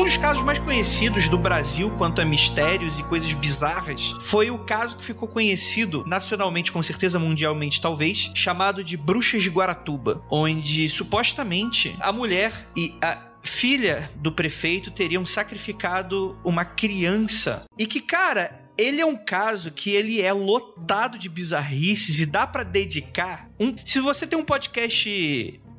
Um dos casos mais conhecidos do Brasil quanto a mistérios e coisas bizarras foi o caso que ficou conhecido nacionalmente, com certeza mundialmente talvez, chamado de Bruxas de Guaratuba, onde supostamente a mulher e a filha do prefeito teriam sacrificado uma criança. E que, cara, ele é um caso que ele é lotado de bizarrices e dá para dedicar um, se você tem um podcast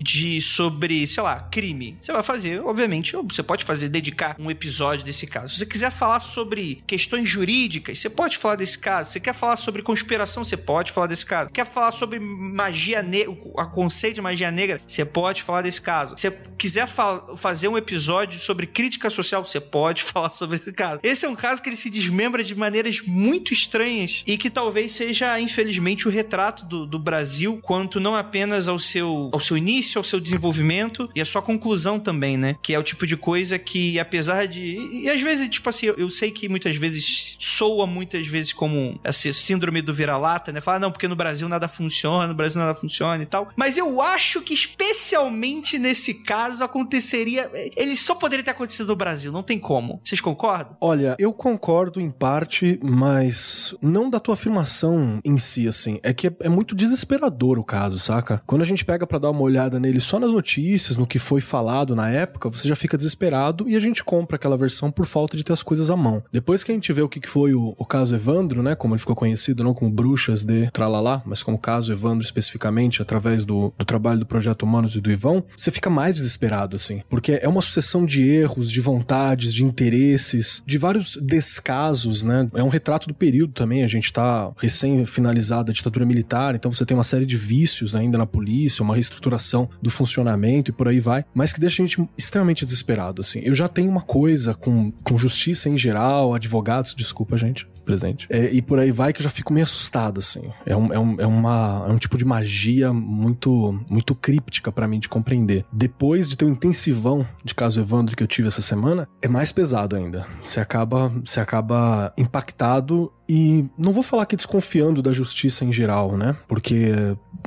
de sobre, sei lá, crime. Você vai fazer, obviamente, você pode fazer, dedicar um episódio desse caso. Se você quiser falar sobre questões jurídicas, você pode falar desse caso. Se quer falar sobre conspiração, você pode falar desse caso. Quer falar sobre magia negra, o conceito de magia negra, você pode falar desse caso. Se quiser fa fazer um episódio sobre crítica social, você pode falar sobre esse caso. Esse é um caso que ele se desmembra de maneiras muito estranhas e que talvez seja, infelizmente, o retrato do, do Brasil quanto não apenas ao seu, ao seu início, início ao seu desenvolvimento e a sua conclusão também, né? Que é o tipo de coisa que, apesar de. E, e às vezes, tipo assim, eu, eu, sei que muitas vezes soa muitas vezes como essa síndrome do vira-lata, né? Falar, não, porque no Brasil nada funciona, no Brasil nada funciona e tal. Mas eu acho que, especialmente nesse caso, aconteceria. Ele só poderia ter acontecido no Brasil, não tem como. Vocês concordam? Olha, eu concordo em parte, mas não da tua afirmação em si, assim. É que é, é muito desesperador o caso, saca? Quando a gente pega para dar uma olhada nele só nas notícias, no que foi falado na época, você já fica desesperado e a gente compra aquela versão por falta de ter as coisas à mão. Depois que a gente vê o que foi o, o caso Evandro, né, como ele ficou conhecido, não como Bruxas de Tralalá, mas como caso Evandro especificamente, através do, do trabalho do Projeto Humanos e do Ivão, você fica mais desesperado, assim, porque é uma sucessão de erros, de vontades, de interesses, de vários descasos, né? É um retrato do período também, a gente tá recém-finalizada a ditadura militar, então você tem uma série de vícios ainda na polícia, uma reestruturação do funcionamento e por aí vai, mas que deixa a gente extremamente desesperado, assim. Eu já tenho uma coisa com, com justiça em geral, advogados, desculpa, gente presente. É, e por aí vai que eu já fico meio assustado, assim. É um, é um, é uma, é um tipo de magia muito, muito críptica para mim de compreender. Depois de ter um intensivão de caso Evandro que eu tive essa semana, é mais pesado ainda. Você acaba, você acaba impactado e não vou falar que desconfiando da justiça em geral, né? Porque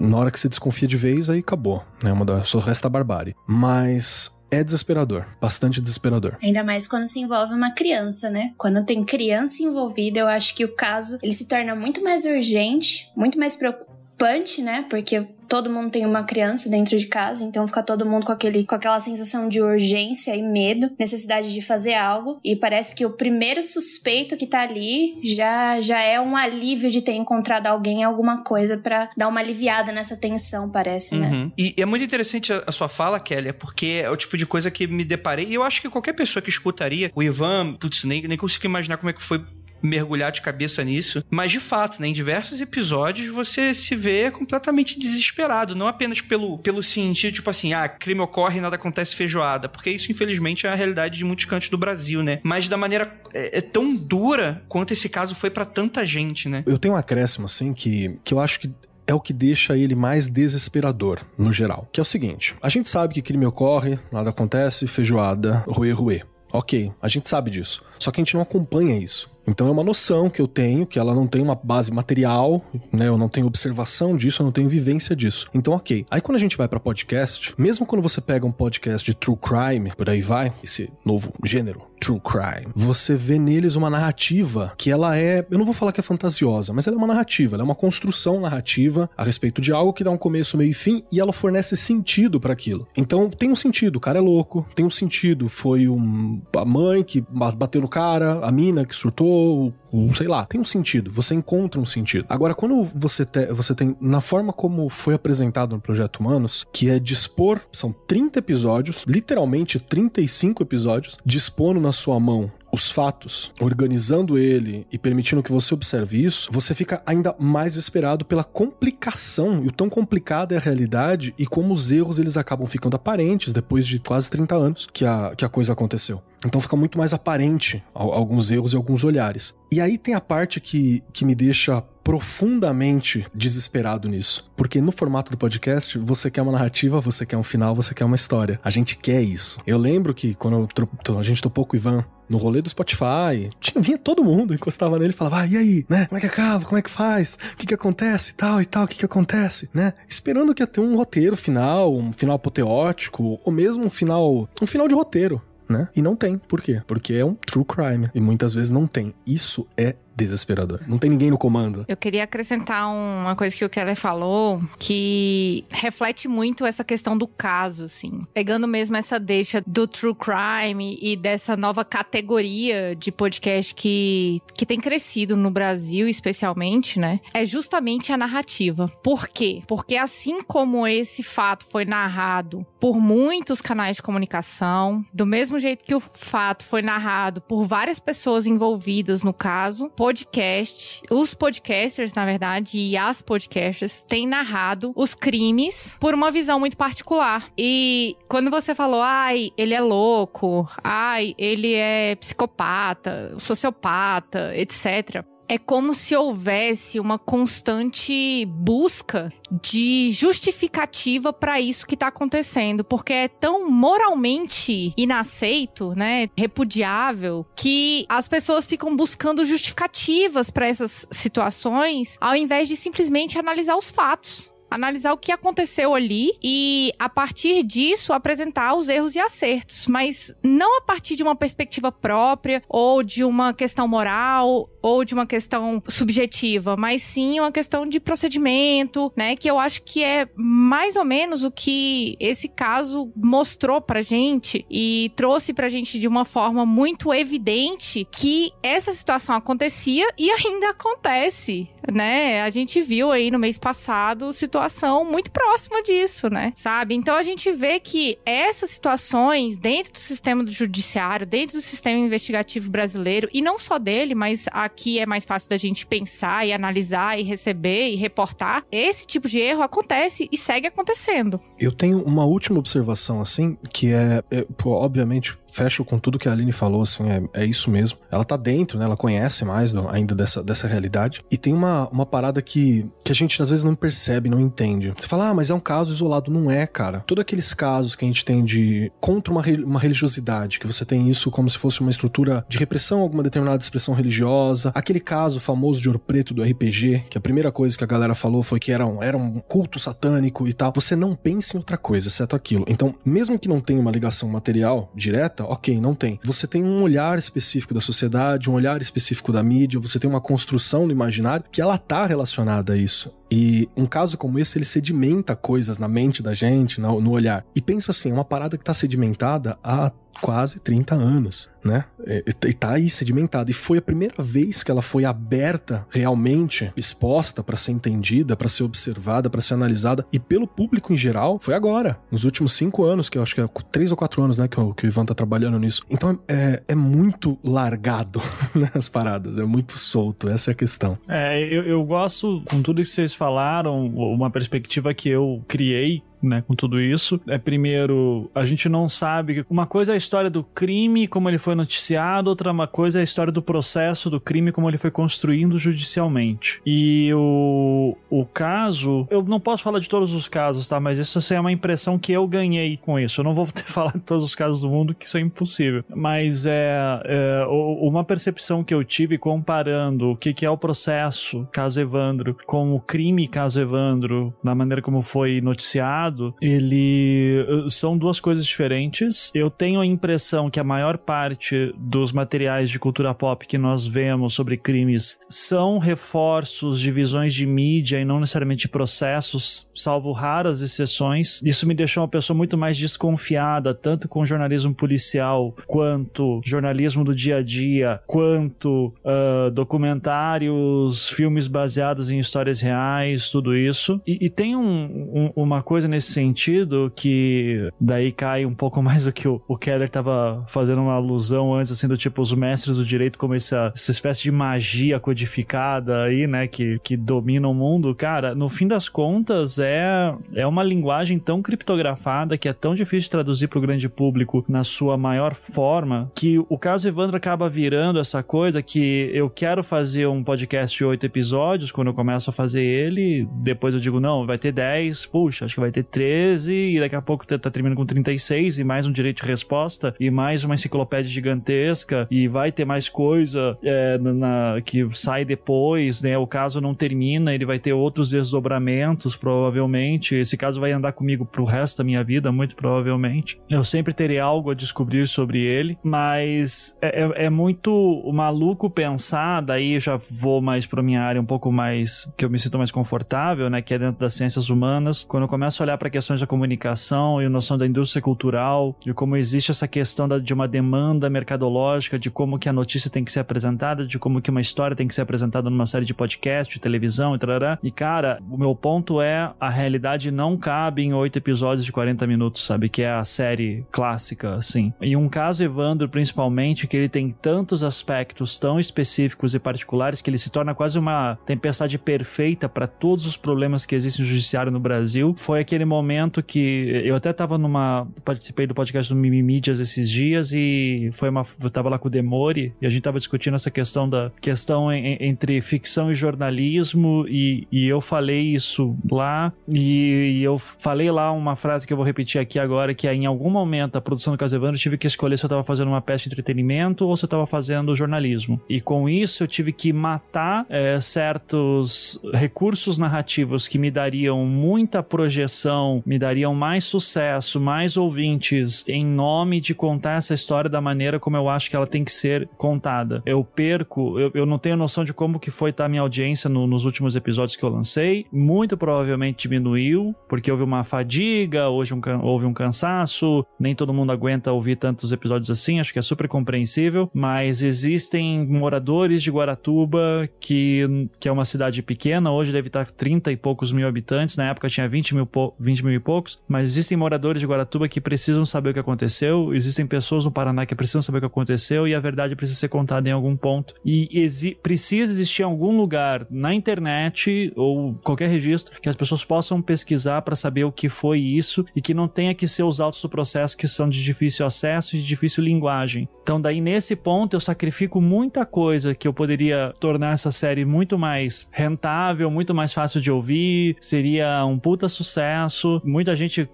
na hora que você desconfia de vez, aí acabou, né? É uma da, só resta a barbárie. Mas é desesperador, bastante desesperador. Ainda mais quando se envolve uma criança, né? Quando tem criança envolvida, eu acho que o caso ele se torna muito mais urgente, muito mais preocupante, né? Porque todo mundo tem uma criança dentro de casa, então fica todo mundo com, aquele, com aquela sensação de urgência e medo, necessidade de fazer algo, e parece que o primeiro suspeito que tá ali já, já é um alívio de ter encontrado alguém, alguma coisa para dar uma aliviada nessa tensão, parece, né? Uhum. E é muito interessante a sua fala, Kelly, é porque é o tipo de coisa que me deparei, e eu acho que qualquer pessoa que escutaria o Ivan, putz, nem, nem consigo imaginar como é que foi mergulhar de cabeça nisso, mas de fato, né, em diversos episódios você se vê completamente desesperado, não apenas pelo, pelo sentido, tipo assim, ah, crime ocorre e nada acontece feijoada, porque isso infelizmente é a realidade de muitos cantos do Brasil, né? Mas da maneira é, é tão dura quanto esse caso foi para tanta gente, né? Eu tenho um acréscimo, assim, que, que eu acho que é o que deixa ele mais desesperador, no geral. Que é o seguinte: a gente sabe que crime ocorre, nada acontece, feijoada, ruê ruê. Ok, a gente sabe disso. Só que a gente não acompanha isso. Então é uma noção que eu tenho, que ela não tem uma base material, né? Eu não tenho observação disso, eu não tenho vivência disso. Então, ok. Aí quando a gente vai para podcast, mesmo quando você pega um podcast de true crime, por aí vai, esse novo gênero true crime. Você vê neles uma narrativa que ela é, eu não vou falar que é fantasiosa, mas ela é uma narrativa, ela é uma construção narrativa a respeito de algo que dá um começo, meio e fim e ela fornece sentido para aquilo. Então tem um sentido, o cara é louco, tem um sentido, foi um, a mãe que bateu no cara, a mina que surtou ou, sei lá, tem um sentido, você encontra um sentido. Agora, quando você, te, você tem, na forma como foi apresentado no Projeto Humanos, que é dispor, são 30 episódios, literalmente 35 episódios, dispondo na sua mão os fatos, organizando ele e permitindo que você observe isso, você fica ainda mais esperado pela complicação e o tão complicada é a realidade e como os erros eles acabam ficando aparentes depois de quase 30 anos que a, que a coisa aconteceu. Então fica muito mais aparente alguns erros e alguns olhares. E aí tem a parte que, que me deixa profundamente desesperado nisso. Porque no formato do podcast, você quer uma narrativa, você quer um final, você quer uma história. A gente quer isso. Eu lembro que quando eu, a gente topou com o Ivan no rolê do Spotify, tinha, vinha todo mundo, encostava nele e falava, ah, e aí, né? Como é que acaba? Como é que faz? O que que acontece? Tal e tal, o que que acontece? Né? Esperando que ia ter um roteiro final, um final apoteótico, ou mesmo um final, um final de roteiro né? E não tem. Por quê? Porque é um true crime. E muitas vezes não tem. Isso é desesperador. Não tem ninguém no comando. Eu queria acrescentar uma coisa que o Keller falou, que reflete muito essa questão do caso, assim. Pegando mesmo essa deixa do true crime e dessa nova categoria de podcast que, que tem crescido no Brasil, especialmente, né? É justamente a narrativa. Por quê? Porque assim como esse fato foi narrado por muitos canais de comunicação, do mesmo jeito que o fato foi narrado por várias pessoas envolvidas no caso, podcast, os podcasters, na verdade, e as podcasters têm narrado os crimes por uma visão muito particular. E quando você falou, ai, ele é louco, ai, ele é psicopata, sociopata, etc é como se houvesse uma constante busca de justificativa para isso que está acontecendo, porque é tão moralmente inaceito, né, repudiável, que as pessoas ficam buscando justificativas para essas situações, ao invés de simplesmente analisar os fatos analisar o que aconteceu ali e, a partir disso, apresentar os erros e acertos, mas não a partir de uma perspectiva própria ou de uma questão moral ou de uma questão subjetiva, mas sim uma questão de procedimento, né? Que eu acho que é mais ou menos o que esse caso mostrou pra gente e trouxe pra gente de uma forma muito evidente que essa situação acontecia e ainda acontece, né? A gente viu aí no mês passado situações situação muito próxima disso, né? Sabe? Então a gente vê que essas situações dentro do sistema do judiciário, dentro do sistema investigativo brasileiro, e não só dele, mas aqui é mais fácil da gente pensar e analisar e receber e reportar, esse tipo de erro acontece e segue acontecendo. Eu tenho uma última observação assim, que é, é obviamente fecho com tudo que a Aline falou, assim, é, é isso mesmo. Ela tá dentro, né? Ela conhece mais do, ainda dessa, dessa realidade. E tem uma, uma parada que, que a gente às vezes não percebe, não entende. Você fala, ah, mas é um caso isolado. Não é, cara. Todos aqueles casos que a gente tem de contra uma, uma religiosidade, que você tem isso como se fosse uma estrutura de repressão a alguma determinada expressão religiosa. Aquele caso famoso de ouro preto do RPG, que a primeira coisa que a galera falou foi que era um, era um culto satânico e tal. Você não pensa em outra coisa, exceto aquilo. Então, mesmo que não tenha uma ligação material direta, então, ok, não tem. Você tem um olhar específico da sociedade, um olhar específico da mídia, você tem uma construção do imaginário que ela tá relacionada a isso. E um caso como esse, ele sedimenta coisas na mente da gente, no, olhar. E pensa assim, é uma parada que está sedimentada há quase 30 anos, né? E, e tá aí sedimentada. E foi a primeira vez que ela foi aberta, realmente exposta para ser entendida, para ser observada, para ser analisada. E pelo público em geral, foi agora, nos últimos cinco anos, que eu acho que é três ou quatro anos, né? Que, o, que o Ivan tá trabalhando nisso. Então é, é muito largado né, as paradas, é muito solto. Essa é a questão. É, eu, eu gosto, com tudo que vocês falaram, uma perspectiva que eu criei né, com tudo isso. É primeiro, a gente não sabe. Uma coisa é a história do crime, como ele foi noticiado, outra uma coisa é a história do processo do crime, como ele foi construindo judicialmente. E o, o caso, eu não posso falar de todos os casos, tá? Mas isso assim, é uma impressão que eu ganhei com isso. Eu não vou ter falado de todos os casos do mundo, que isso é impossível. Mas é, é uma percepção que eu tive comparando o que, que é o processo, caso Evandro, com o crime, caso Evandro, da maneira como foi noticiado ele são duas coisas diferentes. Eu tenho a impressão que a maior parte dos materiais de cultura pop que nós vemos sobre crimes são reforços de visões de mídia e não necessariamente processos, salvo raras exceções. Isso me deixou uma pessoa muito mais desconfiada, tanto com jornalismo policial, quanto jornalismo do dia a dia, quanto uh, documentários, filmes baseados em histórias reais, tudo isso. E, e tem um, um, uma coisa nesse nesse sentido, que daí cai um pouco mais do que o, o Keller estava fazendo uma alusão antes, assim, do tipo, os mestres do direito como essa, essa espécie de magia codificada aí, né, que, que domina o mundo. Cara, no fim das contas, é, é uma linguagem tão criptografada que é tão difícil de traduzir para o grande público na sua maior forma, que o caso Evandro acaba virando essa coisa que eu quero fazer um podcast de oito episódios, quando eu começo a fazer ele, depois eu digo, não, vai ter dez, puxa, acho que vai ter 13 e daqui a pouco tá, tá terminando com 36 e mais um direito de resposta e mais uma enciclopédia gigantesca e vai ter mais coisa é, na, que sai depois, né? O caso não termina, ele vai ter outros desdobramentos, provavelmente. Esse caso vai andar comigo pro resto da minha vida, muito provavelmente. Eu sempre terei algo a descobrir sobre ele, mas é, é, é muito maluco pensar, daí já vou mais pra minha área um pouco mais que eu me sinto mais confortável, né? Que é dentro das ciências humanas. Quando eu começo a olhar olhar para questões da comunicação e noção da indústria cultural, de como existe essa questão da, de uma demanda mercadológica, de como que a notícia tem que ser apresentada, de como que uma história tem que ser apresentada numa série de podcast, de televisão, e E cara, o meu ponto é a realidade não cabe em oito episódios de 40 minutos, sabe? Que é a série clássica, assim. Em um caso, Evandro, principalmente, que ele tem tantos aspectos tão específicos e particulares que ele se torna quase uma tempestade perfeita para todos os problemas que existem no judiciário no Brasil, foi aquele momento que eu até tava numa. Participei do podcast do Mimimídias esses dias e foi uma. Eu tava lá com o Demore e a gente tava discutindo essa questão da questão em, entre ficção e jornalismo, e, e eu falei isso lá, e, e, eu falei lá uma frase que eu vou repetir aqui agora, que é em algum momento a produção do Casevando tive que escolher se eu tava fazendo uma peça de entretenimento ou se eu tava fazendo jornalismo. E com isso eu tive que matar é, certos recursos narrativos que me dariam muita projeção então me dariam mais sucesso, mais ouvintes, em nome de contar essa história da maneira como eu acho que ela tem que ser contada. Eu perco, eu, eu não tenho noção de como que foi estar tá minha audiência no, nos últimos episódios que eu lancei. Muito provavelmente diminuiu, porque houve uma fadiga, hoje um, houve um cansaço, nem todo mundo aguenta ouvir tantos episódios assim, acho que é super compreensível, mas existem moradores de Guaratuba, que, que é uma cidade pequena, hoje deve estar 30 e poucos mil habitantes, na época tinha 20 mil, 20 mil e poucos, mas existem moradores de Guaratuba que precisam saber o que aconteceu, existem pessoas no Paraná que precisam saber o que aconteceu e a verdade precisa ser contada em algum ponto. E exi precisa existir algum lugar na internet ou qualquer registro que as pessoas possam pesquisar para saber o que foi isso e que não tenha que ser os autos do processo que são de difícil acesso e de difícil linguagem. Então, daí nesse ponto, eu sacrifico muita coisa que eu poderia tornar essa série muito mais rentável, muito mais fácil de ouvir, seria um puta sucesso espaço. Muita gente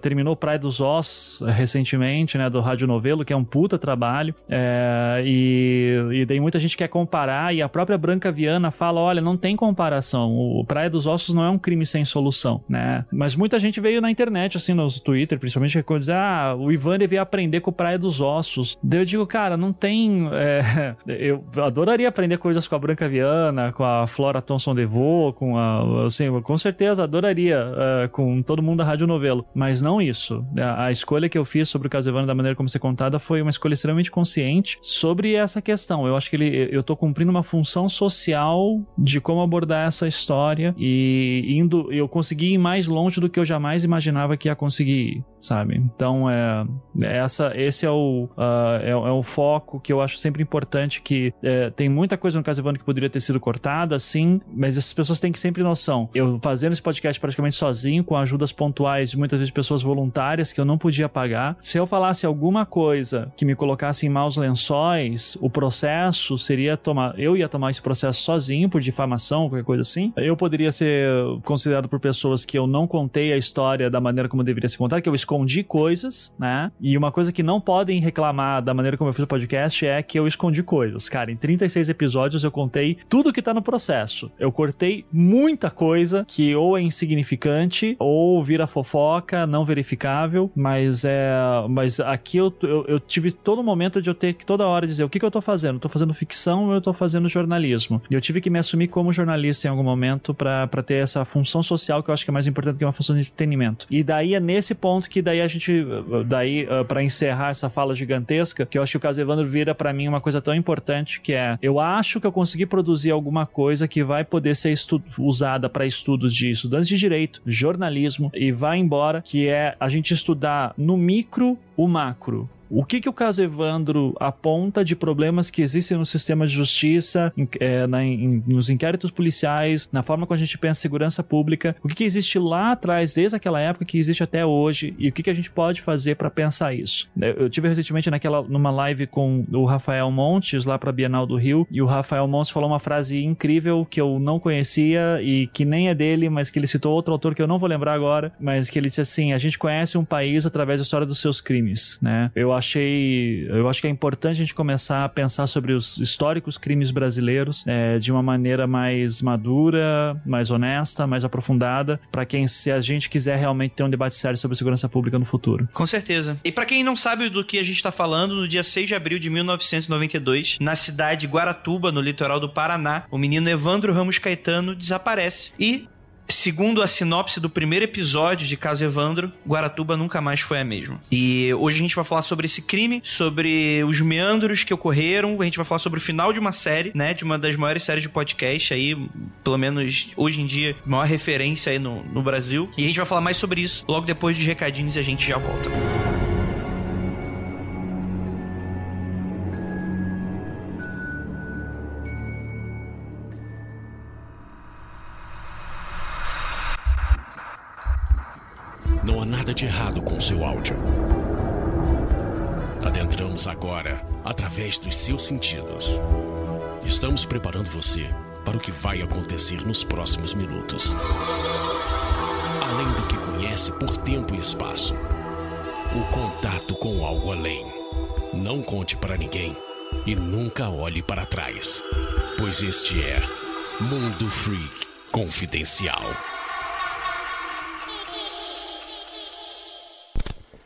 terminou Praia dos Ossos eh, recentemente, né, do Rádio Novelo, que é um puta trabalho, é, e, e daí muita gente quer comparar, e a própria Branca Viana fala, olha, não tem comparação, o Praia dos Ossos não é um crime sem solução, né, mas muita gente veio na internet, assim, nos Twitter, principalmente, que é dizer, ah, o Ivan veio aprender com Praia dos Ossos, daí eu digo, cara, não tem, é, eu adoraria aprender coisas com a Branca Viana, com a Flora Thomson DeVoe, com a, assim, com certeza adoraria, com todo mundo da Rádio Novelo, mas não isso. A, a escolha que eu fiz sobre o caso Evandro, da maneira como ser contada, foi uma escolha extremamente consciente sobre essa questão. Eu acho que ele, eu tô cumprindo uma função social de como abordar essa história e indo, eu consegui ir mais longe do que eu jamais imaginava que ia conseguir sabe? Então é, é essa, esse é o uh, é, é, o foco que eu acho sempre importante que é, tem muita coisa no Castlevania que poderia ter sido cortada, sim, mas essas pessoas têm que sempre noção. Eu fazendo esse podcast praticamente sozinho, com ajudas pontuais de muitas vezes pessoas voluntárias que eu não podia pagar, se eu falasse alguma coisa que me colocasse em maus lençóis, o processo seria tomar, eu ia tomar esse processo sozinho por difamação, qualquer coisa assim. Eu poderia ser considerado por pessoas que eu não contei a história da maneira como deveria ser contada, que eu escondi escondi coisas, né? E uma coisa que não podem reclamar da maneira como eu fiz o podcast é que eu escondi coisas. Cara, em 36 episódios eu contei tudo que tá no processo. Eu cortei muita coisa que ou é insignificante ou vira fofoca, não verificável, mas é. Mas aqui eu, eu, eu tive todo momento de eu ter que toda hora dizer o que, que eu tô fazendo. tô fazendo ficção ou eu tô fazendo jornalismo? E eu tive que me assumir como jornalista em algum momento para ter essa função social que eu acho que é mais importante que uma função de entretenimento. E daí é nesse ponto que que daí a gente, daí uh, ah, para encerrar essa fala gigantesca, que eu acho que o caso Evandro vira para mim uma coisa tão importante que é, eu acho que eu consegui produzir alguma coisa que vai poder ser usada para estudos de estudantes de direito, jornalismo e vai embora, que é a gente estudar no micro o macro o que, que o caso Evandro aponta de problemas que existem no sistema de justiça, em, é, na, em, nos inquéritos policiais, na forma como a gente pensa segurança pública? O que, que existe lá atrás, desde aquela época, que existe até hoje? E o que, que a gente pode fazer para pensar isso? Eu tive recentemente naquela, numa live com o Rafael Montes, lá para a Bienal do Rio, e o Rafael Montes falou uma frase incrível que eu não conhecia e que nem é dele, mas que ele citou outro autor que eu não vou lembrar agora, mas que ele disse assim: a gente conhece um país através da história dos seus crimes, né? Eu achei. Eu acho que é importante a gente começar a pensar sobre os históricos crimes brasileiros é, de uma maneira mais madura, mais honesta, mais aprofundada, para quem, se a gente quiser realmente ter um debate sério sobre segurança pública no futuro. Com certeza. E para quem não sabe do que a gente está falando, no dia 6 de abril de 1992, na cidade de Guaratuba, no litoral do Paraná, o menino Evandro Ramos Caetano desaparece. E Segundo a sinopse do primeiro episódio de Caso Evandro, Guaratuba nunca mais foi a mesma. E hoje a gente vai falar sobre esse crime, sobre os meandros que ocorreram, a gente vai falar sobre o final de uma série, né, de uma das maiores séries de podcast aí, pelo menos hoje em dia, maior referência aí no, no Brasil. E a gente vai falar mais sobre isso logo depois dos recadinhos e a gente já volta. Música errado com seu áudio. Adentramos agora através dos seus sentidos. Estamos preparando você para o que vai acontecer nos próximos minutos. Além do que conhece por tempo e espaço, o contato com algo além. Não conte para ninguém e nunca olhe para trás, pois este é Mundo Freak Confidencial.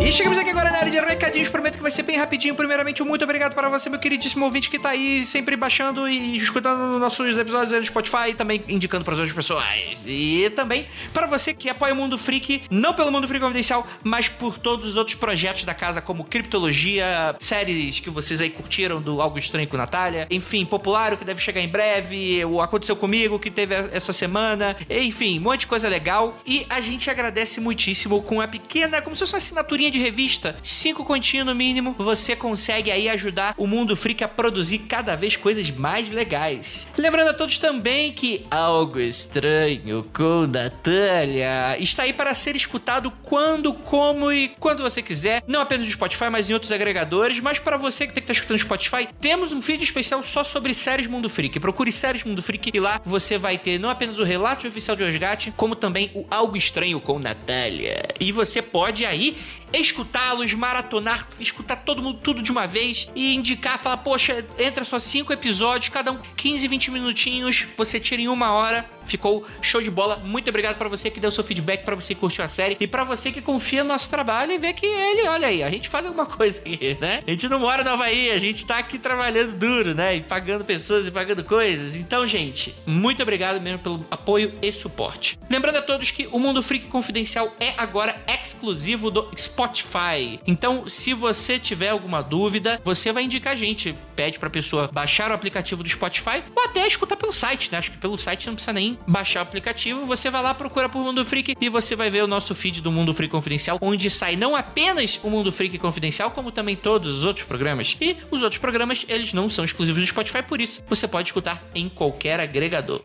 E chegamos aqui agora na área de recadinhos, prometo que vai ser bem rapidinho. Primeiramente, muito obrigado para você, meu queridíssimo ouvinte, que tá aí sempre baixando e escutando nossos episódios aí no Spotify e também indicando para as outras pessoas. E também para você que apoia o Mundo Freak, não pelo Mundo Freak Confidencial, mas por todos os outros projetos da casa, como Criptologia, séries que vocês aí curtiram do Algo Estranho com Natália, enfim, Popular, o que deve chegar em breve, o Aconteceu Comigo, que teve essa semana, enfim, um monte de coisa legal. E a gente agradece muitíssimo com a pequena, como se fosse uma assinaturinha de revista, cinco continhos no mínimo, você consegue aí ajudar o Mundo Freak a produzir cada vez coisas mais legais. Lembrando a todos também que Algo Estranho com Natália está aí para ser escutado quando, como e quando você quiser, não apenas no Spotify, mas em outros agregadores, mas para você que tem que estar tá escutando no Spotify, temos um vídeo especial só sobre séries Mundo Freak. Procure séries Mundo Freak e lá você vai ter não apenas o relato oficial de Osgate, como também o Algo Estranho com Natália. E você pode aí escutá-los, maratonar, escutar todo mundo tudo de uma vez e indicar, falar, poxa, entra só cinco episódios, cada um 15, 20 minutinhos, você tira em uma hora. Ficou show de bola. Muito obrigado para você que deu seu feedback, para você que curtiu a série e para você que confia no nosso trabalho e vê que ele, olha aí, a gente faz alguma coisa aqui, né? A gente não mora na havaí a gente tá aqui trabalhando duro, né? E pagando pessoas e pagando coisas. Então, gente, muito obrigado mesmo pelo apoio e suporte. Lembrando a todos que o Mundo Freak Confidencial é agora exclusivo do Explore Spotify. Então, se você tiver alguma dúvida, você vai indicar a gente. Pede pra pessoa baixar o aplicativo do Spotify ou até escutar pelo site, né? Acho que pelo site não precisa nem baixar o aplicativo. Você vai lá, procura por Mundo Freak e você vai ver o nosso feed do Mundo Freak Confidencial, onde sai não apenas o Mundo Freak Confidencial, como também todos os outros programas. E os outros programas, eles não são exclusivos do Spotify, por isso você pode escutar em qualquer agregador.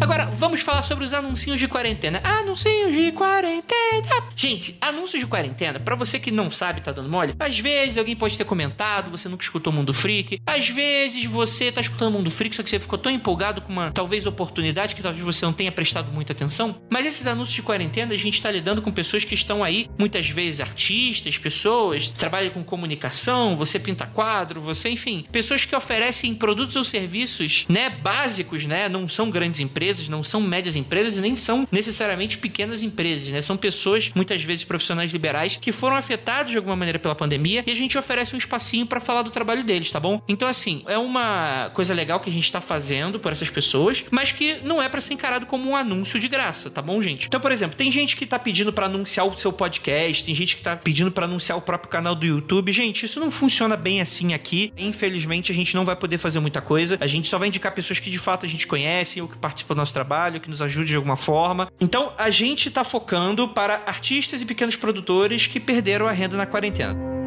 Agora, vamos falar sobre os anúncios de quarentena. Anúncios de quarentena. Ah, gente, anúncios de quarentena, para você que não sabe, tá dando mole, às vezes alguém pode ter comentado, você nunca escutou Mundo Freak. Às vezes você tá escutando Mundo Freak, só que você ficou tão empolgado com uma, talvez, oportunidade que talvez você não tenha prestado muita atenção. Mas esses anúncios de quarentena, a gente tá lidando com pessoas que estão aí, muitas vezes artistas, pessoas, trabalham com comunicação, você pinta quadro, você, enfim, pessoas que oferecem produtos ou serviços, né, básicos, né, não são grandes empresas empresas, não são médias empresas e nem são necessariamente pequenas empresas, né? São pessoas, muitas vezes profissionais liberais, que foram afetados de alguma maneira pela pandemia e a gente oferece um espacinho para falar do trabalho deles, tá bom? Então, assim, é uma coisa legal que a gente tá fazendo por essas pessoas, mas que não é para ser encarado como um anúncio de graça, tá bom, gente? Então, por exemplo, tem gente que tá pedindo para anunciar o seu podcast, tem gente que tá pedindo para anunciar o próprio canal do YouTube. Gente, isso não funciona bem assim aqui. Infelizmente, a gente não vai poder fazer muita coisa. A gente só vai indicar pessoas que de fato a gente conhece ou que participam para o nosso trabalho, que nos ajude de alguma forma. Então, a gente está focando para artistas e pequenos produtores que perderam a renda na quarentena.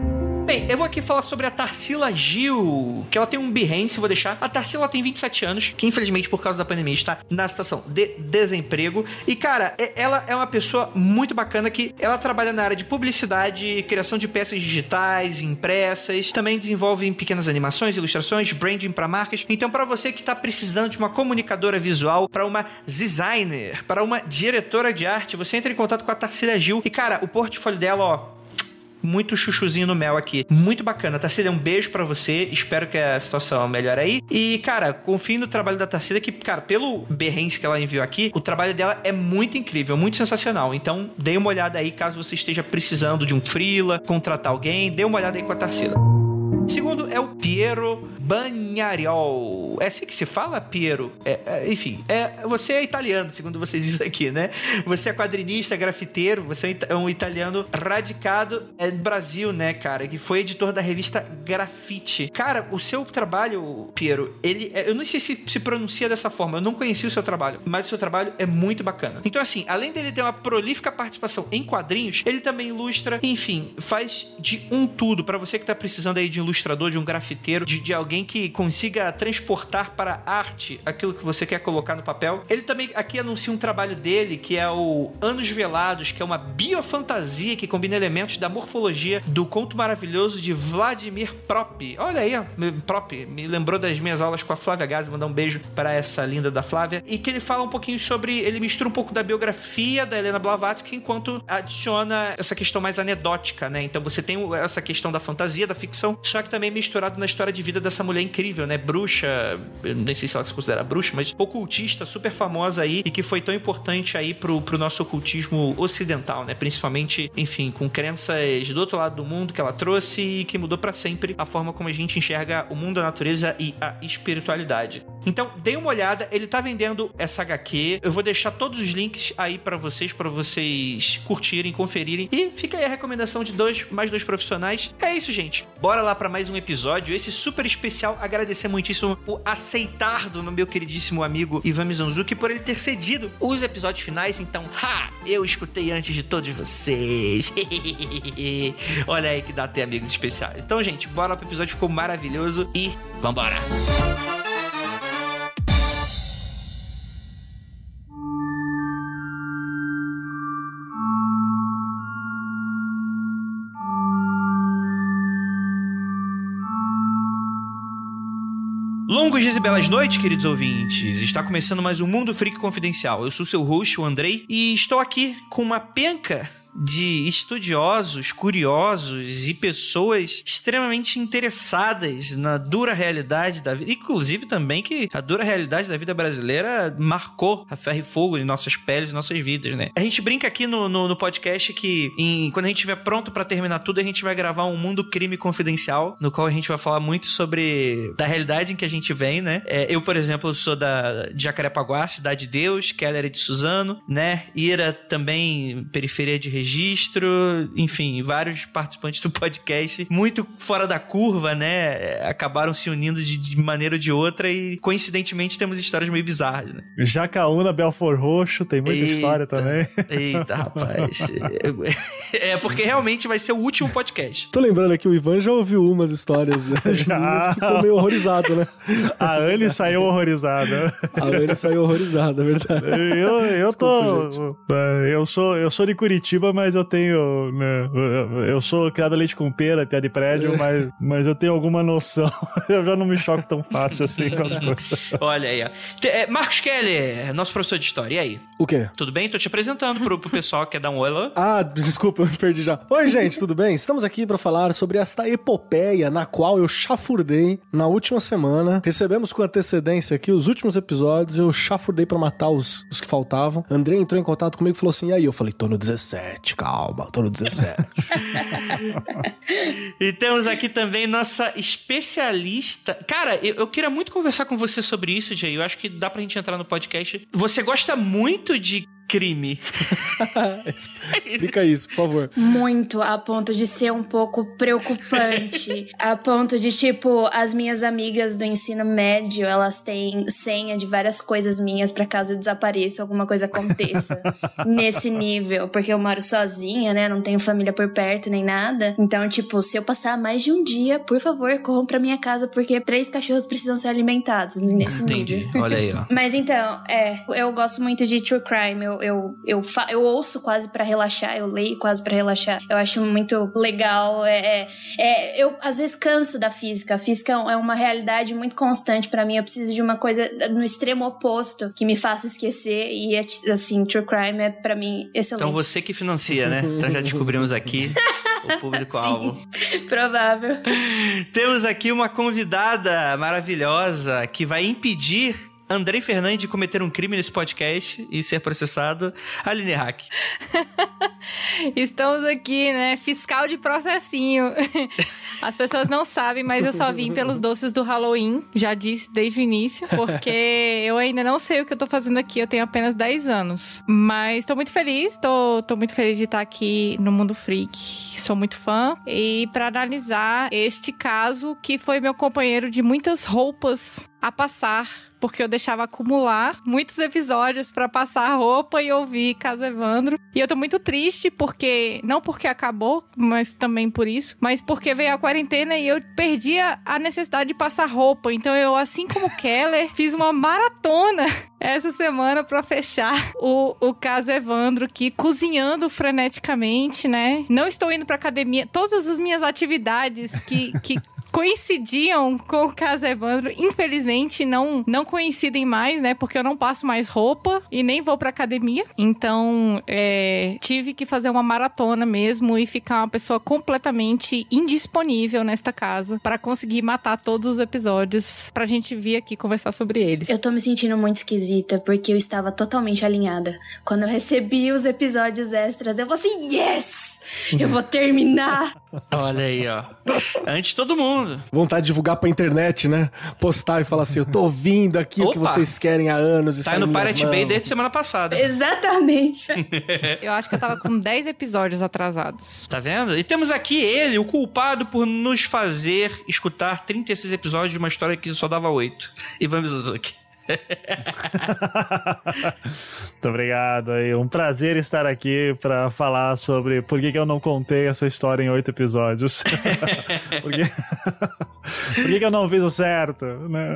Bem, eu vou aqui falar sobre a Tarsila Gil, que ela tem um Behance, vou deixar. A Tarsila tem 27 anos, que infelizmente por causa da pandemia está na situação de desemprego. E cara, ela é uma pessoa muito bacana que ela trabalha na área de publicidade, criação de peças digitais, impressas, também desenvolve pequenas animações, ilustrações, branding para marcas. Então, para você que está precisando de uma comunicadora visual, para uma designer, para uma diretora de arte, você entra em contato com a Tarsila Gil. E cara, o portfólio dela, ó, muito chuchuzinho no mel aqui. Muito bacana. Tarcida um beijo para você. Espero que a situação melhore aí. E, cara, confio no trabalho da Tarcida que, cara, pelo berrense que ela enviou aqui, o trabalho dela é muito incrível, muito sensacional. Então, dê uma olhada aí caso você esteja precisando de um freela, contratar alguém, dê uma olhada aí com a Tarcida Segundo é o Piero Bagnariol. É assim que se fala, Piero? É, é, enfim, é, você é italiano, segundo você diz aqui, né? Você é quadrinista, grafiteiro, você é um italiano radicado é, no Brasil, né, cara? Que foi editor da revista Grafite. Cara, o seu trabalho, Piero, ele. É, eu não sei se se pronuncia dessa forma, eu não conheci o seu trabalho, mas o seu trabalho é muito bacana. Então, assim, além dele ter uma prolífica participação em quadrinhos, ele também ilustra, enfim, faz de um tudo. para você que tá precisando aí de ilustração ilustrador, de um grafiteiro, de, de alguém que consiga transportar para arte aquilo que você quer colocar no papel. Ele também aqui anuncia um trabalho dele que é o Anos Velados, que é uma biofantasia que combina elementos da morfologia do conto maravilhoso de Vladimir Prop. Olha aí, ó, Prop, me lembrou das minhas aulas com a Flávia Gazi, mandar um beijo para essa linda da Flávia, e que ele fala um pouquinho sobre, ele mistura um pouco da biografia da Helena Blavatsky enquanto adiciona essa questão mais anedótica, né? Então você tem essa questão da fantasia, da ficção, só que que também é misturado na história de vida dessa mulher incrível, né? Bruxa, nem sei se ela se considera bruxa, mas ocultista, super famosa aí e que foi tão importante aí pro, pro nosso ocultismo ocidental, né? Principalmente, enfim, com crenças do outro lado do mundo que ela trouxe e que mudou para sempre a forma como a gente enxerga o mundo, a natureza e a espiritualidade. Então, dê uma olhada, ele tá vendendo essa HQ. Eu vou deixar todos os links aí para vocês, para vocês curtirem, conferirem. E fica aí a recomendação de dois, mais dois profissionais. É isso, gente. Bora lá para mais mais um episódio, esse super especial. Agradecer muitíssimo o aceitar do meu queridíssimo amigo Ivan Mizanzuki por ele ter cedido os episódios finais. Então, ha! Eu escutei antes de todos vocês. Olha aí que dá até amigos especiais. Então, gente, bora pro episódio, ficou maravilhoso e vambora! Música Longos dias e belas noites, queridos ouvintes. Está começando mais um Mundo Freak Confidencial. Eu sou seu host, o Andrei, e estou aqui com uma penca de estudiosos, curiosos e pessoas extremamente interessadas na dura realidade da vida. Inclusive também que a dura realidade da vida brasileira marcou a ferro e fogo em nossas peles, em nossas vidas, né? A gente brinca aqui no, no, no podcast que em, quando a gente estiver pronto para terminar tudo, a gente vai gravar um Mundo Crime Confidencial, no qual a gente vai falar muito sobre da realidade em que a gente vem, né? É, eu, por exemplo, sou da Jacarepaguá, Cidade de Deus, Keller era de Suzano, né? Ira também, periferia de região registro, enfim, vários participantes do podcast, muito fora da curva, né? Acabaram se unindo de, de maneira ou de outra e, coincidentemente, temos histórias meio bizarras, né? Jacaúna, Belfort Roxo, tem muita eita, história também. Eita, rapaz. é porque realmente vai ser o último podcast. Tô lembrando que o Ivan já ouviu umas histórias já. ficou meio horrorizado, né? A Anne saiu horrorizada. A Anne saiu horrorizada, é verdade. Eu, eu Desculpa, tô. Gente. Eu sou, eu sou de Curitiba, mas eu tenho. Né, eu sou criado a leite com pera, piada de prédio, é. mas, mas eu tenho alguma noção. Eu já não me choco tão fácil assim com as coisas. Olha aí, ó. É, Marcos Kelly, nosso professor de história, e aí? O quê? Tudo bem? Tô te apresentando pro, pro pessoal que quer dar um olho. Ah, desculpa, eu me perdi já. Oi, gente, tudo bem? Estamos aqui para falar sobre esta epopeia na qual eu chafurdei na última semana. Recebemos com antecedência aqui os últimos episódios, eu chafurdei para matar os, os que faltavam. André entrou em contato comigo e falou assim: e aí? Eu falei, tô no 17. 17, calma, tô no 17. e temos aqui também nossa especialista. Cara, eu, eu, queria muito conversar com você sobre isso, Jay. Eu acho que dá pra gente entrar no podcast. Você gosta muito de crime. Explica isso, por favor. Muito, a ponto de ser um pouco preocupante. a ponto de, tipo, as minhas amigas do ensino médio, elas têm senha de várias coisas minhas para caso eu desapareça, alguma coisa aconteça. nesse nível, porque eu moro sozinha, né? Não tenho família por perto nem nada. Então, tipo, se eu passar mais de um dia, por favor, corram pra minha casa, porque três cachorros precisam ser alimentados nesse Entendi. nível. Olha aí, ó. Mas então, é, eu gosto muito de true crime. Eu eu, eu, eu, ouço quase para relaxar, eu leio quase para relaxar. Eu acho muito legal. É, é, é, eu às vezes canso da física. A física é uma realidade muito constante para mim. Eu preciso de uma coisa no extremo oposto que me faça esquecer. E assim, true crime é para mim excelente. Então você que financia, né? Então já descobrimos aqui. o público-alvo. provável. Temos aqui uma convidada maravilhosa que vai impedir Andrei Fernandes de cometer um crime nesse podcast e ser processado. Aline Hack. Estamos aqui, né? Fiscal de processinho. As pessoas não sabem, mas eu só vim pelos doces do Halloween, já disse desde o início, porque eu ainda não sei o que eu tô fazendo aqui, eu tenho apenas 10 anos. Mas tô muito feliz, tô, tô muito feliz de estar aqui no Mundo Freak, sou muito fã. E para analisar este caso, que foi meu companheiro de muitas roupas a passar, porque eu deixava acumular muitos episódios para passar roupa e ouvir Casa Evandro. E eu tô muito triste porque não porque acabou, mas também por isso, mas porque veio a quarentena e eu perdia a necessidade de passar roupa. Então eu, assim como Keller, fiz uma maratona essa semana para fechar o, o caso Evandro que cozinhando freneticamente, né? Não estou indo para academia. Todas as minhas atividades que, que coincidiam com o caso Evandro. Infelizmente, não, não coincidem mais, né? Porque eu não passo mais roupa e nem vou pra academia. Então, é, tive que fazer uma maratona mesmo e ficar uma pessoa completamente indisponível nesta casa para conseguir matar todos os episódios pra gente vir aqui conversar sobre eles. Eu tô me sentindo muito esquisita porque eu estava totalmente alinhada. Quando eu recebi os episódios extras, eu falei assim, yes! Eu vou terminar. Olha aí, ó. É antes de todo mundo. Vontade de divulgar pra internet, né? Postar e falar assim: eu tô ouvindo aqui Opa. o que vocês querem há anos. Tá no Pirate Bay desde semana passada. Exatamente. eu acho que eu tava com 10 episódios atrasados. Tá vendo? E temos aqui ele, o culpado por nos fazer escutar 36 episódios de uma história que só dava 8. vamos, aqui. Muito obrigado aí. Um prazer estar aqui para falar sobre por que, que eu não contei essa história em oito episódios. por, que... por que, que... eu não fiz o certo? Né?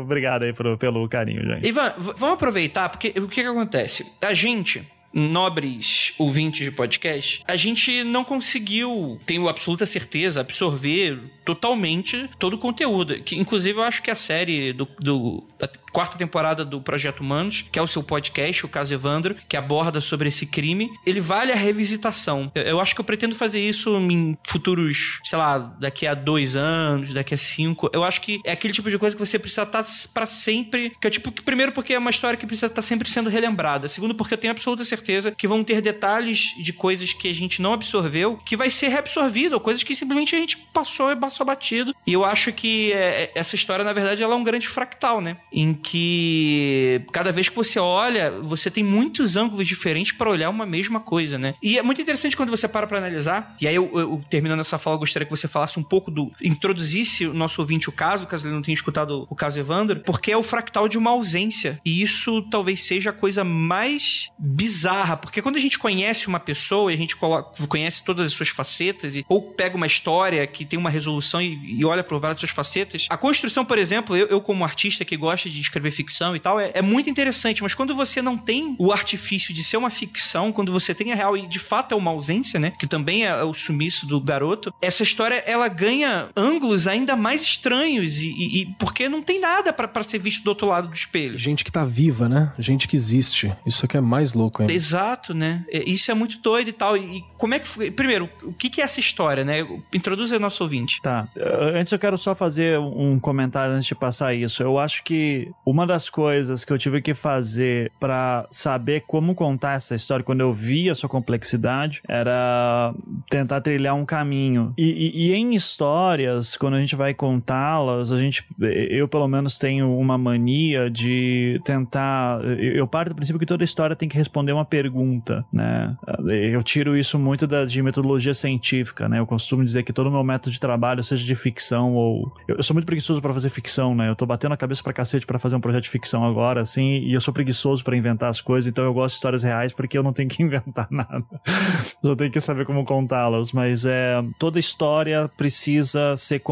obrigado aí pro, pelo carinho, gente. Ivan, vamos aproveitar, porque o que, que acontece? A gente nobres ouvintes de podcast, a gente não conseguiu, tenho absoluta certeza, absorver totalmente todo o conteúdo. Que, inclusive, eu acho que a série do, do, quarta temporada do Projeto Humanos, que é o seu podcast, o caso Evandro, que aborda sobre esse crime. Ele vale a revisitação. Eu, eu acho que eu pretendo fazer isso em futuros, sei lá, daqui a dois anos, daqui a cinco. Eu acho que é aquele tipo de coisa que você precisa estar tá para sempre. Que é tipo, que, primeiro porque é uma história que precisa estar tá sempre sendo relembrada. Segundo, porque eu tenho absoluta certeza que vão ter detalhes de coisas que a gente não absorveu, que vai ser reabsorvido, ou coisas que simplesmente a gente passou e passou batido. E eu acho que é, é essa história, na verdade, ela é um grande fractal, né? Então, que cada vez que você olha, você tem muitos ângulos diferentes para olhar uma mesma coisa, né? E é muito interessante quando você para para analisar. E aí, eu, eu, terminando essa fala, eu gostaria que você falasse um pouco do. introduzisse o nosso ouvinte o caso, caso ele não tenha escutado o caso Evandro, porque é o fractal de uma ausência. E isso talvez seja a coisa mais bizarra, porque quando a gente conhece uma pessoa e a gente coloca, conhece todas as suas facetas, e, ou pega uma história que tem uma resolução e, e olha por várias suas facetas, a construção, por exemplo, eu, eu como artista que gosta de escrever ficção e tal, é, é, muito interessante. Mas quando você não tem o artifício de ser uma ficção, quando você tem a real e de fato é uma ausência, né? Que também é o sumiço do garoto, essa história ela ganha ângulos ainda mais estranhos e, e, e porque não tem nada para ser visto do outro lado do espelho. Gente que tá viva, né? Gente que existe. Isso aqui é mais louco ainda. Exato, né? Isso é muito doido e tal. E como é que foi? Primeiro, o que, que é essa história, né? Introduza o nosso ouvinte. Tá. Eh, antes eu quero só fazer um comentário antes de passar isso. Eu acho que uma das coisas que eu tive que fazer para saber como contar essa história, quando eu vi a sua complexidade, era tentar trilhar um caminho. E, e, e em histórias, quando a gente vai contá-las, a gente, eu pelo menos tenho uma mania de tentar. Eu parto do princípio que toda história tem que responder uma pergunta, né? Eu tiro isso muito da, de metodologia científica, né? Eu costumo dizer que todo o meu método de trabalho, seja de ficção ou. Eu, eu sou muito preguiçoso para fazer ficção, né? Eu tô batendo a cabeça para cacete para fazer fazer um projeto de ficção agora, assim, e eu sou preguiçoso para inventar as coisas, então eu gosto de histórias reais porque eu não tenho que inventar nada. Só tenho que saber como contá-las, mas é, toda história precisa ser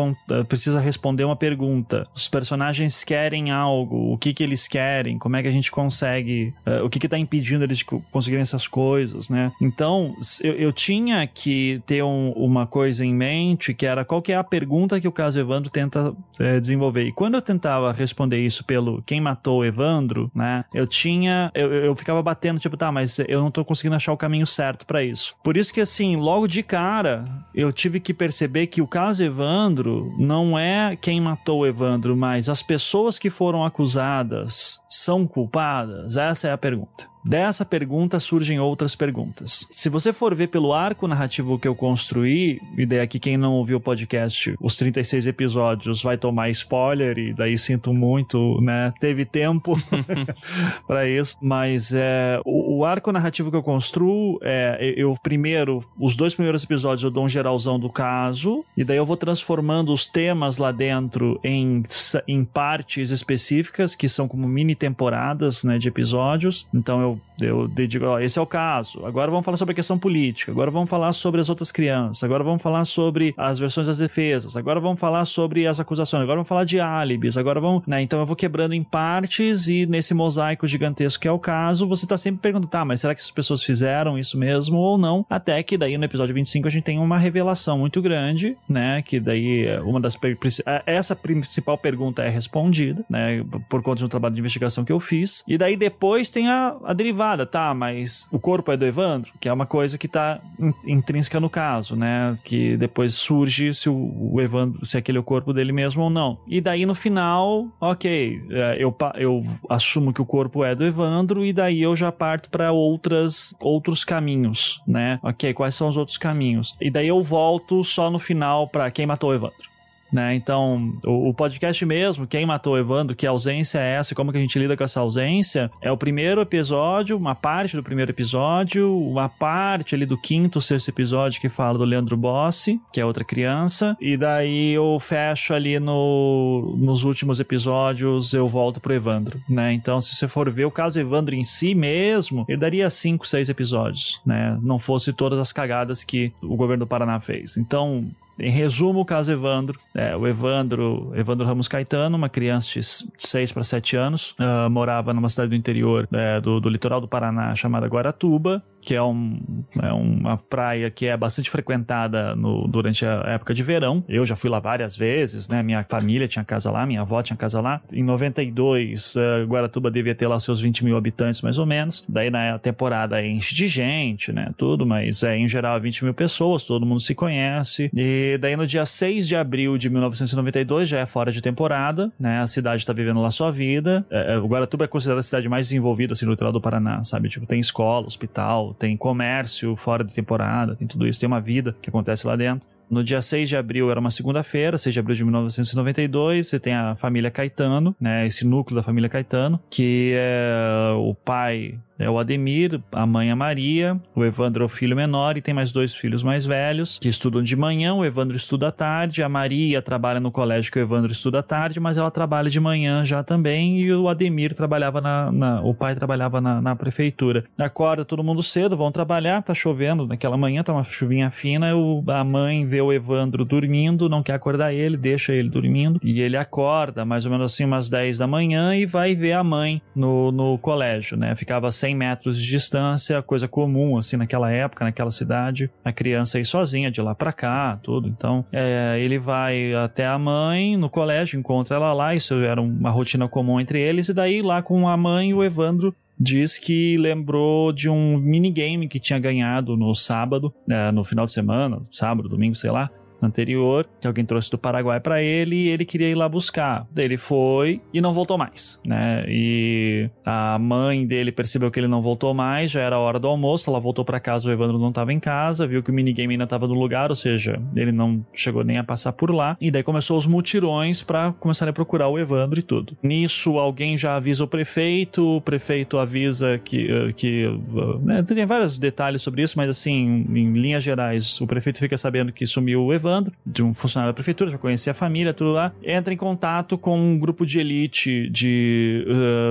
precisa responder uma pergunta. Os personagens querem algo, o que que eles querem, como é que a gente consegue, uh, o que que tá impedindo eles de conseguirem essas coisas, né? Então, eu, eu tinha que ter um, uma coisa em mente que era qual que é a pergunta que o caso Evandro tenta é, desenvolver. E quando eu tentava responder isso pelo quem matou o Evandro, né? Eu tinha. Eu, eu ficava batendo, tipo, tá, mas eu não tô conseguindo achar o caminho certo para isso. Por isso que, assim, logo de cara, eu tive que perceber que o caso Evandro não é quem matou o Evandro, mas as pessoas que foram acusadas são culpadas? Essa é a pergunta. Dessa pergunta surgem outras perguntas. Se você for ver pelo arco narrativo que eu construí, e daí aqui quem não ouviu o podcast, os 36 episódios vai tomar spoiler, e daí sinto muito, né? Teve tempo para isso, mas é, o, o, arco narrativo que eu construo é: eu primeiro, os dois primeiros episódios eu dou um geralzão do caso, e daí eu vou transformando os temas lá dentro em, em partes específicas, que são como mini temporadas né, de episódios. Então eu eu, eu dedico, ó, esse é o caso. Agora vamos falar sobre a questão política. Agora vamos falar sobre as outras crianças. Agora vamos falar sobre as versões das defesas. Agora vamos falar sobre as acusações. Agora vamos falar de álibis. Agora vamos, né? Então eu vou quebrando em partes e nesse mosaico gigantesco que é o caso, você tá sempre perguntando, tá, mas será que essas pessoas fizeram isso mesmo ou não? Até que daí no episódio 25 a gente tem uma revelação muito grande, né? Que daí é uma das é, essa principal pergunta é respondida, né? Por conta de um trabalho de investigação que eu fiz. E daí depois tem a, a derivada, tá, mas o corpo é do Evandro, que é uma coisa que tá intrínseca no caso, né? Que depois surge se o, o Evandro, se aquele é o corpo dele mesmo ou não. E daí no final, ok, é, eu, eu assumo que o corpo é do Evandro e daí eu já parto para outras outros caminhos, né? Ok, quais são os outros caminhos? E daí eu volto só no final para quem matou o Evandro né? Então, o, o, podcast mesmo, quem matou o Evandro, que ausência é essa, como que a gente lida com essa ausência, é o primeiro episódio, uma parte do primeiro episódio, uma parte ali do quinto, sexto episódio que fala do Leandro Bossi, que é outra criança, e daí eu fecho ali no, nos últimos episódios, eu volto pro Evandro, né? Então, se você for ver o caso Evandro em si mesmo, ele daria cinco, seis episódios, né? Não fosse todas as cagadas que o governo do Paraná fez. Então, em resumo, o caso Evandro, é, o Evandro, Evandro Ramos Caetano, uma criança de 6 para 7 anos, uh, morava numa cidade do interior é, do, do litoral do Paraná chamada Guaratuba que é, um, é uma praia que é bastante frequentada no, durante a época de verão. Eu já fui lá várias vezes, né? Minha família tinha casa lá, minha avó tinha casa lá. Em 92, eh, Guaratuba devia ter lá seus 20 mil habitantes, mais ou menos. Daí na né, temporada enche de gente, né? Tudo, mas é em geral 20 mil pessoas, todo mundo se conhece. E daí no dia 6 de abril de 1992, já é fora de temporada, né? A cidade tá vivendo lá sua vida. É, Guaratuba é considerada a cidade mais desenvolvida, assim, no litoral do Paraná, sabe? Tipo, tem escola, hospital, tem comércio fora de temporada, tem tudo isso, tem uma vida que acontece lá dentro. No dia 6 de abril, era uma segunda-feira, 6 de abril de 1992, você tem a família Caetano, né, esse núcleo da família Caetano, que é o pai é o Ademir, a mãe a Maria, o Evandro é o filho menor e tem mais dois filhos mais velhos que estudam de manhã, o Evandro estuda à tarde, a Maria trabalha no colégio que o Evandro estuda à tarde, mas ela trabalha de manhã já também e o Ademir trabalhava na, na o pai trabalhava na, na, prefeitura. Acorda todo mundo cedo, vão trabalhar, tá chovendo, naquela manhã tá uma chuvinha fina, o, a mãe vê o Evandro dormindo, não quer acordar ele, deixa ele dormindo e ele acorda mais ou menos assim umas 10 da manhã e vai ver a mãe no, no colégio, né? Ficava sem 100 metros de distância, coisa comum assim naquela época, naquela cidade. A criança aí sozinha de lá para cá, tudo. Então é, ele vai até a mãe no colégio, encontra ela lá. Isso era uma rotina comum entre eles. E daí lá com a mãe o Evandro diz que lembrou de um minigame que tinha ganhado no sábado, né, no final de semana, sábado, domingo, sei lá, anterior, que alguém trouxe do Paraguai para ele e ele queria ir lá buscar. Daí ele foi e não voltou mais, né? E a mãe dele percebeu que ele não voltou mais, já era a hora do almoço, ela voltou para casa, o Evandro não tava em casa, viu que o minigame ainda tava no lugar, ou seja, ele não chegou nem a passar por lá. E daí começou os mutirões para começar a procurar o Evandro e tudo. Nisso, alguém já avisa o prefeito, o prefeito avisa que. Eh, que eh, né? Tem vários detalhes sobre isso, mas assim, em linhas gerais, o prefeito fica sabendo que sumiu o Evandro de um funcionário da prefeitura, já conhecia a família, tudo lá, entra em contato com um grupo de elite de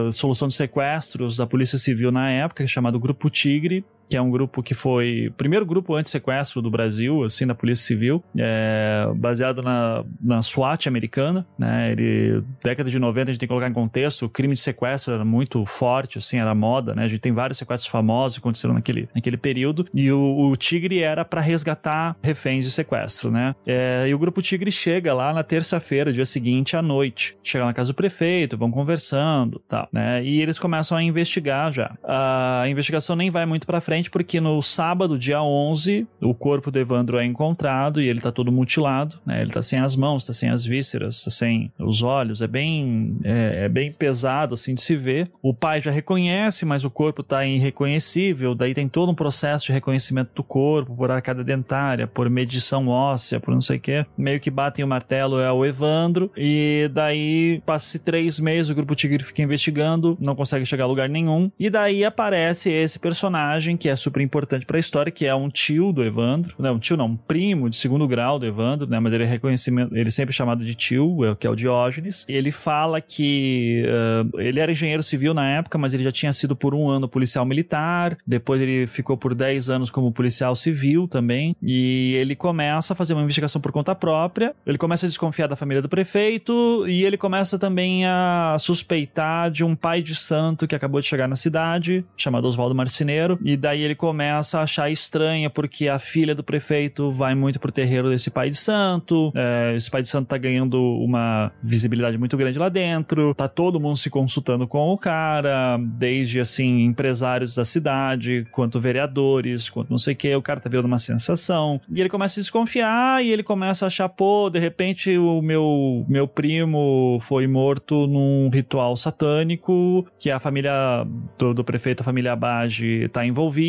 uh, solução de sequestros da Polícia Civil na época, chamado Grupo Tigre, que é um grupo que foi o primeiro grupo anti-sequestro do Brasil, assim, da Polícia Civil, é, baseado na, na SWAT americana, né? Ele, década de 90, a gente tem que colocar em contexto, o crime de sequestro era muito forte, assim, era moda, né? A gente tem vários sequestros famosos que aconteceram naquele, naquele período, e o, o Tigre era para resgatar reféns de sequestro, né? É, e o grupo Tigre chega lá na terça-feira, dia seguinte, à noite. Chega na casa do prefeito, vão conversando, tal, né? E eles começam a investigar já. A investigação nem vai muito para frente, porque no sábado, dia 11, o corpo do Evandro é encontrado e ele tá todo mutilado, né? Ele tá sem as mãos, tá sem as vísceras, tá sem os olhos, é bem, é, é bem pesado, assim, de se ver. O pai já reconhece, mas o corpo tá irreconhecível, daí tem todo um processo de reconhecimento do corpo, por arcada dentária, por medição óssea, por não sei o quê. Meio que batem o martelo é o Evandro e daí passa-se três meses, o Grupo Tigre fica investigando, não consegue chegar a lugar nenhum, e daí aparece esse personagem que é super importante para a história, que é um tio do Evandro, não, né, um tio não, um primo de segundo grau do Evandro, né, mas ele é reconhecimento, ele é sempre chamado de tio, é que é o Diógenes. Ele fala que uh, ele era engenheiro civil na época, mas ele já tinha sido por um ano policial militar, depois ele ficou por 10 anos como policial civil também, e ele começa a fazer uma investigação por conta própria, ele começa a desconfiar da família do prefeito, e ele começa também a suspeitar de um pai de santo que acabou de chegar na cidade, chamado Oswaldo Marceneiro, e daí Aí ele começa a achar estranha, porque a filha do prefeito vai muito pro terreiro desse pai de santo, é, esse pai de santo tá ganhando uma visibilidade muito grande lá dentro, tá todo mundo se consultando com o cara, desde assim, empresários da cidade, quanto vereadores, quanto não sei o que, o cara tá virando uma sensação. E ele começa a desconfiar e ele começa a achar, pô, de repente o meu, meu primo foi morto num ritual satânico, que a família do, do prefeito, a família Abage, tá envolvida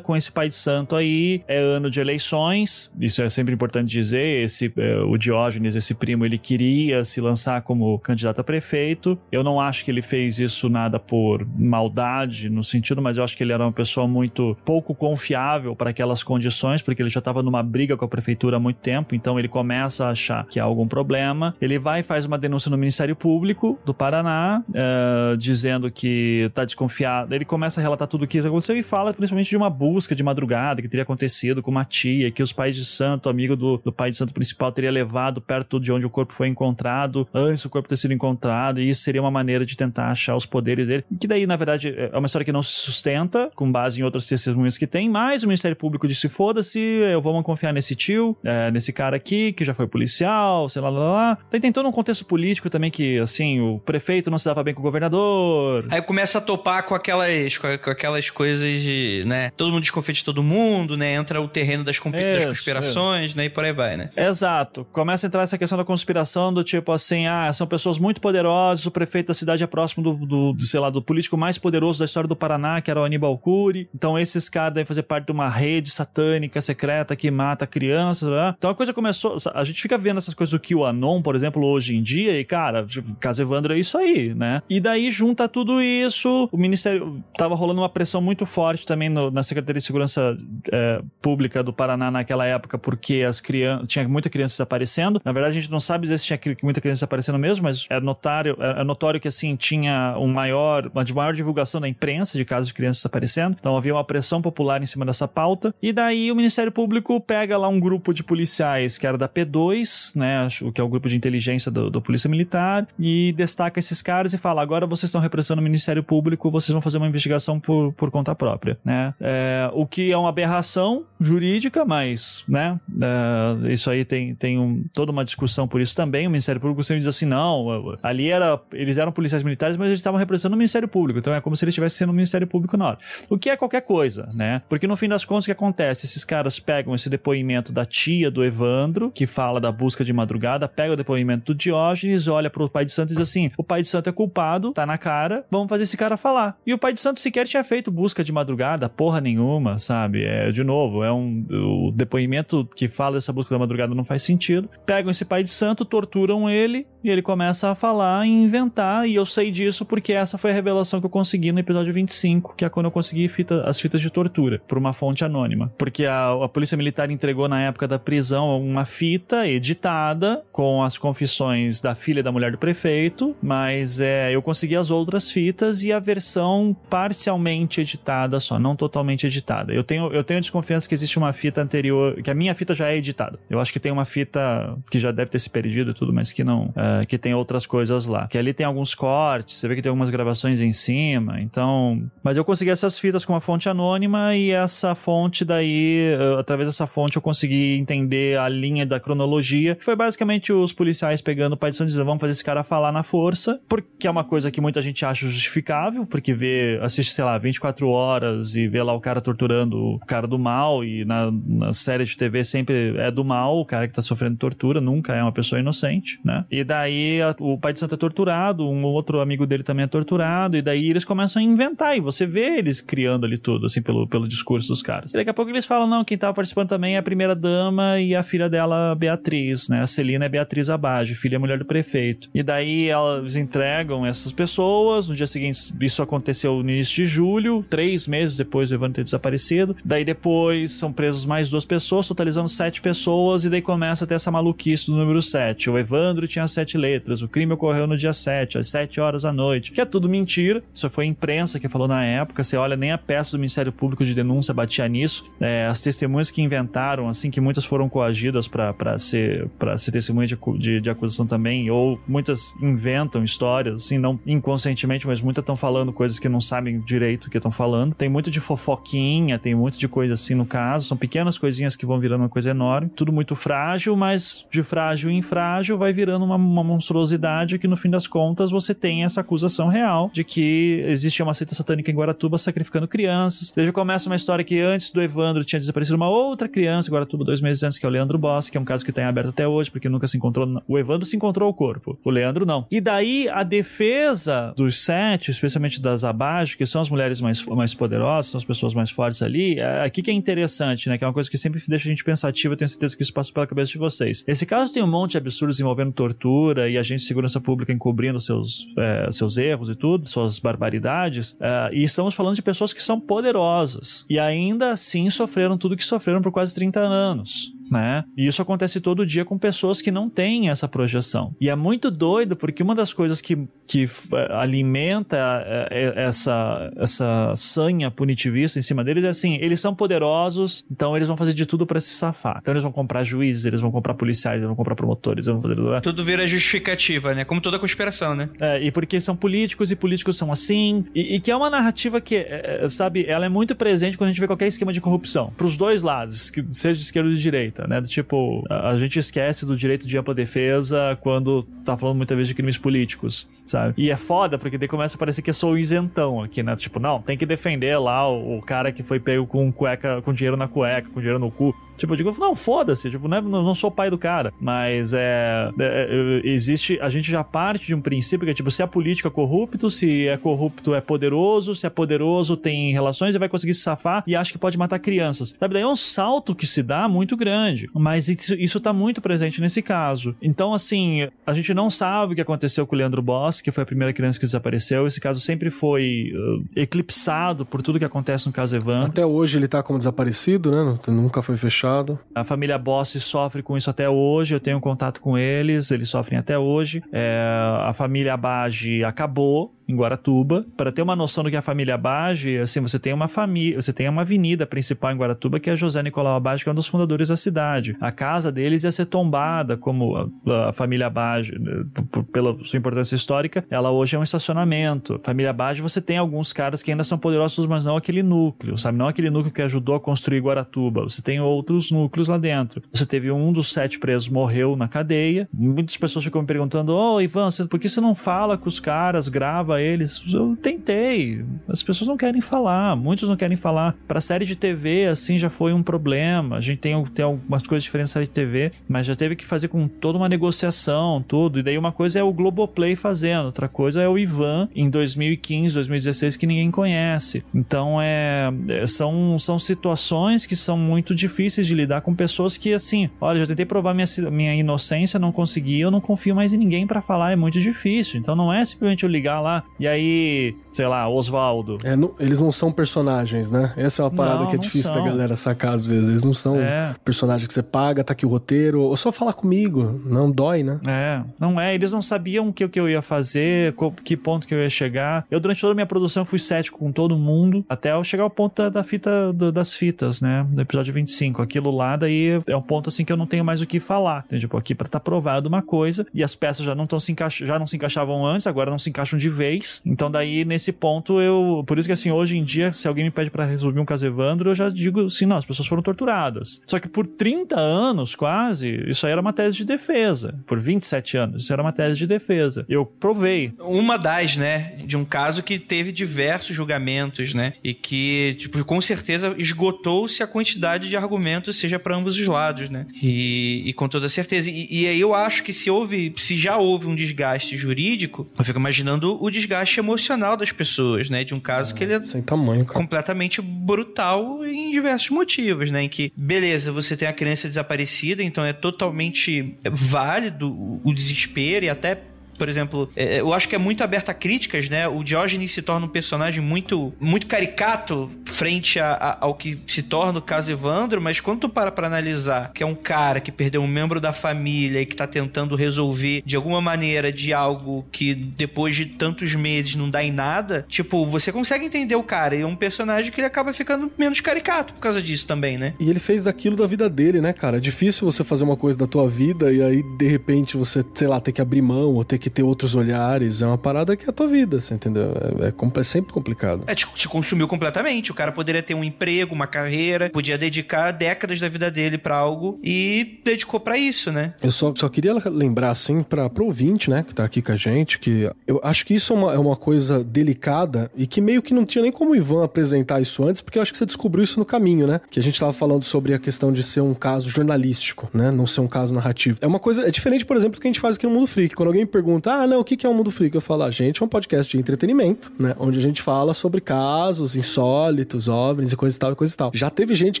com esse pai de santo aí. É ano de eleições, isso é sempre importante dizer. Esse, é, o Diógenes, esse primo, ele queria se lançar como candidato a prefeito. Eu não acho que ele fez isso nada por maldade no sentido, mas eu acho que ele era uma pessoa muito pouco confiável para aquelas condições, porque ele já estava numa briga com a prefeitura há muito tempo, então ele começa a achar que há algum problema. Ele vai e faz uma denúncia no Ministério Público do Paraná, é, dizendo que está desconfiado. Ele começa a relatar tudo o que aconteceu e fala principalmente de uma busca de madrugada que teria acontecido com uma tia, que os pais de santo, amigo do, do pai de santo principal, teria levado perto de onde o corpo foi encontrado, antes o corpo ter sido encontrado, e isso seria uma maneira de tentar achar os poderes dele. Que daí, na verdade, é, é uma história que não se sustenta, com base em outras testemunhas que tem, mas o Ministério Público disse: foda-se, eu vou confiar nesse tio, é, nesse cara aqui, que já foi policial, sei lá, lá, lá. Daí tem todo um contexto político também que, assim, o prefeito não se dava bem com o governador. Aí começa a topar com aquelas, com aquelas coisas de né? Todo mundo desconfia de todo mundo, né? Entra o terreno das, das conspirações, isso. né? E por aí vai, né? Exato. Começa a entrar essa questão da conspiração do tipo assim, ah, são pessoas muito poderosas, o prefeito da cidade é próximo do, do, do sei lá, do político mais poderoso da história do Paraná, que era o Aníbal Cury. Então esses caras devem fazer parte de uma rede satânica secreta que mata crianças, né? Então a coisa começou, a gente fica vendo essas coisas do QAnon, por exemplo, hoje em dia, e cara, caso Evandro é isso aí, né? E daí junta tudo isso, o ministério tava rolando uma pressão muito forte também também no, na Secretaria de Segurança é, Pública do Paraná naquela época, porque as crianças tinha muita criança desaparecendo. Na verdade, a gente não sabe se tinha muita criança desaparecendo mesmo, mas é notário, é, é notório que assim tinha um maior, uma maior divulgação da imprensa de casos de crianças desaparecendo. Então havia uma pressão popular em cima dessa pauta. E daí o Ministério Público pega lá um grupo de policiais que era da P2, né, o que é o grupo de inteligência do, do Polícia Militar, e destaca esses caras e fala: agora vocês estão repressando o Ministério Público, vocês vão fazer uma investigação por, por conta própria né? É, o que é uma aberração jurídica, mas, né? É, isso aí tem, tem um, toda uma discussão por isso também. O Ministério Público sempre diz assim, não, ali era, eles eram policiais militares, mas eles estavam representando o Ministério Público, então é como se eles estivessem sendo o Ministério Público na hora. O que é qualquer coisa, né? Porque no fim das contas o que acontece? Esses caras pegam esse depoimento da tia do Evandro, que fala da busca de madrugada, pega o depoimento do Diógenes, olha pro pai de santo e diz assim, o pai de santo é culpado, tá na cara, vamos fazer esse cara falar. E o pai de santo sequer tinha feito busca de madrugada, nada, porra nenhuma, sabe? É, de novo, é um. O depoimento que fala dessa busca da madrugada não faz sentido. Pegam esse pai de santo, torturam ele, e ele começa a falar e inventar, e eu sei disso porque essa foi a revelação que eu consegui no episódio 25, que é quando eu consegui fita, as fitas de tortura, por uma fonte anônima. Porque a, a polícia militar entregou na época da prisão uma fita editada com as confissões da filha da mulher do prefeito, mas é, eu consegui as outras fitas e a versão parcialmente editada só. Não não totalmente editada. Eu tenho, eu tenho desconfiança que existe uma fita anterior, que a minha fita já é editada. Eu acho que tem uma fita que já deve ter se perdido e tudo, mas que não, uh, que tem outras coisas lá. Que ali tem alguns cortes, você vê que tem algumas gravações em cima, então. Mas eu consegui essas fitas com uma fonte anônima e essa fonte daí, uh, através dessa fonte eu consegui entender a linha da cronologia, que foi basicamente os policiais pegando o pai de Santos dizendo, vamos fazer esse cara falar na força, porque é uma coisa que muita gente acha justificável, porque vê, assiste, sei lá, 24 horas e e vê lá o cara torturando o cara do mal, e na, na série de TV sempre é do mal o cara que tá sofrendo tortura, nunca é uma pessoa inocente, né? E daí a, o pai de santo é torturado, um outro amigo dele também é torturado, e daí eles começam a inventar, e você vê eles criando ali tudo, assim, pelo, pelo discurso dos caras. E daqui a pouco eles falam, não, quem tava participando também é a primeira dama e a filha dela, Beatriz, né? A Celina é Beatriz Abajo filha e mulher do prefeito. E daí elas entregam essas pessoas, no dia seguinte, isso aconteceu no início de julho, três meses depois depois do Evandro ter desaparecido. Daí depois são presos mais duas pessoas, totalizando sete pessoas, e daí começa a ter essa maluquice do número 7. O Evandro tinha sete letras, o crime ocorreu no dia 7, às 7 horas da noite. Que é tudo mentira, isso foi a imprensa que falou na época. Você olha, nem a peça do Ministério Público de Denúncia batia nisso. É, as testemunhas que inventaram, assim, que muitas foram coagidas para ser, ser testemunha de, de, de acusação também, ou muitas inventam histórias, assim, não inconscientemente, mas muitas estão falando coisas que não sabem direito o que estão falando. Tem muito de de fofoquinha, tem um monte de coisa assim no caso. São pequenas coisinhas que vão virando uma coisa enorme. Tudo muito frágil, mas de frágil em frágil vai virando uma, uma monstruosidade que no fim das contas você tem essa acusação real de que existe uma seita satânica em Guaratuba sacrificando crianças. Desde começa uma história que antes do Evandro tinha desaparecido uma outra criança em Guaratuba dois meses antes, que é o Leandro Boss, que é um caso que está em aberto até hoje, porque nunca se encontrou. O Evandro se encontrou o corpo, o Leandro não. E daí a defesa dos sete, especialmente das abaixo, que são as mulheres mais, mais poderosas, são as pessoas mais fortes ali. É, aqui que é interessante, né? Que é uma coisa que sempre deixa a gente pensativo. Eu tenho certeza que isso passa pela cabeça de vocês. Esse caso tem um monte de absurdos envolvendo tortura e agência de segurança pública encobrindo seus, é, seus erros e tudo, suas barbaridades. É, e estamos falando de pessoas que são poderosas e ainda assim sofreram tudo que sofreram por quase 30 anos né? E isso acontece todo dia com pessoas que não têm essa projeção. E é muito doido porque uma das coisas que, que eh, alimenta eh, eh, essa, essa sanha punitivista em cima deles é assim: eles são poderosos, então eles vão fazer de tudo para se safar. Então eles vão comprar juízes, eles vão comprar policiais, eles vão comprar promotores, eles vão fazer. Tudo vira justificativa, né? Como toda conspiração, né? É, e porque são políticos e políticos são assim. E, e que é uma narrativa que, é, sabe, ela é muito presente quando a gente vê qualquer esquema de corrupção. Pros dois lados, seja de esquerda ou de direita né? Do tipo, a, a gente esquece do direito de ampla defesa quando tá falando muitas vezes de crimes políticos sabe? E é foda, porque daí começa a parecer que eu sou isentão aqui, né? Tipo, não, tem que defender lá o, o cara que foi pego com cueca, com dinheiro na cueca, com dinheiro no cu. Tipo, eu digo, não, foda-se, tipo, né? não, é, não sou pai do cara. Mas é, é, é Existe. A gente já parte de um princípio que é tipo, se é política é corrupto, se é corrupto é poderoso, se é poderoso tem relações e vai conseguir se safar e acha que pode matar crianças. Sabe? Daí é um salto que se dá muito grande. Mas isso, isso tá muito presente nesse caso. Então, assim, a gente não sabe o que aconteceu com o Leandro Boss criança que foi a primeira criança que desapareceu. Esse caso sempre foi uh, eclipsado por tudo que acontece no caso Evan. Até hoje ele tá como desaparecido, né? Nunca foi fechado. A família Boss sofre com isso até hoje. Eu tenho contato com eles, eles sofrem até hoje. É, a família Bage acabou, em Guaratuba. Para ter uma noção do que é a família Abage, assim, você tem uma família, você tem uma avenida principal em Guaratuba que é José Nicolau Abage, que é um dos fundadores da cidade. A casa deles ia ser tombada como a, a família Abage, né, pela sua importância histórica, ela hoje é um estacionamento. Família Abage, você tem alguns caras que ainda são poderosos, mas não aquele núcleo, sabe? Não aquele núcleo que ajudou a construir Guaratuba. Você tem outros núcleos lá dentro. Você teve um dos sete presos morreu na cadeia. Muitas pessoas ficam me perguntando: "Ô, oh, Ivan, por que você não fala com os caras, grava eles. Eu tentei, as pessoas não querem falar, muitos não querem falar. Para série de TV, assim, já foi um problema. A gente tem, tem algumas coisas diferentes de TV, mas já teve que fazer com toda uma negociação, tudo. E daí uma coisa é o Globoplay fazendo, outra coisa é o Ivan em 2015, 2016 que ninguém conhece. Então é, é são são situações que são muito difíceis de lidar com pessoas que assim, olha, já tentei provar minha minha inocência, não consegui, eu não confio mais em ninguém para falar, é muito difícil. Então não é simplesmente eu ligar lá, e aí sei lá, Oswaldo. É, não, eles não são personagens, né? Essa é uma parada não, que é difícil são. da galera sacar às vezes. Eles não são é. personagens que você paga, tá aqui o roteiro, ou só falar comigo. Não dói, né? É, não é. Eles não sabiam o que, que eu ia fazer, que ponto que eu ia chegar. Eu, durante toda a minha produção, fui cético com todo mundo, até eu chegar ao ponto da, da fita, do, das fitas, né? Do episódio 25. Aquilo lá, daí é um ponto assim que eu não tenho mais o que falar. Então, tipo, aqui pra tá provado uma coisa, e as peças já não estão se encaix, já não se encaixavam antes, agora não se encaixam de vez. Então, daí, nesse nesse ponto eu. Por isso que assim, hoje em dia, se alguém me pede para resumir um caso Evandro, eu já digo assim, não, as pessoas foram torturadas. Só que por 30 anos, quase, isso aí era uma tese de defesa. Por 27 anos, isso era uma tese de defesa. Eu provei. Uma das, né? De um caso que teve diversos julgamentos, né? E que, tipo, com certeza esgotou-se a quantidade de argumentos, seja para ambos os lados, né? E, e com toda certeza. E, e aí eu acho que se houve, se já houve um desgaste jurídico, eu fico imaginando o desgaste emocional das pessoas, né? De um caso é, que ele é, é sem tamanho, cara. completamente brutal em diversos motivos, né? Em que, beleza, você tem a criança desaparecida, então é totalmente válido o desespero e até por exemplo, é, é, eu acho que é muito aberta a críticas, né? O Diógenes se torna um personagem muito, muito caricato frente a, a, ao que se torna o caso Evandro, mas quando tu para pra analisar que é um cara que perdeu um membro da família e que tá tentando resolver de alguma maneira de algo que depois de tantos meses não dá em nada, tipo, você consegue entender o cara e é um personagem que ele acaba ficando menos caricato por causa disso também, né? E ele fez daquilo da vida dele, né, cara? É difícil você fazer uma coisa da tua vida e aí de repente você, sei lá, ter que abrir mão ou ter que que ter outros olhares. É uma parada que é a tua vida, você entendeu? É, é, é sempre complicado. É, te, te, consumiu completamente. O cara poderia ter um emprego, uma carreira, podia dedicar décadas da vida dele para algo e dedicou para isso, né? Eu só, só queria lembrar, assim, pra, pro ouvinte, né, que tá aqui com a gente, que eu acho que isso é uma, é uma coisa delicada e que meio que não tinha nem como o Ivan apresentar isso antes, porque eu acho que você descobriu isso no caminho, né? Que a gente tava falando sobre a questão de ser um caso jornalístico, né? Não ser um caso narrativo. É uma coisa, é diferente, por exemplo, do que a gente faz aqui no Mundo Freak. Quando alguém pergunta pergunta, ah, não, o que é o Mundo Freak? Eu falo, a ah, gente, é um podcast de entretenimento, né? Onde a gente fala sobre casos insólitos, OVNIs e coisa e tal, e coisa e tal. Já teve gente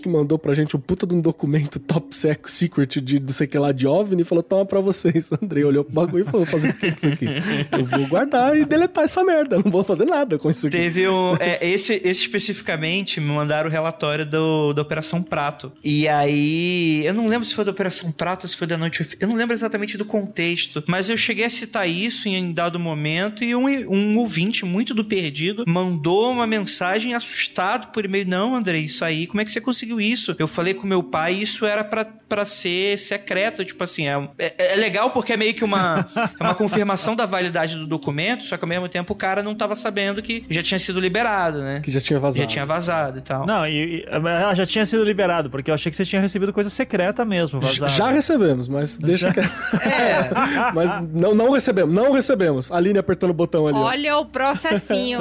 que mandou pra gente um puta de um documento top secret de não sei que lá de OVNI e falou, toma pra vocês. O Andrei olhou pro bagulho e falou, fazer o que isso aqui? Eu vou guardar e deletar essa merda, não vou fazer nada com isso aqui. Teve um É, esse, esse especificamente me mandaram o relatório do, da Operação Prato. E aí, eu não lembro se foi da Operação Prato, se foi da Noite... Eu não lembro exatamente do contexto, mas eu cheguei a citar isso em dado momento e um, um ouvinte muito do perdido mandou uma mensagem assustado por e-mail. Não, André, isso aí, como é que você conseguiu isso? Eu falei com meu pai, isso era para ser secreto, tipo assim, é, é, é, legal porque é meio que uma, é uma confirmação da validade do documento, só que ao mesmo tempo o cara não tava sabendo que já tinha sido liberado, né? Que já tinha vazado. Já tinha vazado e tal. Não, e, e é, ah, já tinha sido liberado, porque eu achei que você tinha recebido coisa secreta mesmo, vazada. Já recebemos, mas deixa já... que... É. mas não, não recebemos recebemos, não recebemos. Aline apertando o botão ali. Olha ó. o processinho.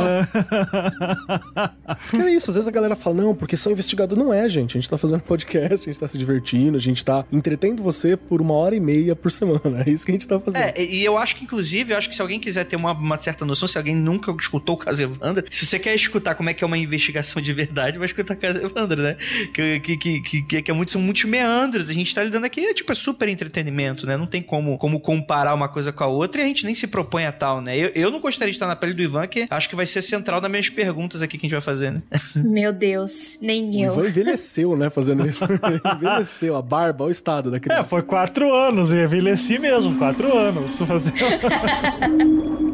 que é isso, às vezes a galera fala, não, porque são investigador. Não é, gente. A gente tá fazendo podcast, a gente tá se divertindo, a gente tá entretendo você por uma hora e meia por semana. É isso que a gente tá fazendo. É, e eu acho que, inclusive, eu acho que se alguém quiser ter uma, uma certa noção, se alguém nunca escutou o caso Evandro, se você quer escutar como é que é uma investigação de verdade, vai escutar o caso Evandro, né? Que, que, que, que, que é, é muito, são muitos meandros. A gente tá lidando aqui, é, tipo, é super entretenimento, né? Não tem como, como comparar uma coisa com a outra a gente nem se propõe a tal, né? Eu, eu não gostaria de estar na pele do Ivan, que acho que vai ser central das minhas perguntas aqui que a gente vai fazer, né? Meu Deus, nem eu. O Ivan envelheceu, né, fazendo isso. envelheceu, a barba, o estado da é, criança. É, foi quatro anos, e envelheci mesmo, quatro anos. Fazendo...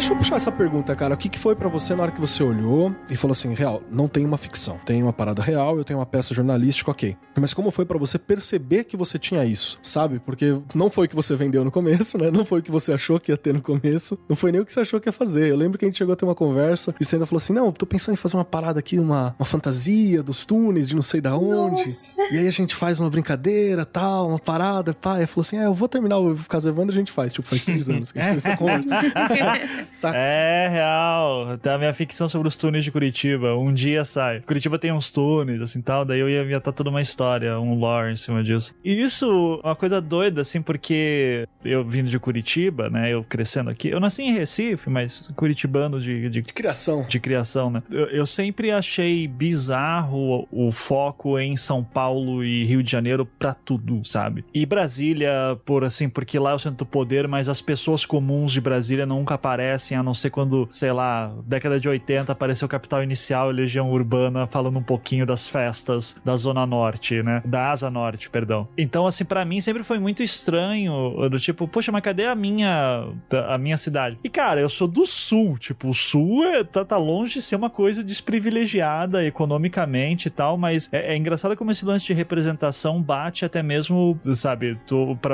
Deixa eu puxar essa pergunta, cara. O que, que foi para você na hora que você olhou e falou assim, real, não tem uma ficção, tem uma parada real, eu tenho uma peça jornalística, ok. Mas como foi para você perceber que você tinha isso, sabe? Porque não foi o que você vendeu no começo, né? Não foi o que você achou que ia ter no começo, não foi nem o que você achou que ia fazer. Eu lembro que a gente chegou a ter uma conversa e você ainda falou assim, não, tô pensando em fazer uma parada aqui, uma, uma fantasia dos túneis de não sei da onde. Nossa. E aí a gente faz uma brincadeira, tal, uma parada, pá. E falou assim, é, eu vou terminar o Caso Evandro a gente faz. Tipo, faz três anos que a gente tem essa conversa. Saca? É real. a minha ficção sobre os túneis de Curitiba. Um dia sai. Curitiba tem uns túneis, assim tal. Daí eu ia estar toda uma história, um lore em cima disso. E isso é uma coisa doida, assim, porque eu vindo de Curitiba, né? Eu crescendo aqui. Eu nasci em Recife, mas curitibano de. De, de criação. De criação, né? Eu, eu sempre achei bizarro o, o foco em São Paulo e Rio de Janeiro pra tudo, sabe? E Brasília, por assim, porque lá é o centro do poder, mas as pessoas comuns de Brasília nunca aparecem assim, a não ser quando, sei lá, década de 80 apareceu Capital Inicial e Legião Urbana falando um pouquinho das festas da Zona Norte, né? Da Asa Norte, perdão. Então, assim, para mim sempre foi muito estranho, do tipo, poxa, mas cadê a minha a minha cidade? E cara, eu sou do sul, tipo, o sul é, tá, tá longe de ser uma coisa desprivilegiada economicamente e tal, mas é, é engraçado como esse lance de representação bate até mesmo, sabe,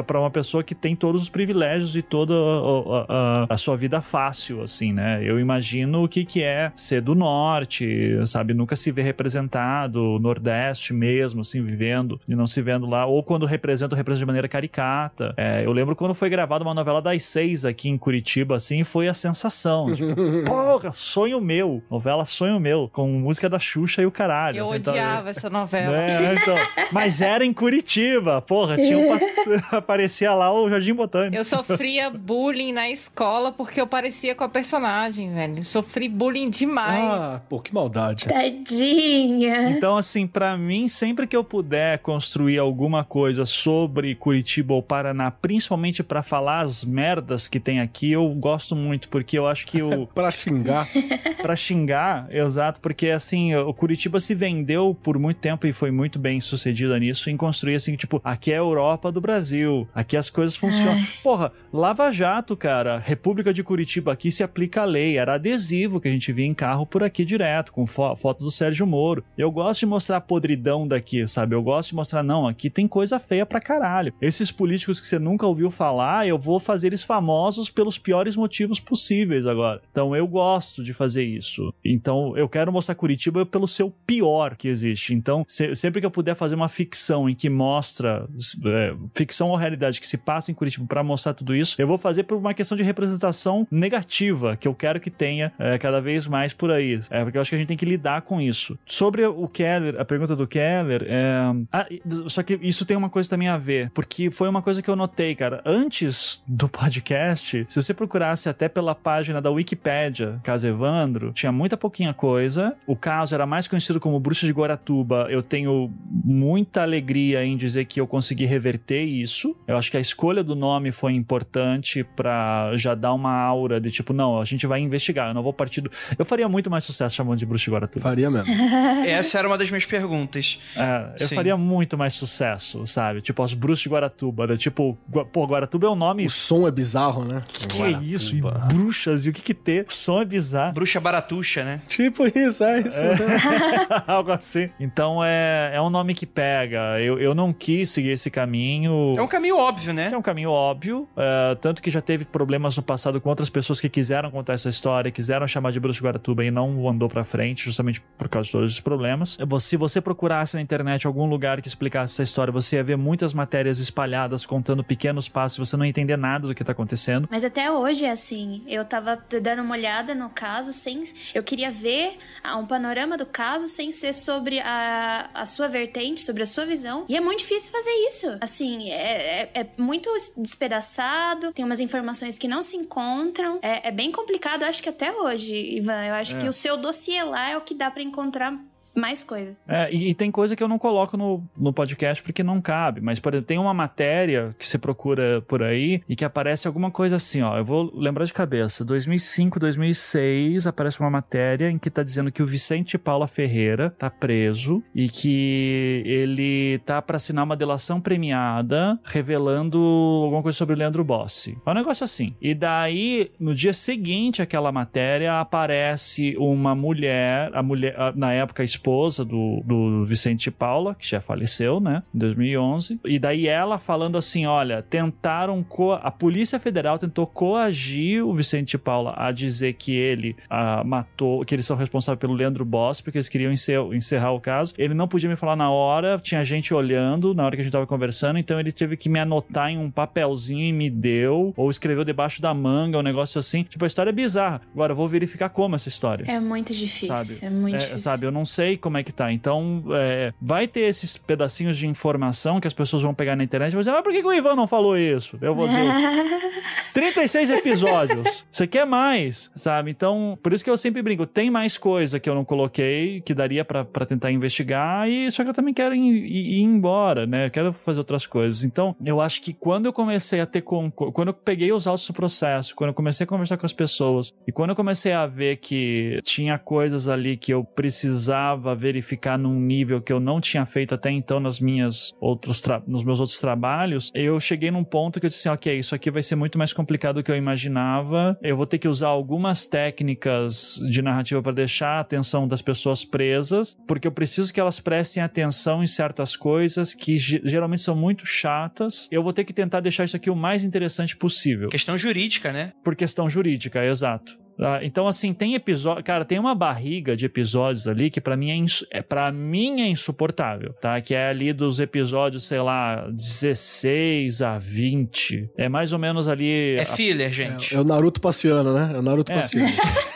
para uma pessoa que tem todos os privilégios e toda a, a, a, a sua vida fácil fácil, assim, né? Eu imagino o que, que é ser do norte, sabe? Nunca se vê representado, nordeste mesmo, assim, vivendo e não se vendo lá. Ou quando representa, representa de maneira caricata. É, eu lembro quando foi gravada uma novela das seis aqui em Curitiba, assim, foi a sensação. Tipo, porra, sonho meu. Novela Sonho Meu, com música da Xuxa e o caralho. Eu assim, então, odiava então, essa novela. Né? Então, mas era em Curitiba, porra, tinha um, aparecia lá o Jardim Botânico. Eu sofria bullying na escola porque eu parecia com a personagem, velho. Sofri bullying demais. Ah, pô, que maldade. Tadinha. Então, assim, para mim, sempre que eu puder construir alguma coisa sobre Curitiba ou Paraná, principalmente para falar as merdas que tem aqui, eu gosto muito, porque eu acho que o. pra xingar. pra xingar, exato, porque assim, o Curitiba se vendeu por muito tempo e foi muito bem sucedida nisso em construir assim, tipo, aqui é a Europa do Brasil, aqui as coisas funcionam. Porra, Lava Jato, cara, República de Curitiba tipo, aqui se aplica a lei. Era adesivo que a gente via em carro por aqui direto, com fo foto do Sérgio Moro. Eu gosto de mostrar a podridão daqui, sabe? Eu gosto de mostrar, não, aqui tem coisa feia pra caralho. Esses políticos que você nunca ouviu falar, eu vou fazer eles famosos pelos piores motivos possíveis agora. Então eu gosto de fazer isso. Então eu quero mostrar Curitiba pelo seu pior que existe. Então, se sempre que eu puder fazer uma ficção em que mostra é, ficção ou realidade que se passa em Curitiba para mostrar tudo isso, eu vou fazer por uma questão de representação negativa negativa que eu quero que tenha é, cada vez mais por aí. É, porque eu acho que a gente tem que lidar com isso. Sobre o Keller, a pergunta do Keller, é... ah, só que isso tem uma coisa também a ver, porque foi uma coisa que eu notei, cara. Antes do podcast, se você procurasse até pela página da Wikipédia, caso Evandro, tinha muita pouquinha coisa. O caso era mais conhecido como Bruxa de Guaratuba. Eu tenho muita alegria em dizer que eu consegui reverter isso. Eu acho que a escolha do nome foi importante para já dar uma aura sabe? Tipo, não, a gente vai investigar, eu não vou partir do... Eu faria muito mais sucesso chamando de Bruxo Guaratuba. Faria mesmo. Essa era uma das minhas perguntas. É, eu Sim. faria muito mais sucesso, sabe? Tipo, os Bruxos de Guaratuba, né? Tipo, Gua... pô, Guaratuba é um nome... O som é bizarro, né? Que, que é isso? E bruxas, e o que que ter? O som é bizarro. Bruxa Baratuxa, né? Tipo isso, é isso. É. Algo assim. Então, é, é um nome que pega. Eu, eu não quis seguir esse caminho. É um caminho óbvio, né? É um caminho óbvio, é, tanto que já teve problemas no passado com outras pessoas pessoas que quiseram contar essa história, quiseram chamar de Bruxo Guaratuba e não andou para frente, justamente por causa de todos os problemas. Se você procurasse na internet algum lugar que explicasse essa história, você ia ver muitas matérias espalhadas contando pequenos passos, e você não ia entender nada do que tá acontecendo. Mas até hoje é assim. Eu tava dando uma olhada no caso sem. Eu queria ver um panorama do caso sem ser sobre a, a sua vertente, sobre a sua visão. E é muito difícil fazer isso. Assim, é, é, é muito despedaçado, tem umas informações que não se encontram. É, é bem complicado, acho que até hoje, Ivan. Eu acho é. que o seu dossiê lá é o que dá para encontrar mais coisas. É, e, e, tem coisa que eu não coloco no, no podcast porque não cabe, mas por exemplo, tem uma matéria que você procura por aí e que aparece alguma coisa assim, ó, eu vou lembrar de cabeça, 2005, 2006 aparece uma matéria em que tá dizendo que o Vicente Paula Ferreira tá preso e que ele tá para assinar uma delação premiada revelando alguma coisa sobre o Leandro Bossi. É um negócio assim. E daí, no dia seguinte àquela matéria, aparece uma mulher, a mulher, na época, esposa esposa do, do Vicente Paula, que já faleceu, né, em 2011. E daí ela falando assim, olha, tentaram co a Polícia Federal tentou coagir o Vicente Paula a dizer que ele a, ah, matou, que eles são responsáveis pelo Leandro Boss, porque eles queriam encerrar, encerrar o caso. Ele não podia me falar na hora, tinha gente olhando na hora que a gente tava conversando, então ele teve que me anotar em um papelzinho e me deu, ou escreveu debaixo da manga, um negócio assim. Tipo, a história é bizarra. Agora, eu vou verificar como essa história. É muito difícil, sabe? é muito é, difícil. Sabe, eu não sei como é que tá. Então, é, vai ter esses pedacinhos de informação que as pessoas vão pegar na internet e vão dizer, ah, por que, que o Ivan não falou isso? Eu vou dizer, 36 episódios. Você quer mais, sabe? Então, por isso que eu sempre brinco, tem mais coisa que eu não coloquei, que daria para tentar investigar, e só que eu também quero ir, ir, ir, embora, né? Eu quero fazer outras coisas. Então, eu acho que quando eu comecei a ter... Com, quando eu peguei os autos do processo, quando eu comecei a conversar com as pessoas, e quando eu comecei a ver que tinha coisas ali que eu precisava precisava verificar num nível que eu não tinha feito até então nas minhas outros nos meus outros trabalhos, eu cheguei num ponto que eu disse, assim, ok, isso aqui vai ser muito mais complicado do que eu imaginava. Eu vou ter que usar algumas técnicas de narrativa para deixar a atenção das pessoas presas, porque eu preciso que elas prestem atenção em certas coisas que geralmente são muito chatas. Eu vou ter que tentar deixar isso aqui o mais interessante possível. Questão jurídica, né? Por questão jurídica, exato. Ah, então, assim, tem episódio. Cara, tem uma barriga de episódios ali que para mim é, ins... É, mim é insuportável, tá? Que é ali dos episódios, sei lá, 16 a 20. É mais ou menos ali. É filler, gente. É, é o Naruto passeando, né? É o Naruto é. passeando.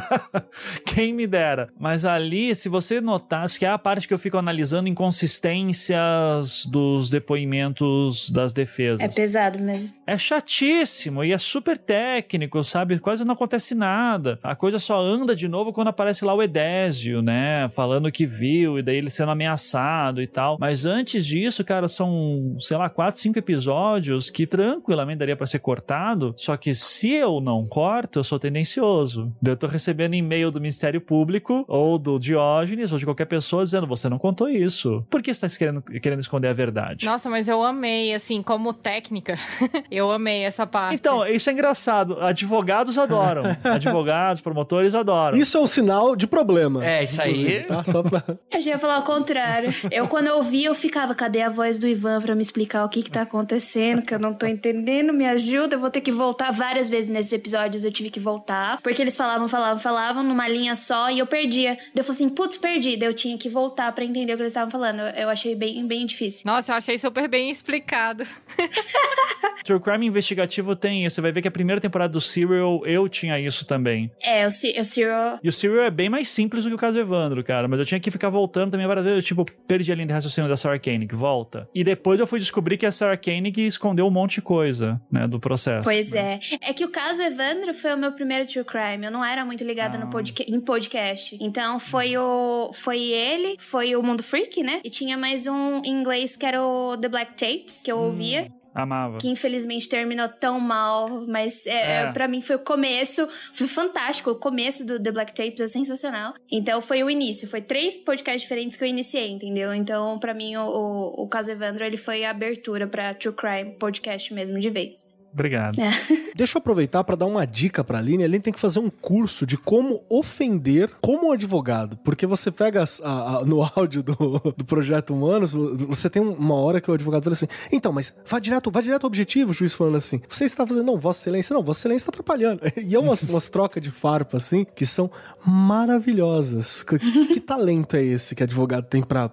Quem me dera. Mas ali, se você notasse que é a parte que eu fico analisando inconsistências dos depoimentos das defesas. É pesado mesmo. É chatíssimo e é super técnico, sabe? Quase não acontece nada. A coisa só anda de novo quando aparece lá o Edésio, né? Falando que viu e daí ele sendo ameaçado e tal. Mas antes disso, cara, são, sei lá, quatro, cinco episódios que tranquilamente daria para ser cortado. Só que se eu não corto, eu sou tendencioso. Eu tô recebendo e-mail do Ministério Público ou do Diógenes ou de qualquer pessoa dizendo: você não contou isso. Por que você está querendo, querendo esconder a verdade? Nossa, mas eu amei, assim, como técnica, eu amei essa parte. Então, isso é engraçado. Advogados adoram. Advogados, promotores adoram. Isso é um sinal de problema. É, isso aí. Tá? Só pra... Eu já ia falar o contrário. Eu, quando eu ouvi, eu ficava: cadê a voz do Ivan para me explicar o que, que tá acontecendo? Que eu não tô entendendo, me ajuda. Eu vou ter que voltar várias vezes nesses episódios. Eu tive que voltar, porque eles falavam, falavam falavam, falavam numa linha só e eu perdia. Daí eu falei assim, putz, perdi. Daí eu tinha que voltar para entender o que eles estavam falando. Eu achei bem, bem difícil. Nossa, eu achei super bem explicado. True Crime Investigativo tem isso. Você vai ver que a primeira temporada do Serial eu tinha isso também. É, o, o Serial. E o Serial é bem mais simples do que o caso Evandro, cara. Mas eu tinha que ficar voltando também várias vezes. Tipo, perdi a linha de raciocínio da Sarah Koenig, volta. E depois eu fui descobrir que a Sarah Koenig escondeu um monte de coisa, né, do processo. Pois né? é. É que o caso Evandro foi o meu primeiro True Crime. Eu não era muito muito ligada ah. no podca em podcast. Então foi hum. o foi ele, foi o Mundo Freak, né? E tinha mais um em inglês que era o The Black Tapes, que eu hum. ouvia. Amava. Que infelizmente terminou tão mal, mas é, é. é para mim foi o começo, foi fantástico. O começo do The Black Tapes é sensacional. Então foi o início, foi três podcasts diferentes que eu iniciei, entendeu? Então para mim o, o, o caso Evandro ele foi a abertura para True Crime podcast mesmo de vez. Obrigado. É. Deixa eu aproveitar para dar uma dica para a Aline. A Aline tem que fazer um curso de como ofender como advogado. Porque você pega a, a, no áudio do, do Projeto Humanos, você tem uma hora que o advogado fala assim: então, mas vá direto, vá direto ao objetivo, o juiz falando assim. Você está fazendo, não, Vossa Excelência, não, Vossa Excelência está atrapalhando. E é umas, umas trocas de farpa assim que são maravilhosas. Que, que talento é esse que advogado tem para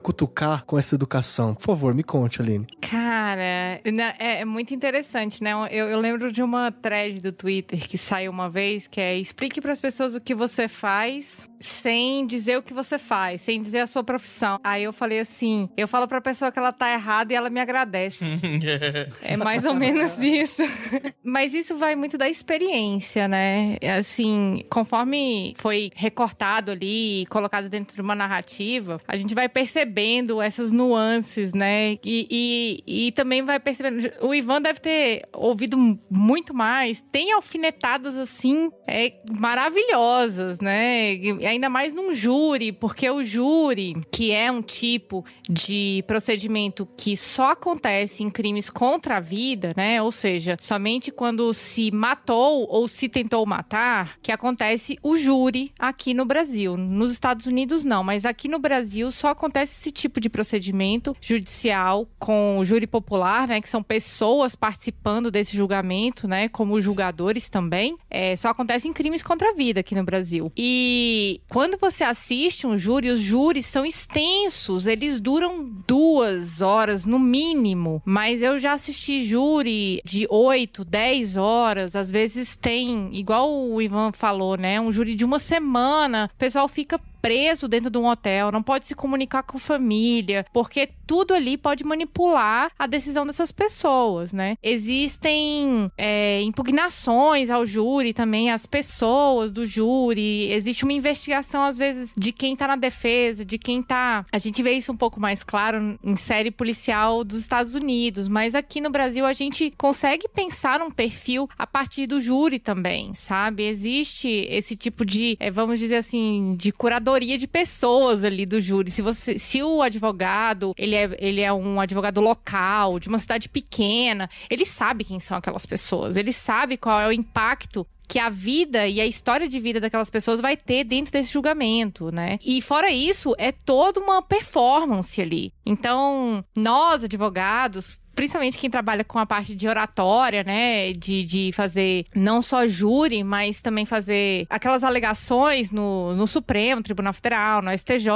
cutucar com essa educação? Por favor, me conte, Aline. Cara, é, é muito interessante interessante, né? Eu, eu lembro de uma thread do Twitter que saiu uma vez, que é explique para as pessoas o que você faz sem dizer o que você faz, sem dizer a sua profissão. Aí eu falei assim, eu falo pra pessoa que ela tá errada e ela me agradece. é mais ou menos isso. Mas isso vai muito da experiência, né? Assim, conforme foi recortado ali, colocado dentro de uma narrativa, a gente vai percebendo essas nuances, né? E, e, e também vai percebendo. O Ivan deve ter ouvido muito mais. Tem alfinetadas assim, é, maravilhosas, né? E ainda mais num júri, porque o júri, que é um tipo de procedimento que só acontece em crimes contra a vida, né? Ou seja, somente quando se matou ou se tentou matar, que acontece o júri aqui no Brasil. Nos Estados Unidos não, mas aqui no Brasil só acontece esse tipo de procedimento judicial com júri popular, né? Que são pessoas participantes participando desse julgamento, né, como julgadores também, é, só acontece em crimes contra a vida aqui no Brasil. E quando você assiste um júri, os júris são extensos, eles duram duas horas no mínimo, mas eu já assisti júri de oito, dez horas, às vezes tem, igual o Ivan falou, né, um júri de uma semana, o pessoal fica preso dentro de um hotel, não pode se comunicar com família, porque tudo ali pode manipular a decisão dessas pessoas, né? Existem é, impugnações ao júri também, às pessoas do júri, existe uma investigação, às vezes, de quem tá na defesa, de quem tá. A gente vê isso um pouco mais claro em série policial dos Estados Unidos, mas aqui no Brasil a gente consegue pensar um perfil a partir do júri também, sabe? Existe esse tipo de, é, vamos dizer assim, de curador maioria de pessoas ali do júri. Se você, se o advogado, ele é, ele é um advogado local, de uma cidade pequena, ele sabe quem são aquelas pessoas, ele sabe qual é o impacto que a vida e a história de vida daquelas pessoas vai ter dentro desse julgamento, né? E fora isso, é toda uma performance ali. Então, nós, advogados, principalmente quem trabalha com a parte de oratória, né? De, de fazer não só júri, mas também fazer aquelas alegações no, no Supremo, Tribunal Federal, no STJ.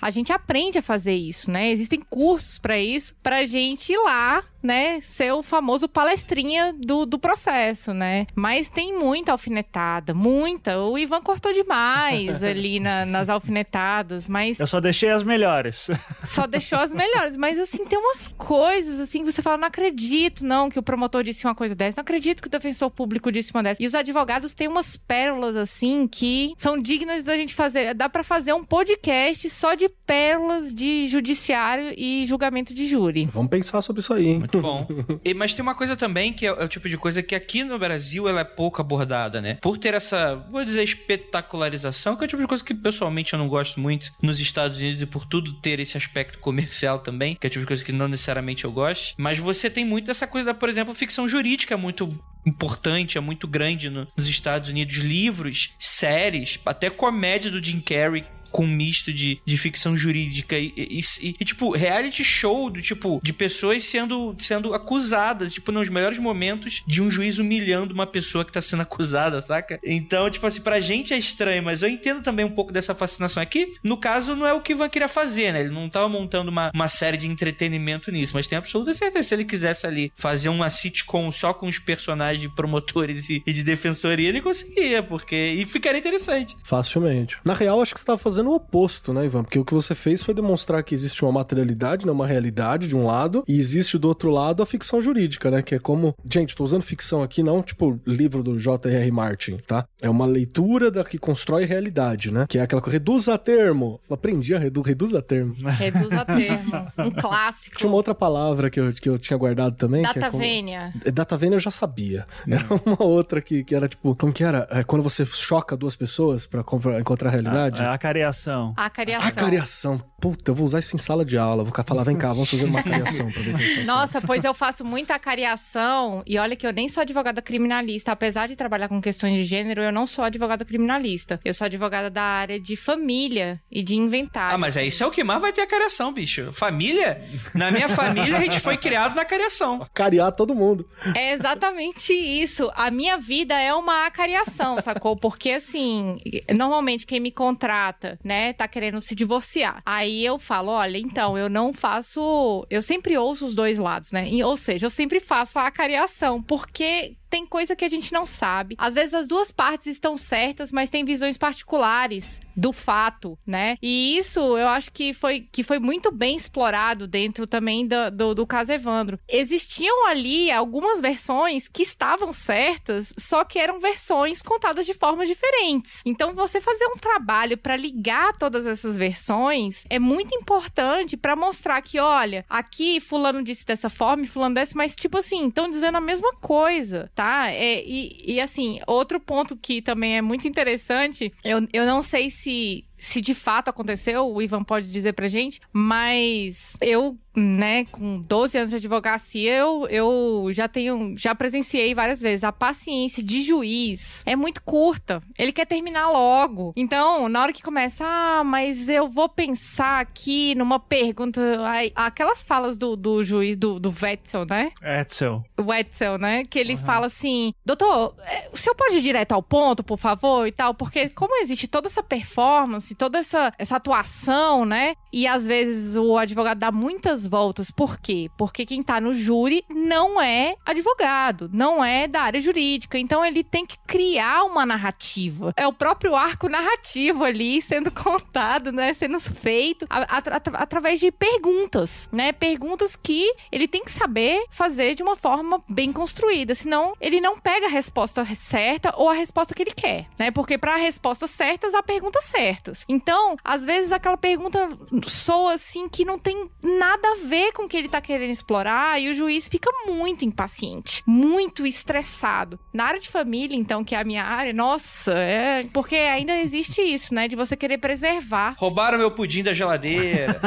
A gente aprende a fazer isso, né? Existem cursos para isso, pra gente ir lá né, ser o famoso palestrinha do, do processo, né? Mas tem muita alfinetada, muita. O Ivan cortou demais ali na, nas alfinetadas, mas. Eu só deixei as melhores. Só deixou as melhores, mas assim, tem umas coisas assim que você fala, não acredito, não, que o promotor disse uma coisa dessa, não acredito que o defensor público disse uma dessa. E os advogados têm umas pérolas assim que são dignas da gente fazer. Dá para fazer um podcast só de pérolas de judiciário e julgamento de júri. Vamos pensar sobre isso aí, hein? muito bom. E, mas tem uma coisa também que é, é, o tipo de coisa que aqui no Brasil ela é pouco abordada, né? Por ter essa, vou dizer, espetacularização, que é o tipo de coisa que pessoalmente eu não gosto muito nos Estados Unidos e por tudo ter esse aspecto comercial também, que é o tipo de coisa que não necessariamente eu gosto. Mas você tem muito essa coisa da, por exemplo, ficção jurídica é muito importante, é muito grande no, nos Estados Unidos. Livros, séries, até comédia do Jim Carrey com um misto de, de ficção jurídica e, e, e, e, tipo, reality show do tipo, de pessoas sendo, sendo acusadas, tipo, nos melhores momentos de um juiz humilhando uma pessoa que tá sendo acusada, saca? Então, tipo assim, pra gente é estranho, mas eu entendo também um pouco dessa fascinação aqui. É no caso, não é o que o queria fazer, né? Ele não tava montando uma, uma série de entretenimento nisso, mas tem absoluta certeza se ele quisesse ali fazer uma sitcom só com os personagens de promotores e, e de defensoria, ele conseguia, porque. E ficaria interessante. Facilmente. Na real, acho que você tava fazendo fazendo o oposto, né, Ivan? Porque o que você fez foi demonstrar que existe uma materialidade, né, uma realidade de um lado, e existe do outro lado a ficção jurídica, né? Que é como. Gente, tô usando ficção aqui, não tipo livro do J.R. Martin, tá? É uma leitura da que constrói realidade, né? Que é aquela que Reduz a termo. Eu aprendi a redu... reduz a termo. Reduz a termo. Um clássico. Tinha uma outra palavra que eu, que eu tinha guardado também. que É como... vênia é, eu já sabia. Hum. Era uma outra que, que era tipo. Como que era? É quando você choca duas pessoas pra encontrar a realidade. Ah, é, a, a careação Acariação. Acariação. Puta, eu vou usar isso em sala de aula. Vou falar, vem cá, vamos fazer uma acariação pra ver quem Nossa, pois eu faço muita acariação E olha que eu nem sou advogada criminalista. Apesar de trabalhar com questões de gênero, eu não sou advogada criminalista. Eu sou advogada da área de família e de inventário. Ah, mas é isso é o que mais vai ter a bicho. Família? Na minha família, a gente foi criado na acariação. Acariar todo mundo. É exatamente isso. A minha vida é uma acariação, sacou? Porque assim, normalmente quem me contrata né, tá querendo se divorciar. Aí eu falo, olha, então, eu não faço. Eu sempre ouço os dois lados, né? Ou seja, eu sempre faço a acariação, porque tem coisa que a gente não sabe. Às vezes as duas partes estão certas, mas tem visões particulares do fato, né? E isso eu acho que foi, que foi muito bem explorado dentro também do, do, do caso Evandro. Existiam ali algumas versões que estavam certas, só que eram versões contadas de formas diferentes. Então você fazer um trabalho para ligar todas essas versões é muito importante para mostrar que, olha, aqui fulano disse dessa forma e fulano desse, mas tipo assim, estão dizendo a mesma coisa, tá? É, e, e assim, outro ponto que também é muito interessante, eu, eu não sei se sí se de fato aconteceu, o Ivan pode dizer pra gente, mas eu, né, com 12 anos de advocacia, eu, eu já tenho, já presenciei várias vezes. A paciência de juiz é muito curta. Ele quer terminar logo. Então, na hora que começa, ah, mas eu vou pensar aqui numa pergunta. Aí, aquelas falas do, do juiz, do, do Wetzel, né? Wetzel. Wetzel, né? Que ele uhum. fala assim: doutor, é, o senhor pode ir direto ao ponto, por favor, e tal, porque como existe toda essa performance esse, toda essa, essa atuação, né? E às vezes o advogado dá muitas voltas. Por quê? Porque quem tá no júri não é advogado, não é da área jurídica. Então ele tem que criar uma narrativa. É o próprio arco narrativo ali sendo contado, né? Sendo feito através de perguntas, né? Perguntas que ele tem que saber fazer de uma forma bem construída. Senão ele não pega a resposta certa ou a resposta que ele quer, né? Porque para respostas certas, há perguntas certas. Então, às vezes aquela pergunta soa assim que não tem nada a ver com o que ele tá querendo explorar e o juiz fica muito impaciente, muito estressado. Na área de família, então, que é a minha área, nossa, é porque ainda existe isso, né, de você querer preservar. Roubaram meu pudim da geladeira.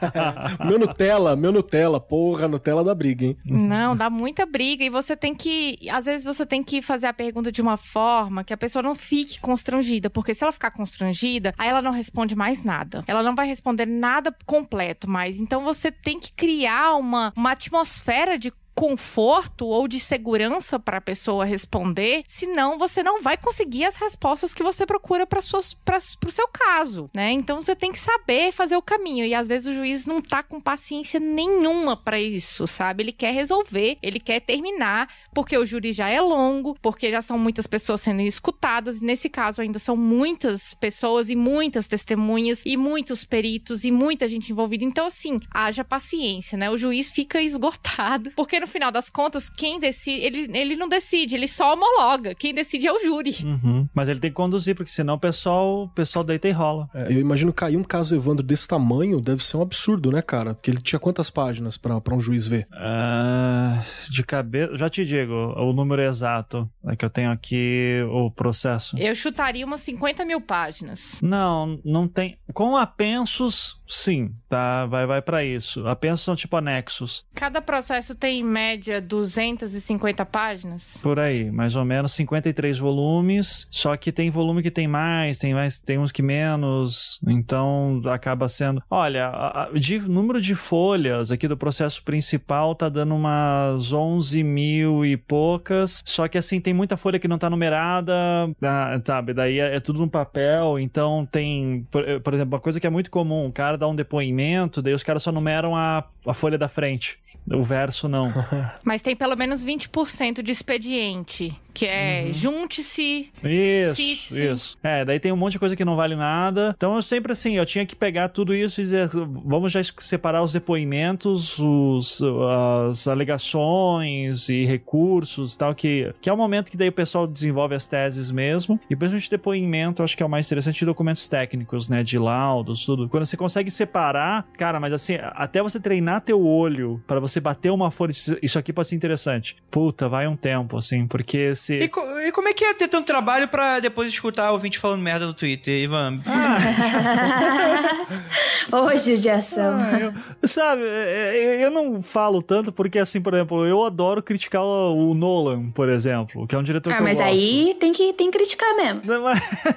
meu Nutella, meu Nutella, porra, Nutella da briga, hein? Não, dá muita briga e você tem que, às vezes você tem que fazer a pergunta de uma forma que a pessoa não fique constrangida, porque se ela ficar constrangida, aí ela ela não responde mais nada. Ela não vai responder nada completo mais. Então você tem que criar uma, uma atmosfera de conforto ou de segurança para a pessoa responder, senão você não vai conseguir as respostas que você procura para o seu caso, né? Então você tem que saber fazer o caminho e às vezes o juiz não tá com paciência nenhuma para isso, sabe? Ele quer resolver, ele quer terminar, porque o júri já é longo, porque já são muitas pessoas sendo escutadas, nesse caso ainda são muitas pessoas e muitas testemunhas e muitos peritos e muita gente envolvida. Então assim, haja paciência, né? O juiz fica esgotado, porque no final das contas, quem decide. Ele, ele não decide, ele só homologa. Quem decide é o júri. Uhum. Mas ele tem que conduzir, porque senão o pessoal, o pessoal deita e rola. É, eu imagino cair um caso Evandro desse tamanho deve ser um absurdo, né, cara? Porque ele tinha quantas páginas para um juiz ver? Uh, de cabeça. Já te digo o número exato é que eu tenho aqui o processo. Eu chutaria umas 50 mil páginas. Não, não tem. Com apensos, Sim, tá, vai vai para isso. Apenas são tipo anexos. Cada processo tem em média 250 páginas? Por aí, mais ou menos 53 volumes, só que tem volume que tem mais, tem mais, tem uns que menos, então acaba sendo. Olha, a, a, de número de folhas aqui do processo principal tá dando umas 11 mil e poucas, só que assim tem muita folha que não tá numerada, ah, sabe? Daí é, é tudo no papel, então tem, por, por exemplo, uma coisa que é muito comum, cara cara dá um depoimento, daí os caras só numeram a, a folha da frente. O verso não. Mas tem pelo menos 20% de expediente, que é uhum. junte-se. Isso, cite-se. isso. É, daí tem um monte de coisa que não vale nada. Então eu sempre assim, eu tinha que pegar tudo isso e dizer, vamos já separar os depoimentos, os, as alegações e recursos e tal, que, que é o momento que daí o pessoal desenvolve as teses mesmo. E principalmente depoimento, acho que é o mais interessante, de documentos técnicos, né, de laudos, tudo. Quando você consegue separar, cara, mas assim, até você treinar teu olho para você você bater uma folha, isso aqui pode ser interessante. Puta, vai um tempo, assim, porque se. E, co e como é que é ter tanto trabalho para depois escutar ouvinte falando merda no Twitter, Ivan? Ah. Hoje de ação. Ah, eu, sabe, é, é, eu não falo tanto porque, assim, por exemplo, eu adoro criticar o Nolan, por exemplo, que é um diretor ah, que eu gosto. Ah, mas aí tem que, tem que criticar mesmo. Mas,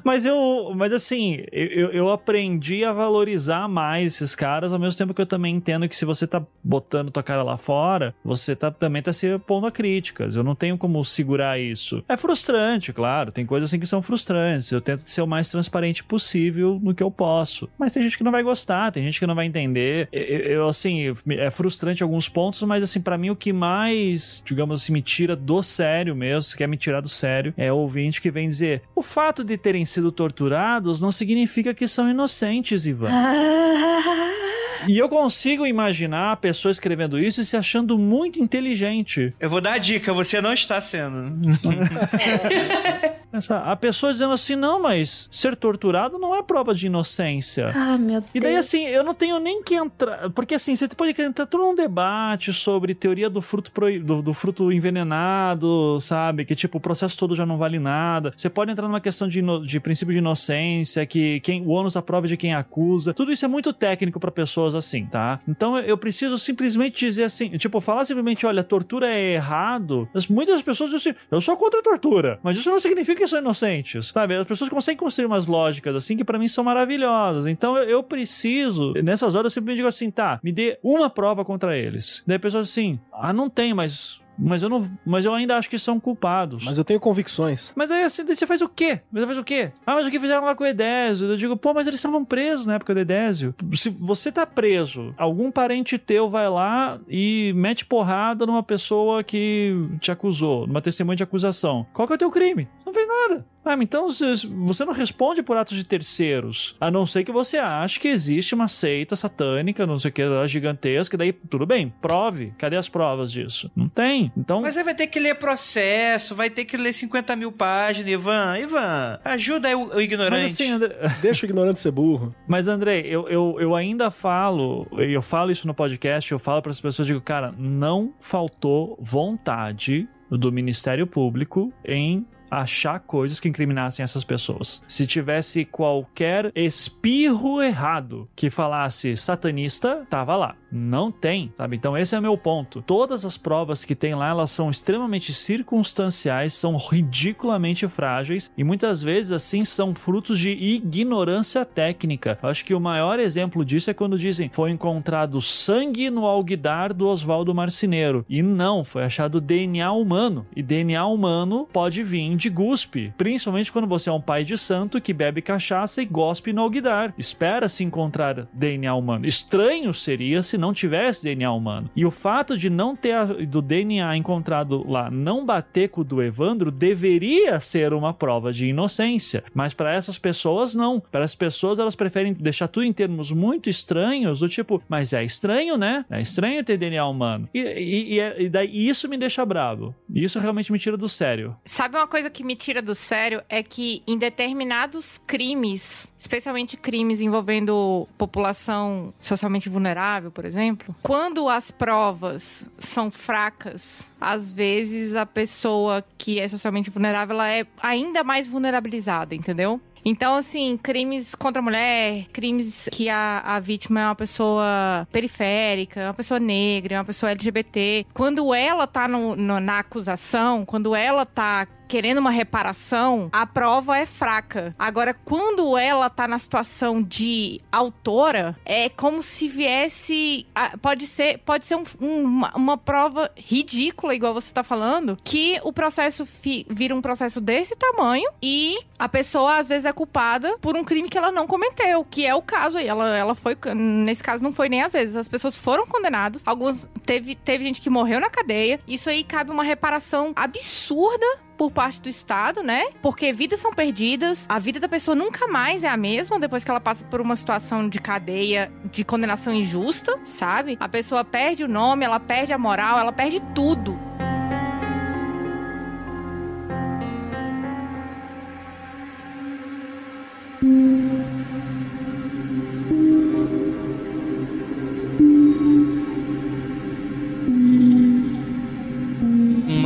mas eu. Mas assim, eu, eu aprendi a valorizar mais esses caras, ao mesmo tempo que eu também entendo que se você tá botando botando tua cara lá fora, você tá, também tá se pondo a críticas. Eu não tenho como segurar isso. É frustrante, claro. Tem coisas assim que são frustrantes. Eu tento ser o mais transparente possível no que eu posso. Mas tem gente que não vai gostar, tem gente que não vai entender. Eu, eu assim, é frustrante alguns pontos, mas assim, para mim o que mais, digamos assim, me tira do sério mesmo, se quer me tirar do sério, é o ouvinte que vem dizer: o fato de terem sido torturados não significa que são inocentes, Ivan. E eu consigo imaginar pessoas escrevendo isso e se achando muito inteligente. Eu vou dar a dica, você não está sendo. Essa, a pessoa dizendo assim, não, mas ser torturado não é prova de inocência. Ah, meu Deus. E daí, assim, eu não tenho nem que entrar. Porque assim, você pode entrar todo um debate sobre teoria do fruto pro do, do fruto envenenado, sabe? Que tipo, o processo todo já não vale nada. Você pode entrar numa questão de, de princípio de inocência, que quem o ônus da prova é de quem acusa. Tudo isso é muito técnico para pessoas assim, tá? Então eu preciso simplesmente dizer assim, tipo, falar simplesmente, olha, tortura é errado. Mas muitas pessoas dizem assim, eu sou contra a tortura, mas isso não significa que são inocentes, sabe? As pessoas conseguem construir umas lógicas assim que para mim são maravilhosas. Então eu, eu, preciso, nessas horas eu me digo assim, tá, me dê uma prova contra eles. Daí a pessoa assim, ah, não tem, mas mas eu não. Mas eu ainda acho que são culpados. Mas eu tenho convicções. Mas aí assim, você faz o quê? Você faz o quê? Ah, mas o que fizeram lá com o Edésio? Eu digo, pô, mas eles estavam presos na época do Edésio. Se você tá preso, algum parente teu vai lá e mete porrada numa pessoa que te acusou, numa testemunha de acusação. Qual que é o teu crime? Não fez nada. Ah, então você não responde por atos de terceiros, a não ser que você ache que existe uma seita satânica, não sei o que, gigantesca, daí tudo bem, prove. Cadê as provas disso? Não tem. Então. Mas aí vai ter que ler processo, vai ter que ler 50 mil páginas, Ivan. Ivan, ajuda aí o, o ignorante. Mas assim, André... Deixa o ignorante ser burro. Mas, André, eu, eu, eu ainda falo, eu falo isso no podcast, eu falo para as pessoas, digo, cara, não faltou vontade do Ministério Público em achar coisas que incriminassem essas pessoas. Se tivesse qualquer espirro errado que falasse satanista, tava lá. Não tem, sabe? Então esse é o meu ponto. Todas as provas que tem lá, elas são extremamente circunstanciais, são ridiculamente frágeis e muitas vezes assim são frutos de ignorância técnica. Acho que o maior exemplo disso é quando dizem foi encontrado sangue no alguidar do Oswaldo Marcineiro. E não, foi achado DNA humano. E DNA humano pode vir de guspe, principalmente quando você é um pai de santo que bebe cachaça e gospe no alguidar. Espera-se encontrar DNA humano. Estranho seria se não tivesse DNA humano. E o fato de não ter a, do DNA encontrado lá não bater com o do Evandro deveria ser uma prova de inocência. Mas para essas pessoas, não. Para as pessoas, elas preferem deixar tudo em termos muito estranhos, do tipo, mas é estranho, né? É estranho ter DNA humano. E, e, e, é, e daí, isso me deixa bravo. Isso realmente me tira do sério. Sabe uma coisa que me tira do sério é que em determinados crimes, especialmente crimes envolvendo população socialmente vulnerável, por exemplo, quando as provas são fracas, às vezes a pessoa que é socialmente vulnerável ela é ainda mais vulnerabilizada, entendeu? Então, assim, crimes contra a mulher, crimes que a, a vítima é uma pessoa periférica, é uma pessoa negra, é uma pessoa LGBT. Quando ela tá no, no, na acusação, quando ela tá querendo uma reparação, a prova é fraca. Agora, quando ela tá na situação de autora, é como se viesse. pode ser, pode ser um, um, uma, uma, prova ridícula, igual você tá falando, que o processo fi, vira um processo desse tamanho e a pessoa às vezes é culpada por um crime que ela não cometeu, que é o caso aí. Ela, ela foi, nesse caso, não foi nem às vezes. As pessoas foram condenadas, alguns teve, teve gente que morreu na cadeia. Isso aí cabe uma reparação absurda por parte do Estado, né? Porque vidas são perdidas, a vida da pessoa nunca mais é a mesma depois que ela passa por uma situação de cadeia, de condenação injusta, sabe? A pessoa perde o nome, ela perde a moral, ela perde tudo.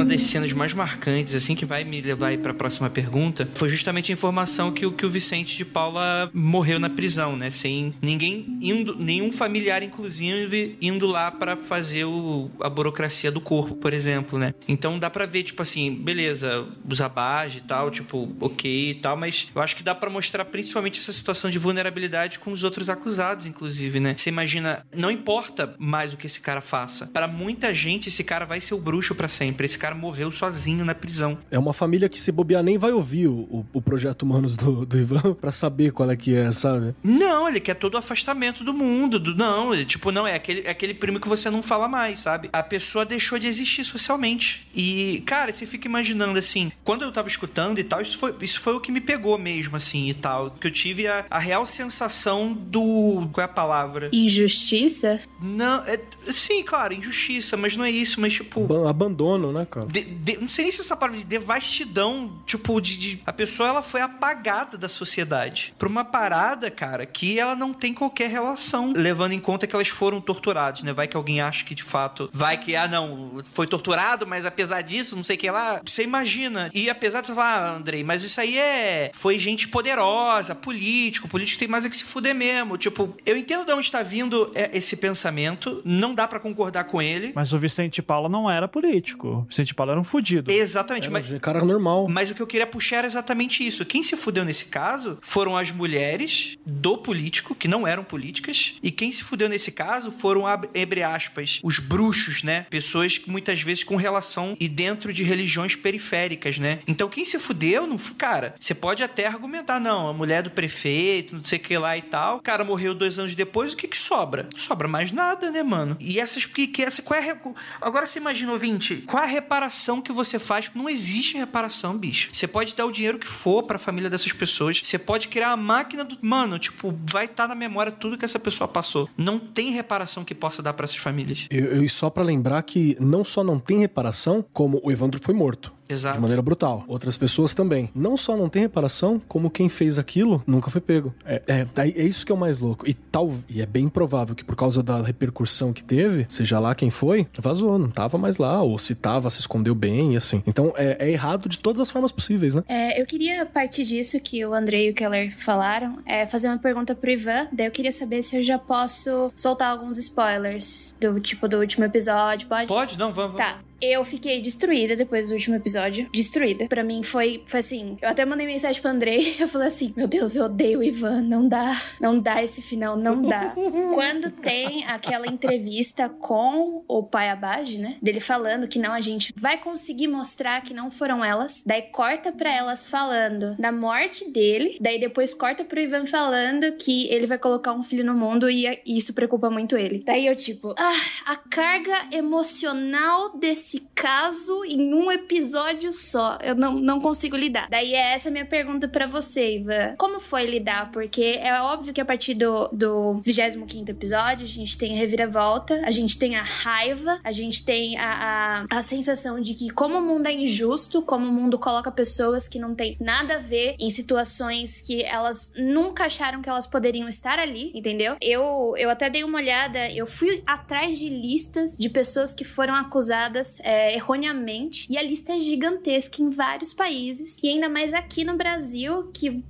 das cenas mais marcantes, assim, que vai me levar para a próxima pergunta, foi justamente a informação que, que o Vicente de Paula morreu na prisão, né? Sem ninguém indo, nenhum familiar, inclusive, indo lá para fazer o, a burocracia do corpo, por exemplo, né? Então dá para ver, tipo assim, beleza, os abades e tal, tipo, ok e tal, mas eu acho que dá para mostrar principalmente essa situação de vulnerabilidade com os outros acusados, inclusive, né? Você imagina, não importa mais o que esse cara faça. Para muita gente, esse cara vai ser o bruxo para sempre. Esse cara morreu sozinho na prisão. É uma família que se bobear nem vai ouvir o, o, o projeto Humanos do, do Ivan pra saber qual é que é, sabe? Não, ele quer todo o afastamento do mundo. Do, não, ele, tipo, não, é aquele, é aquele primo que você não fala mais, sabe? A pessoa deixou de existir socialmente. E, cara, você fica imaginando assim, quando eu tava escutando e tal, isso foi, isso foi o que me pegou mesmo, assim, e tal. Que eu tive a, a real sensação do. Qual é a palavra? Injustiça? Não, é, sim, claro, injustiça, mas não é isso, mas tipo. Abandono, né, cara? de, de, não sei nem se essa palavra de devastidão, tipo, de, de, a pessoa ela foi apagada da sociedade pra uma parada, cara, que ela não tem qualquer relação, levando em conta que elas foram torturadas, né? Vai que alguém acha que de fato, vai que, ah, não, foi torturado, mas apesar disso, não sei o que lá, você imagina. E apesar de falar, ah, Andrei, mas isso aí é, foi gente poderosa, político, político tem mais é que se fuder mesmo, tipo, eu entendo de onde está vindo é, esse pensamento, não dá para concordar com ele. Mas o Vicente Paula não era político. Vicente principal era um fudido. Exatamente. Era é, mas, um cara normal. Mas o que eu queria puxar era exatamente isso. Quem se fudeu nesse caso foram as mulheres do político, que não eram políticas, e quem se fudeu nesse caso foram, abre aspas, os bruxos, né? Pessoas que muitas vezes com relação e dentro de religiões periféricas, né? Então quem se fudeu, não, cara, você pode até argumentar, não, a mulher do prefeito, não sei o que lá e tal, o cara morreu dois anos depois, o que que sobra? sobra mais nada, né, mano? E essas, que, que essa, qual é a, agora você imagina, ouvinte, qual é a reparação reparação que você faz, não existe reparação, bicho. Você pode dar o dinheiro que for para a família dessas pessoas, você pode criar a máquina do. Mano, tipo, vai estar tá na memória tudo que essa pessoa passou. Não tem reparação que possa dar para essas famílias. E, só para lembrar que não só não tem reparação, como o Evandro foi morto. Exato. de maneira brutal. Outras pessoas também. Não só não tem reparação, como quem fez aquilo nunca foi pego. É, é, é isso que é o mais louco. E tal, e é bem provável que por causa da repercussão que teve, seja lá quem foi, vazou, não tava mais lá, ou se tava, se escondeu bem, e assim. Então é, é errado de todas as formas possíveis, né? É, eu queria partir disso que o Andrei e o Keller falaram, é fazer uma pergunta pro Ivan, daí eu queria saber se eu já posso soltar alguns spoilers do tipo do último episódio, pode? Pode, não, vamos. Tá. Eu fiquei destruída depois do último episódio. Destruída. Pra mim foi, foi assim. Eu até mandei mensagem pro Andrei. Eu falei assim: Meu Deus, eu odeio o Ivan. Não dá. Não dá esse final, não dá. Quando tem aquela entrevista com o pai Abad, né? Dele falando que não, a gente vai conseguir mostrar que não foram elas. Daí corta pra elas falando da morte dele. Daí depois corta pro Ivan falando que ele vai colocar um filho no mundo e isso preocupa muito ele. Daí eu, tipo, ah, a carga emocional desse esse caso em um episódio só. Eu não, não consigo lidar. Daí é essa minha pergunta para você, Ivan. Como foi lidar? Porque é óbvio que a partir do, do 25 episódio, a gente tem a reviravolta, a gente tem a raiva, a gente tem a, a, a sensação de que como o mundo é injusto, como o mundo coloca pessoas que não tem nada a ver em situações que elas nunca acharam que elas poderiam estar ali, entendeu? Eu, eu até dei uma olhada, eu fui atrás de listas de pessoas que foram acusadas é, erroneamente, e a lista é gigantesca em vários países, e ainda mais aqui no Brasil, que,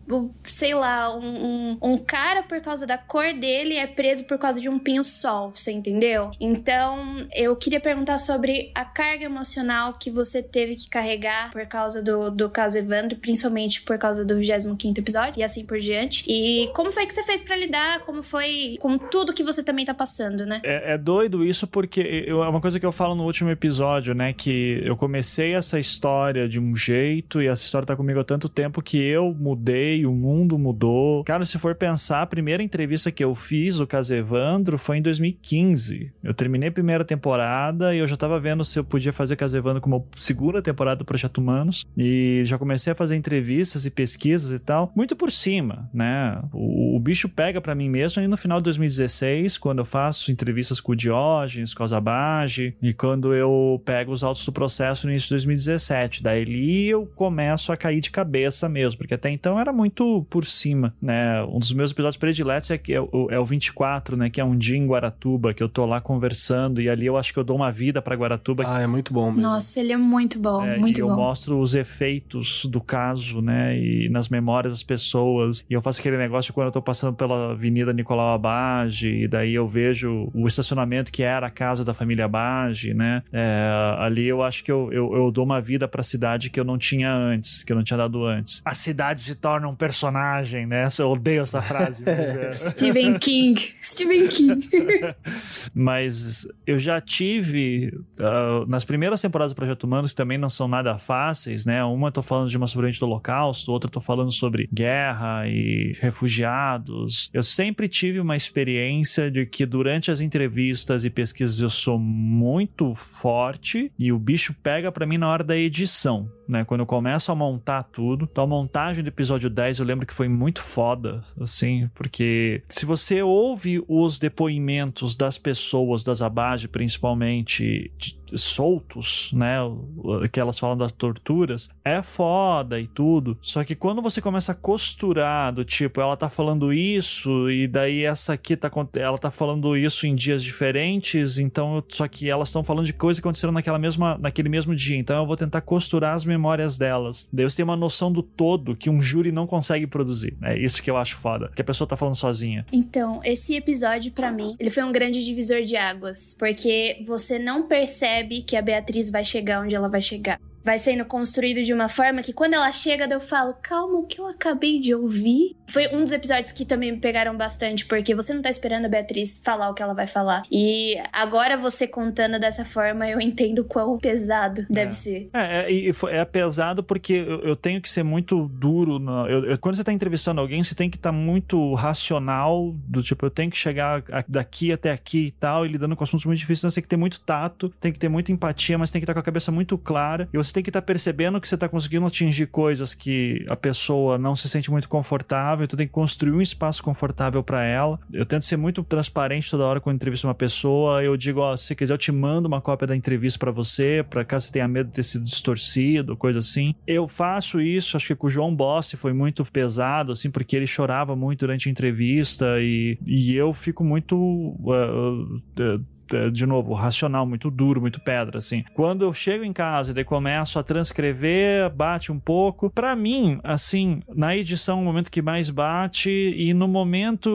sei lá, um, um, um cara por causa da cor dele é preso por causa de um pinho-sol, você entendeu? Então, eu queria perguntar sobre a carga emocional que você teve que carregar por causa do, do caso Evandro, principalmente por causa do 25 episódio e assim por diante. E como foi que você fez para lidar? Como foi com tudo que você também tá passando, né? É, é doido isso porque é uma coisa que eu falo no último episódio episódio, né? Que eu comecei essa história de um jeito e essa história tá comigo há tanto tempo que eu mudei, o mundo mudou. Cara, se for pensar, a primeira entrevista que eu fiz, o Casevandro, foi em 2015. Eu terminei a primeira temporada e eu já tava vendo se eu podia fazer Casevandro como segunda temporada do Projeto Humanos. E já comecei a fazer entrevistas e pesquisas e tal, muito por cima, né? O, o bicho pega para mim mesmo e no final de 2016, quando eu faço entrevistas com o Diógenes, com a Zabage, e quando eu pego os autos do processo no início de 2017. Daí ali eu começo a cair de cabeça mesmo, porque até então era muito por cima, né? Um dos meus episódios prediletos é, que é, o, é o 24, né? Que é um dia em Guaratuba, que eu tô lá conversando e ali eu acho que eu dou uma vida para Guaratuba. Ah, é muito bom mesmo. Nossa, ele é muito bom, é, muito e bom. eu mostro os efeitos do caso, né? E nas memórias das pessoas. E eu faço aquele negócio quando eu tô passando pela Avenida Nicolau Abage, e daí eu vejo o estacionamento que era a casa da família Abage, né? É, ah, ali eu acho que eu, eu, eu dou uma vida para a cidade que eu não tinha antes, que eu não tinha dado antes. A cidade se torna um personagem, né? Eu odeio essa frase. É. Stephen King. Stephen King. mas eu já tive, uh, nas primeiras temporadas do Projeto Humanos, que também não são nada fáceis, né? Uma eu tô falando de uma sobrevivente do Holocausto, outra eu tô falando sobre guerra e refugiados. Eu sempre tive uma experiência de que durante as entrevistas e pesquisas eu sou muito forte corte e o bicho pega para mim na hora da edição, né? Quando eu começo a montar tudo. Então a montagem do episódio 10 eu lembro que foi muito foda, assim, porque se você ouve os depoimentos das pessoas, das Abage principalmente, de soltos, né? Que elas falam das torturas, é foda e tudo. Só que quando você começa a costurar do tipo, ela tá falando isso, e daí essa aqui tá, ela tá falando isso em dias diferentes, então, só que elas estão falando de coisas que aconteceram naquela mesma, naquele mesmo dia, então eu vou tentar costurar as memórias delas. Deus tem uma noção do todo que um júri não consegue produzir. É isso que eu acho foda, que a pessoa tá falando sozinha. Então, esse episódio para mim, ele foi um grande divisor de águas, porque você não percebe percebe que a Beatriz vai chegar onde ela vai chegar vai sendo construído de uma forma que quando ela chega, eu falo, calma, o que eu acabei de ouvir? Foi um dos episódios que também me pegaram bastante, porque você não tá esperando a Beatriz falar o que ela vai falar. E agora você contando dessa forma, eu entendo quão pesado deve é. ser. É, é, é, pesado porque eu, eu, tenho que ser muito duro. No, eu, eu, quando você tá entrevistando alguém, você tem que estar tá muito racional, do tipo, eu tenho que chegar daqui até aqui e tal, e lidando com assuntos muito difíceis, então você tem que ter muito tato, tem que ter muita empatia, mas tem que estar tá com a cabeça muito clara. E você você tem que estar tá percebendo que você está conseguindo atingir coisas que a pessoa não se sente muito confortável, tu então tem que construir um espaço confortável para ela. Eu tento ser muito transparente toda hora quando entrevisto uma pessoa, eu digo, ó, oh, se quiser eu te mando uma cópia da entrevista para você, para caso você tenha medo de ter sido distorcido, coisa assim. Eu faço isso, acho que com o João Bossi foi muito pesado, assim, porque ele chorava muito durante a entrevista e, e eu fico muito... Uh, uh, uh, é, de novo, racional, muito duro, muito pedra, assim. Quando eu chego em casa e começo a transcrever, bate um pouco. Para mim, assim, na edição, o momento que mais bate e no momento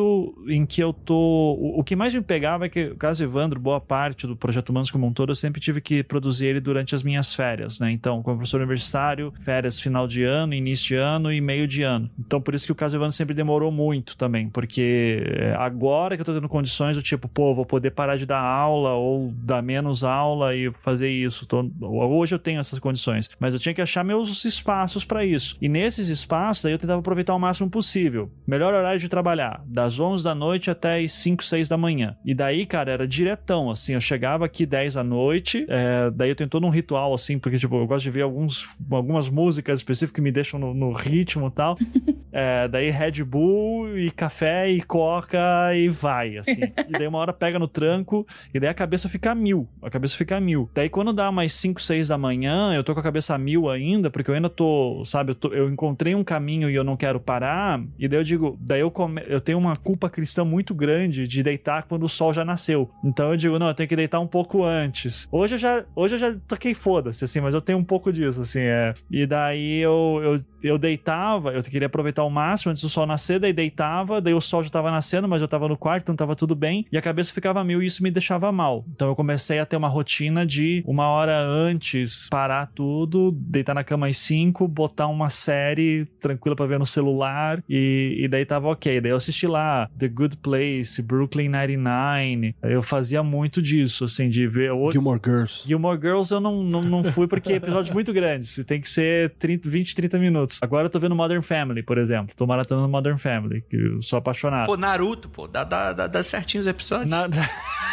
em que eu tô. O que mais me pegava é que, o caso Evandro, boa parte do projeto Humanos como um todo, eu sempre tive que produzir ele durante as minhas férias, né? Então, como professor universitário, férias final de ano, início de ano e meio de ano. Então, por isso que o caso Evandro sempre demorou muito também, porque é, agora que eu tô tendo condições do tipo, pô, vou poder parar de dar aula aula ou dar menos aula e fazer isso. Tô, hoje eu tenho essas condições, mas eu tinha que achar meus espaços para isso. E nesses espaços aí eu tentava aproveitar o máximo possível. Melhor horário de trabalhar, das 11 da noite até as 5, 6 da manhã. E daí, cara, era diretão, assim, eu chegava aqui 10 da noite, é, daí eu tenho todo um ritual, assim, porque, tipo, eu gosto de ver alguns, algumas músicas específicas que me deixam no, no ritmo e tal. É, daí Red Bull e café e coca e vai, assim. E daí uma hora pega no tranco e daí a cabeça fica a mil. A cabeça fica a mil. Daí quando dá mais 5, 6 da manhã, eu tô com a cabeça a mil ainda, porque eu ainda tô, sabe, eu, tô, eu encontrei um caminho e eu não quero parar. E daí eu digo, daí eu, come, eu tenho uma culpa cristã muito grande de deitar quando o sol já nasceu. Então eu digo, não, eu tenho que deitar um pouco antes. Hoje eu já, hoje eu já toquei foda-se, assim, mas eu tenho um pouco disso, assim, é. E daí eu, eu, eu deitava, eu queria aproveitar o máximo antes do sol nascer, daí deitava, daí o sol já tava nascendo, mas eu tava no quarto, então tava tudo bem. E a cabeça ficava mil e isso me deixava mal. Então eu comecei a ter uma rotina de uma hora antes parar tudo, deitar na cama às 5, botar uma série tranquila para ver no celular e, e, daí tava ok. Daí eu assisti lá The Good Place, Brooklyn 99. Eu fazia muito disso, assim, de ver. O... Gilmore Girls. Gilmore Girls eu não, não, não fui porque é episódio muito grande. Você tem que ser 30, 20, 30 minutos. Agora eu tô vendo Modern Family, por exemplo. Tô maratando Modern Family, que eu sou apaixonado. Pô, Naruto, pô, dá, dá, dá, certinho os episódios. Nada.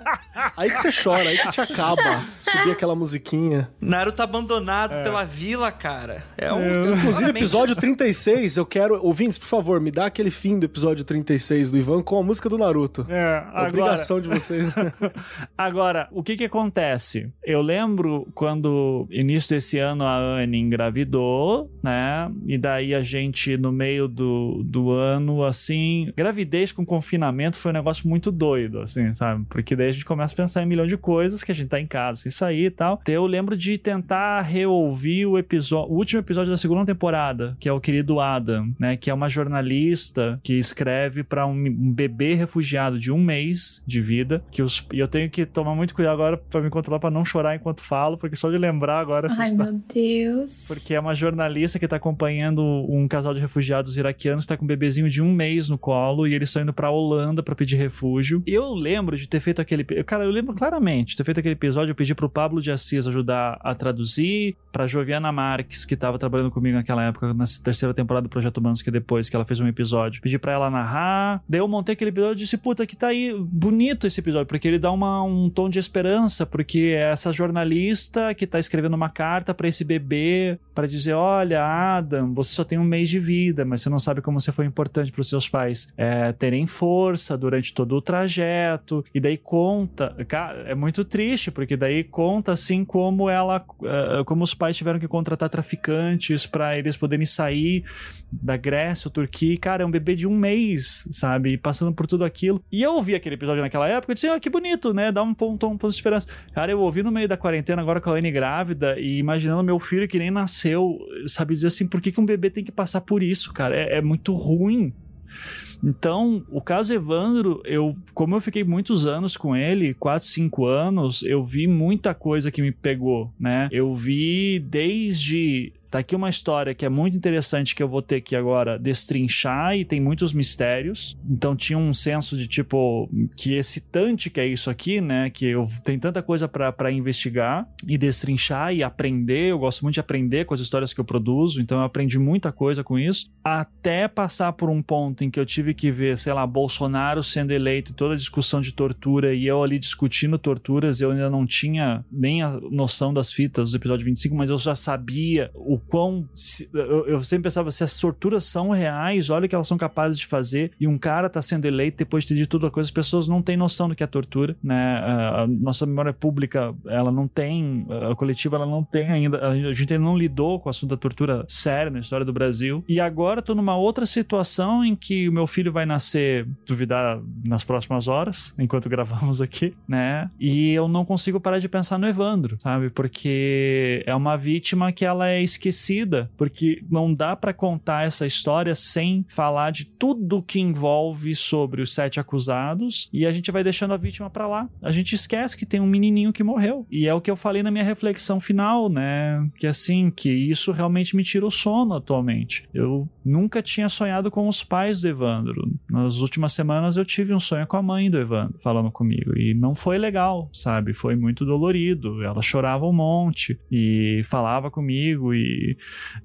aí que você chora, aí que te acaba. Subir aquela musiquinha. Naruto abandonado é. pela vila, cara. É um. É. Inclusive, episódio 36, eu quero. Ouvintes, por favor, me dá aquele fim do episódio 36 do Ivan com a música do Naruto. É, agora... Obrigação de vocês. agora, o que que acontece? Eu lembro quando, início desse ano, a Anne engravidou, né? E daí a gente, no meio do, do ano, assim, gravidez com confinamento foi um negócio muito doido, assim, sabe? Porque daí a gente gente começa a pensar em um milhão de coisas, que a gente tá em casa sem sair e tal. Então, eu lembro de tentar reouvir o episódio, o último episódio da segunda temporada, que é o querido Adam, né? Que é uma jornalista que escreve para um bebê refugiado de um mês de vida. Que os, e eu tenho que tomar muito cuidado agora para me controlar para não chorar enquanto falo, porque só de lembrar agora. Ai, meu Deus. Porque é uma jornalista que tá acompanhando um casal de refugiados iraquianos, tá com um bebezinho de um mês no colo e eles estão indo pra Holanda para pedir refúgio. Eu lembro de ter feito aquele aquele. Cara, eu lembro claramente ter feito aquele episódio. Eu pedi pro Pablo de Assis ajudar a traduzir, pra Joviana Marques, que tava trabalhando comigo naquela época, na terceira temporada do Projeto Humanos, que depois que ela fez um episódio. Pedi pra ela narrar. Daí eu montei aquele episódio e disse: puta, que tá aí bonito esse episódio, porque ele dá uma, um tom de esperança, porque é essa jornalista que tá escrevendo uma carta para esse bebê, para dizer: olha, Adam, você só tem um mês de vida, mas você não sabe como você foi importante pros seus pais é, terem força durante todo o trajeto. E daí, como conta, é muito triste, porque daí conta assim como ela, eh, eh, como os pais tiveram que contratar traficantes para eles poderem sair da Grécia ou Turquia. Cara, é um bebê de um mês, sabe? Passando por tudo aquilo. E eu ouvi aquele episódio naquela época e disse, ó, oh, ah, que bonito, né? Dá um ponto, um ponto de esperança. Cara, eu ouvi no meio da quarentena agora com a Anne grávida e imaginando meu filho que nem nasceu, sabe? Dizer assim, por que, que um bebê tem que passar por isso, cara? é, é muito ruim. Então, o caso Evandro, eu, como eu fiquei muitos anos com ele, 4, 5 anos, eu vi muita coisa que me pegou, né? Eu vi desde tá aqui uma história que é muito interessante que eu vou ter que agora destrinchar e tem muitos mistérios. Então tinha um senso de tipo que é excitante que é isso aqui, né? Que eu tem tanta coisa para investigar e destrinchar e aprender. Eu gosto muito de aprender com as histórias que eu produzo, então eu aprendi muita coisa com isso, até passar por um ponto em que eu tive que ver, sei lá, Bolsonaro sendo eleito, e toda a discussão de tortura e eu ali discutindo torturas, eu ainda não tinha nem a noção das fitas do episódio 25, mas eu já sabia o quão. Eu sempre pensava, se as torturas são reais, olha o que elas são capazes de fazer, e um cara tá sendo eleito depois de ter dito toda coisa, as pessoas não têm noção do que é tortura, né? A nossa memória pública, ela não tem, a coletiva, ela não tem ainda, a gente ainda não lidou com o assunto da tortura séria na história do Brasil. E agora eu tô numa outra situação em que o meu filho vai nascer, duvidar, nas próximas horas, enquanto gravamos aqui, né? E eu não consigo parar de pensar no Evandro, sabe? Porque é uma vítima que ela é esquecida esquecida, porque não dá para contar essa história sem falar de tudo que envolve sobre os sete acusados e a gente vai deixando a vítima para lá. A gente esquece que tem um menininho que morreu. E é o que eu falei na minha reflexão final, né? Que assim, que isso realmente me tira o sono atualmente. Eu nunca tinha sonhado com os pais do Evandro. Nas últimas semanas eu tive um sonho com a mãe do Evandro falando comigo e não foi legal, sabe? Foi muito dolorido. Ela chorava um monte e falava comigo e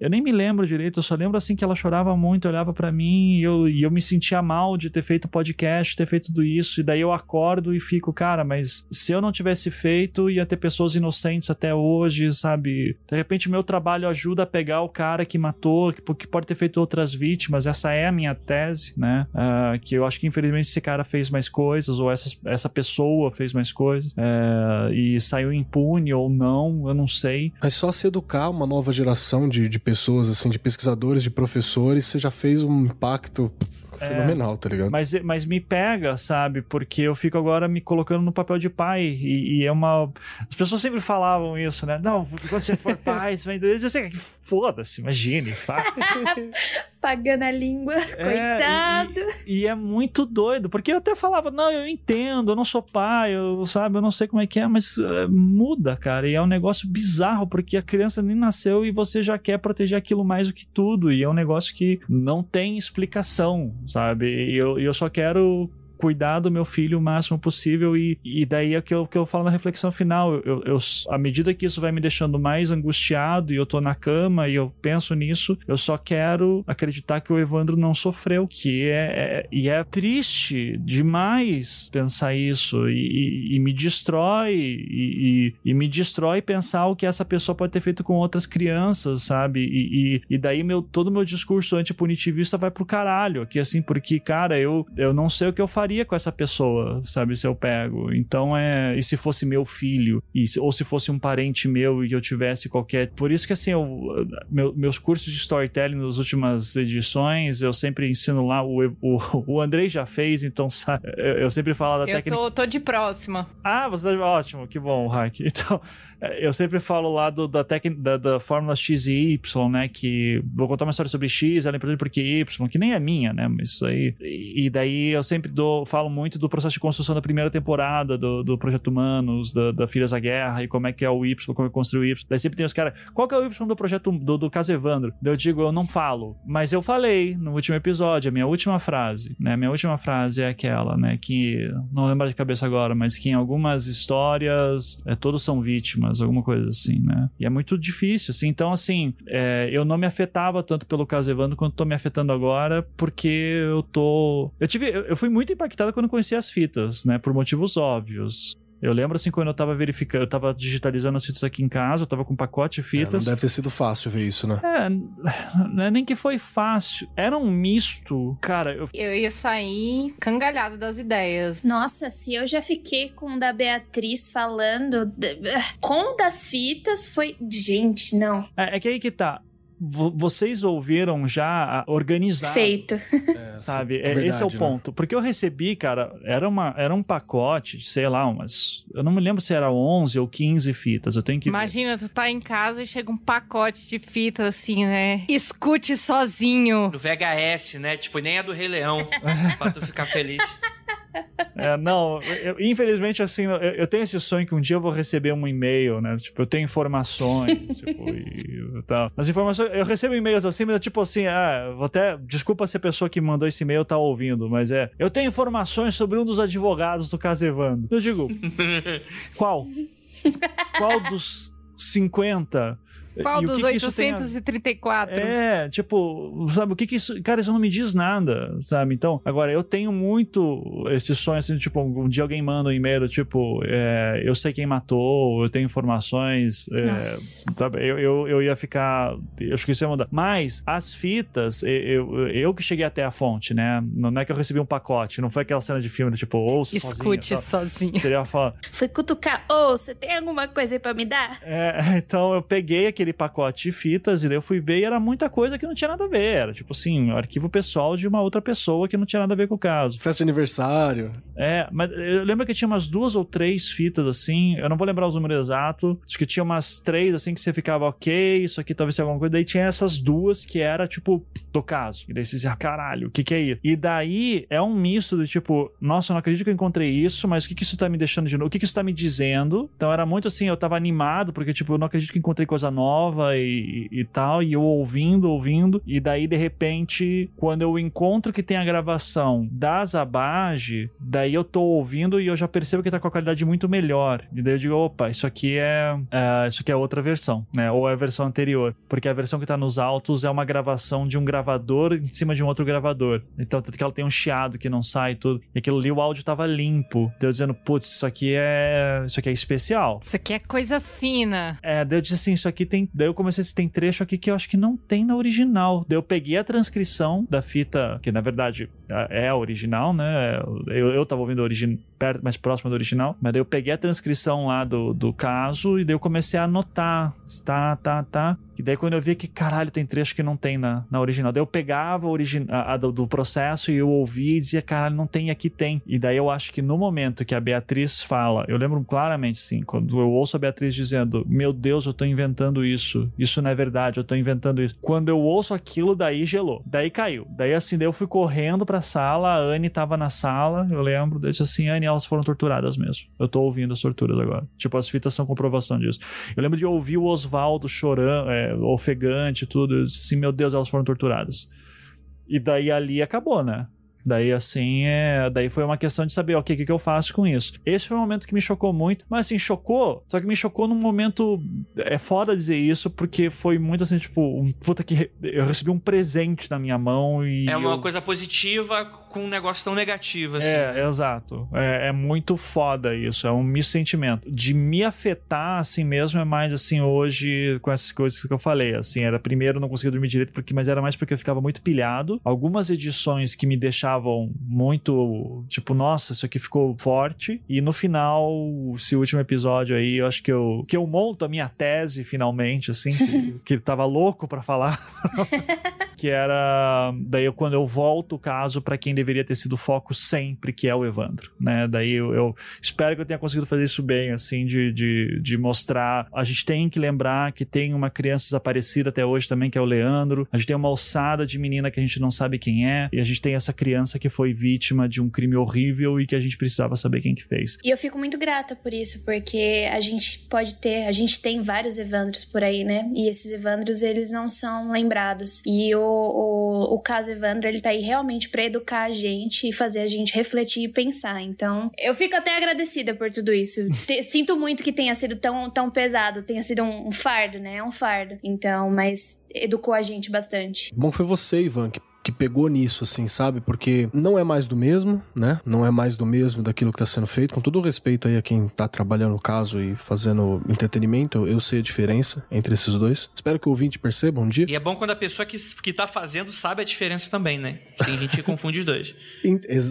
eu nem me lembro direito, eu só lembro assim que ela chorava muito, olhava para mim e eu, e eu me sentia mal de ter feito podcast, ter feito tudo isso. E daí eu acordo e fico, cara, mas se eu não tivesse feito, ia ter pessoas inocentes até hoje, sabe? De repente, meu trabalho ajuda a pegar o cara que matou, que pode ter feito outras vítimas. Essa é a minha tese, né? Uh, que eu acho que infelizmente esse cara fez mais coisas, ou essa, essa pessoa fez mais coisas, uh, e saiu impune ou não, eu não sei. É só se educar uma nova geração geração de, de pessoas, assim, de pesquisadores, de professores, você já fez um impacto é, fenomenal, é, tá ligado? Mas, mas me pega, sabe? Porque eu fico agora me colocando no papel de pai. E, e é uma. As pessoas sempre falavam isso, né? Não, quando você for pai, você vai entender. Eu sei que foda-se, imagine. Pagando a língua, é, coitado. E, e, é muito doido, porque eu até falava, não, eu entendo, eu não sou pai, eu sabe, eu não sei como é que é, mas é, muda, cara. E é um negócio bizarro, porque a criança nem nasceu e você já quer proteger aquilo mais do que tudo. E é um negócio que não tem explicação, sabe? E eu, eu só quero cuidar do meu filho o máximo possível e, e daí é que eu, que eu falo na reflexão final. Eu, eu, à medida que isso vai me deixando mais angustiado e eu tô na cama e eu penso nisso, eu só quero acreditar que o Evandro não sofreu, que é, é e é triste demais pensar isso e, e, e me destrói e, e, me destrói pensar o que essa pessoa pode ter feito com outras crianças, sabe? E, e, daí meu, todo meu discurso antipunitivista vai pro caralho aqui, assim, porque, cara, eu, eu não sei o que eu faria faria com essa pessoa, sabe? Se eu pego. Então é. E se fosse meu filho, e se... ou se fosse um parente meu e eu tivesse qualquer. Por isso que assim, eu... meu... meus cursos de storytelling nas últimas edições, eu sempre ensino lá. O, o, o Andrei já fez, então sabe. Eu, sempre falo da eu técnica. Eu tô, tô de próxima. Ah, você tá ótimo, que bom, Hack. Então, é, eu sempre falo lá do, da, tec, da, da fórmula X e Y, né? Que vou contar uma história sobre X, ela é importante porque Y, que nem é minha, né? Mas isso aí. E, daí eu sempre dou, falo muito do processo de construção da primeira temporada do, do Projeto Humanos, da, da Filhas da Guerra, e como é que é o Y, como é que o Y. Daí sempre tem os caras, qual que é o Y do projeto do, do Caso Evandro? Daí eu digo, eu não falo. Mas eu falei no último episódio, a minha última frase, né? A minha última frase é aquela, né? Que, não lembro de cabeça agora, mas que em algumas histórias é, todos são vítimas vítimas, alguma coisa assim, né? E é muito difícil, assim. Então, assim, é, eu não me afetava tanto pelo caso Evandro quanto tô me afetando agora, porque eu tô. Eu tive. Eu, eu fui muito impactado quando conheci as fitas, né? Por motivos óbvios. Eu lembro assim quando eu tava verificando, eu tava digitalizando as fitas aqui em casa, eu tava com um pacote de fitas. É, não deve ter sido fácil ver isso, né? É, é, nem que foi fácil. Era um misto. Cara, eu. Eu ia sair cangalhada das ideias. Nossa, se eu já fiquei com o da Beatriz falando. Com o das fitas, foi. Gente, não. É, é que aí que tá vocês ouviram já organizado. Feito. É, sabe? É, Verdade, esse é o né? ponto. Né? Porque eu recebi, cara, era, uma, era um pacote, sei lá, umas. Eu não me lembro se era 11 ou 15 fitas. Eu tenho que. Imagina, tu tá em casa e chega um pacote de fitas assim, né? Escute sozinho. Do VHS, né? Tipo, nem a é do Rei Leão. pra tu ficar feliz. É, não, eu, infelizmente, assim, eu, eu, tenho esse sonho que um dia eu vou receber um e-mail, né? Tipo, eu tenho informações, tipo, e, tal. As informações, eu recebo e-mails assim, mas é tipo assim, ah, vou até. Desculpa se a pessoa que mandou esse e-mail tá ouvindo, mas é. Eu tenho informações sobre um dos advogados do caso Evandro. Eu digo, qual? Qual dos 50 qual e dos que 834? Que É, tipo, sabe, o que que isso. Cara, isso não me diz nada, sabe? Então, agora, eu tenho muito esse sonho, assim, tipo, um dia alguém manda um e-mail, tipo, é, eu sei quem matou, eu tenho informações, é, sabe? Eu, eu, eu, ia ficar. Eu acho que isso ia mudar. Mas, as fitas, eu, eu, eu, que cheguei até a fonte, né? Não é que eu recebi um pacote, não foi aquela cena de filme, né? tipo, ouça Escute sozinho. Seria a foto. Foi cutucar, ou oh, você tem alguma coisa aí pra me dar? É, então eu peguei aquele aquele pacote de fitas e daí eu fui ver e era muita coisa que não tinha nada a ver. Era tipo assim, um arquivo pessoal de uma outra pessoa que não tinha nada a ver com o caso. Festa de aniversário. É, mas eu lembro que tinha umas duas ou três fitas assim, eu não vou lembrar os números exatos, acho que tinha umas três assim que você ficava, ok, isso aqui talvez seja alguma coisa. Daí tinha essas duas que era tipo, do caso. E daí você dizia, caralho, o que que é isso? E daí é um misto do tipo, nossa, eu não acredito que eu encontrei isso, mas o que que isso tá me deixando de novo? O que que isso tá me dizendo? Então era muito assim, eu tava animado porque tipo, eu não acredito que encontrei coisa nova nova e, e, tal, e eu ouvindo, ouvindo, e daí de repente, quando eu encontro que tem a gravação da Zabage, daí eu tô ouvindo e eu já percebo que tá com a qualidade muito melhor. E daí eu digo, opa, isso aqui é, é isso aqui é outra versão, né? Ou é a versão anterior, porque a versão que tá nos altos é uma gravação de um gravador em cima de um outro gravador. Então, tanto que ela tem um chiado que não sai tudo. E aquilo ali o áudio tava limpo. Deu dizendo, putz, isso aqui é, isso aqui é especial. Isso aqui é coisa fina. É, deu disse assim, isso aqui tem Daí eu comecei assim: tem trecho aqui que eu acho que não tem na original. Daí eu peguei a transcrição da fita, que na verdade é a original, né? Eu, eu tava ouvindo a origem perto, mais próxima do original, mas daí eu peguei a transcrição lá do, do caso e daí eu comecei a anotar. Tá, tá, tá. E daí quando eu vi que, caralho, tem trecho que não tem na, na original. Daí eu pegava a, origi a, a do, do, processo e eu ouvia e dizia, caralho, não tem, aqui tem. E daí eu acho que no momento que a Beatriz fala, eu lembro claramente, sim, quando eu ouço a Beatriz dizendo, meu Deus, eu tô inventando isso, isso não é verdade, eu tô inventando isso. Quando eu ouço aquilo, daí gelou, daí caiu. Daí assim, daí eu fui correndo pra pra sala, a Anne tava na sala, eu lembro, disse assim, Anne, elas foram torturadas mesmo. Eu tô ouvindo as torturas agora. Tipo, as fitas são comprovação disso. Eu lembro de ouvir o Oswaldo chorando, é, ofegante, tudo. Eu disse assim, meu Deus, elas foram torturadas. E daí ali acabou, né? Daí, assim, é... daí foi uma questão de saber, ok, o que, que eu faço com isso? Esse foi um momento que me chocou muito, mas assim, chocou, só que me chocou num momento. É foda dizer isso, porque foi muito assim, tipo, um... puta que. Eu recebi um presente na minha mão e. É uma eu... coisa positiva com um negócio tão negativo, assim. É, exato. É, é, muito foda isso. É um misto sentimento. De me afetar, assim mesmo, é mais assim, hoje, com essas coisas que eu falei. Assim, era primeiro não conseguia dormir direito, porque, mas era mais porque eu ficava muito pilhado. Algumas edições que me deixavam muito, tipo, nossa, isso aqui ficou forte. E no final, esse último episódio aí, eu acho que eu, que eu monto a minha tese, finalmente, assim, que, que tava louco para falar. que era, daí quando eu volto o caso para quem deveria deveria ter sido o foco sempre, que é o Evandro, né? Daí eu, eu espero que eu tenha conseguido fazer isso bem, assim, de, de, de mostrar. A gente tem que lembrar que tem uma criança desaparecida até hoje também, que é o Leandro. A gente tem uma alçada de menina que a gente não sabe quem é. E a gente tem essa criança que foi vítima de um crime horrível e que a gente precisava saber quem que fez. E eu fico muito grata por isso, porque a gente pode ter, a gente tem vários Evandros por aí, né? E esses Evandros, eles não são lembrados. E o, o, o caso Evandro, ele tá aí realmente para educar a gente e fazer a gente refletir e pensar. Então, eu fico até agradecida por tudo isso. Sinto muito que tenha sido tão, tão pesado, tenha sido um, um fardo, né? É um fardo. Então, mas educou a gente bastante. Bom, foi você, Ivan, que que pegou nisso, assim, sabe? Porque não é mais do mesmo, né? Não é mais do mesmo daquilo que está sendo feito. Com todo o respeito aí a quem está trabalhando o caso e fazendo entretenimento, eu sei a diferença entre esses dois. Espero que o ouvinte perceba um dia. E é bom quando a pessoa que, que tá fazendo sabe a diferença também, né? Tem gente que confunde os dois.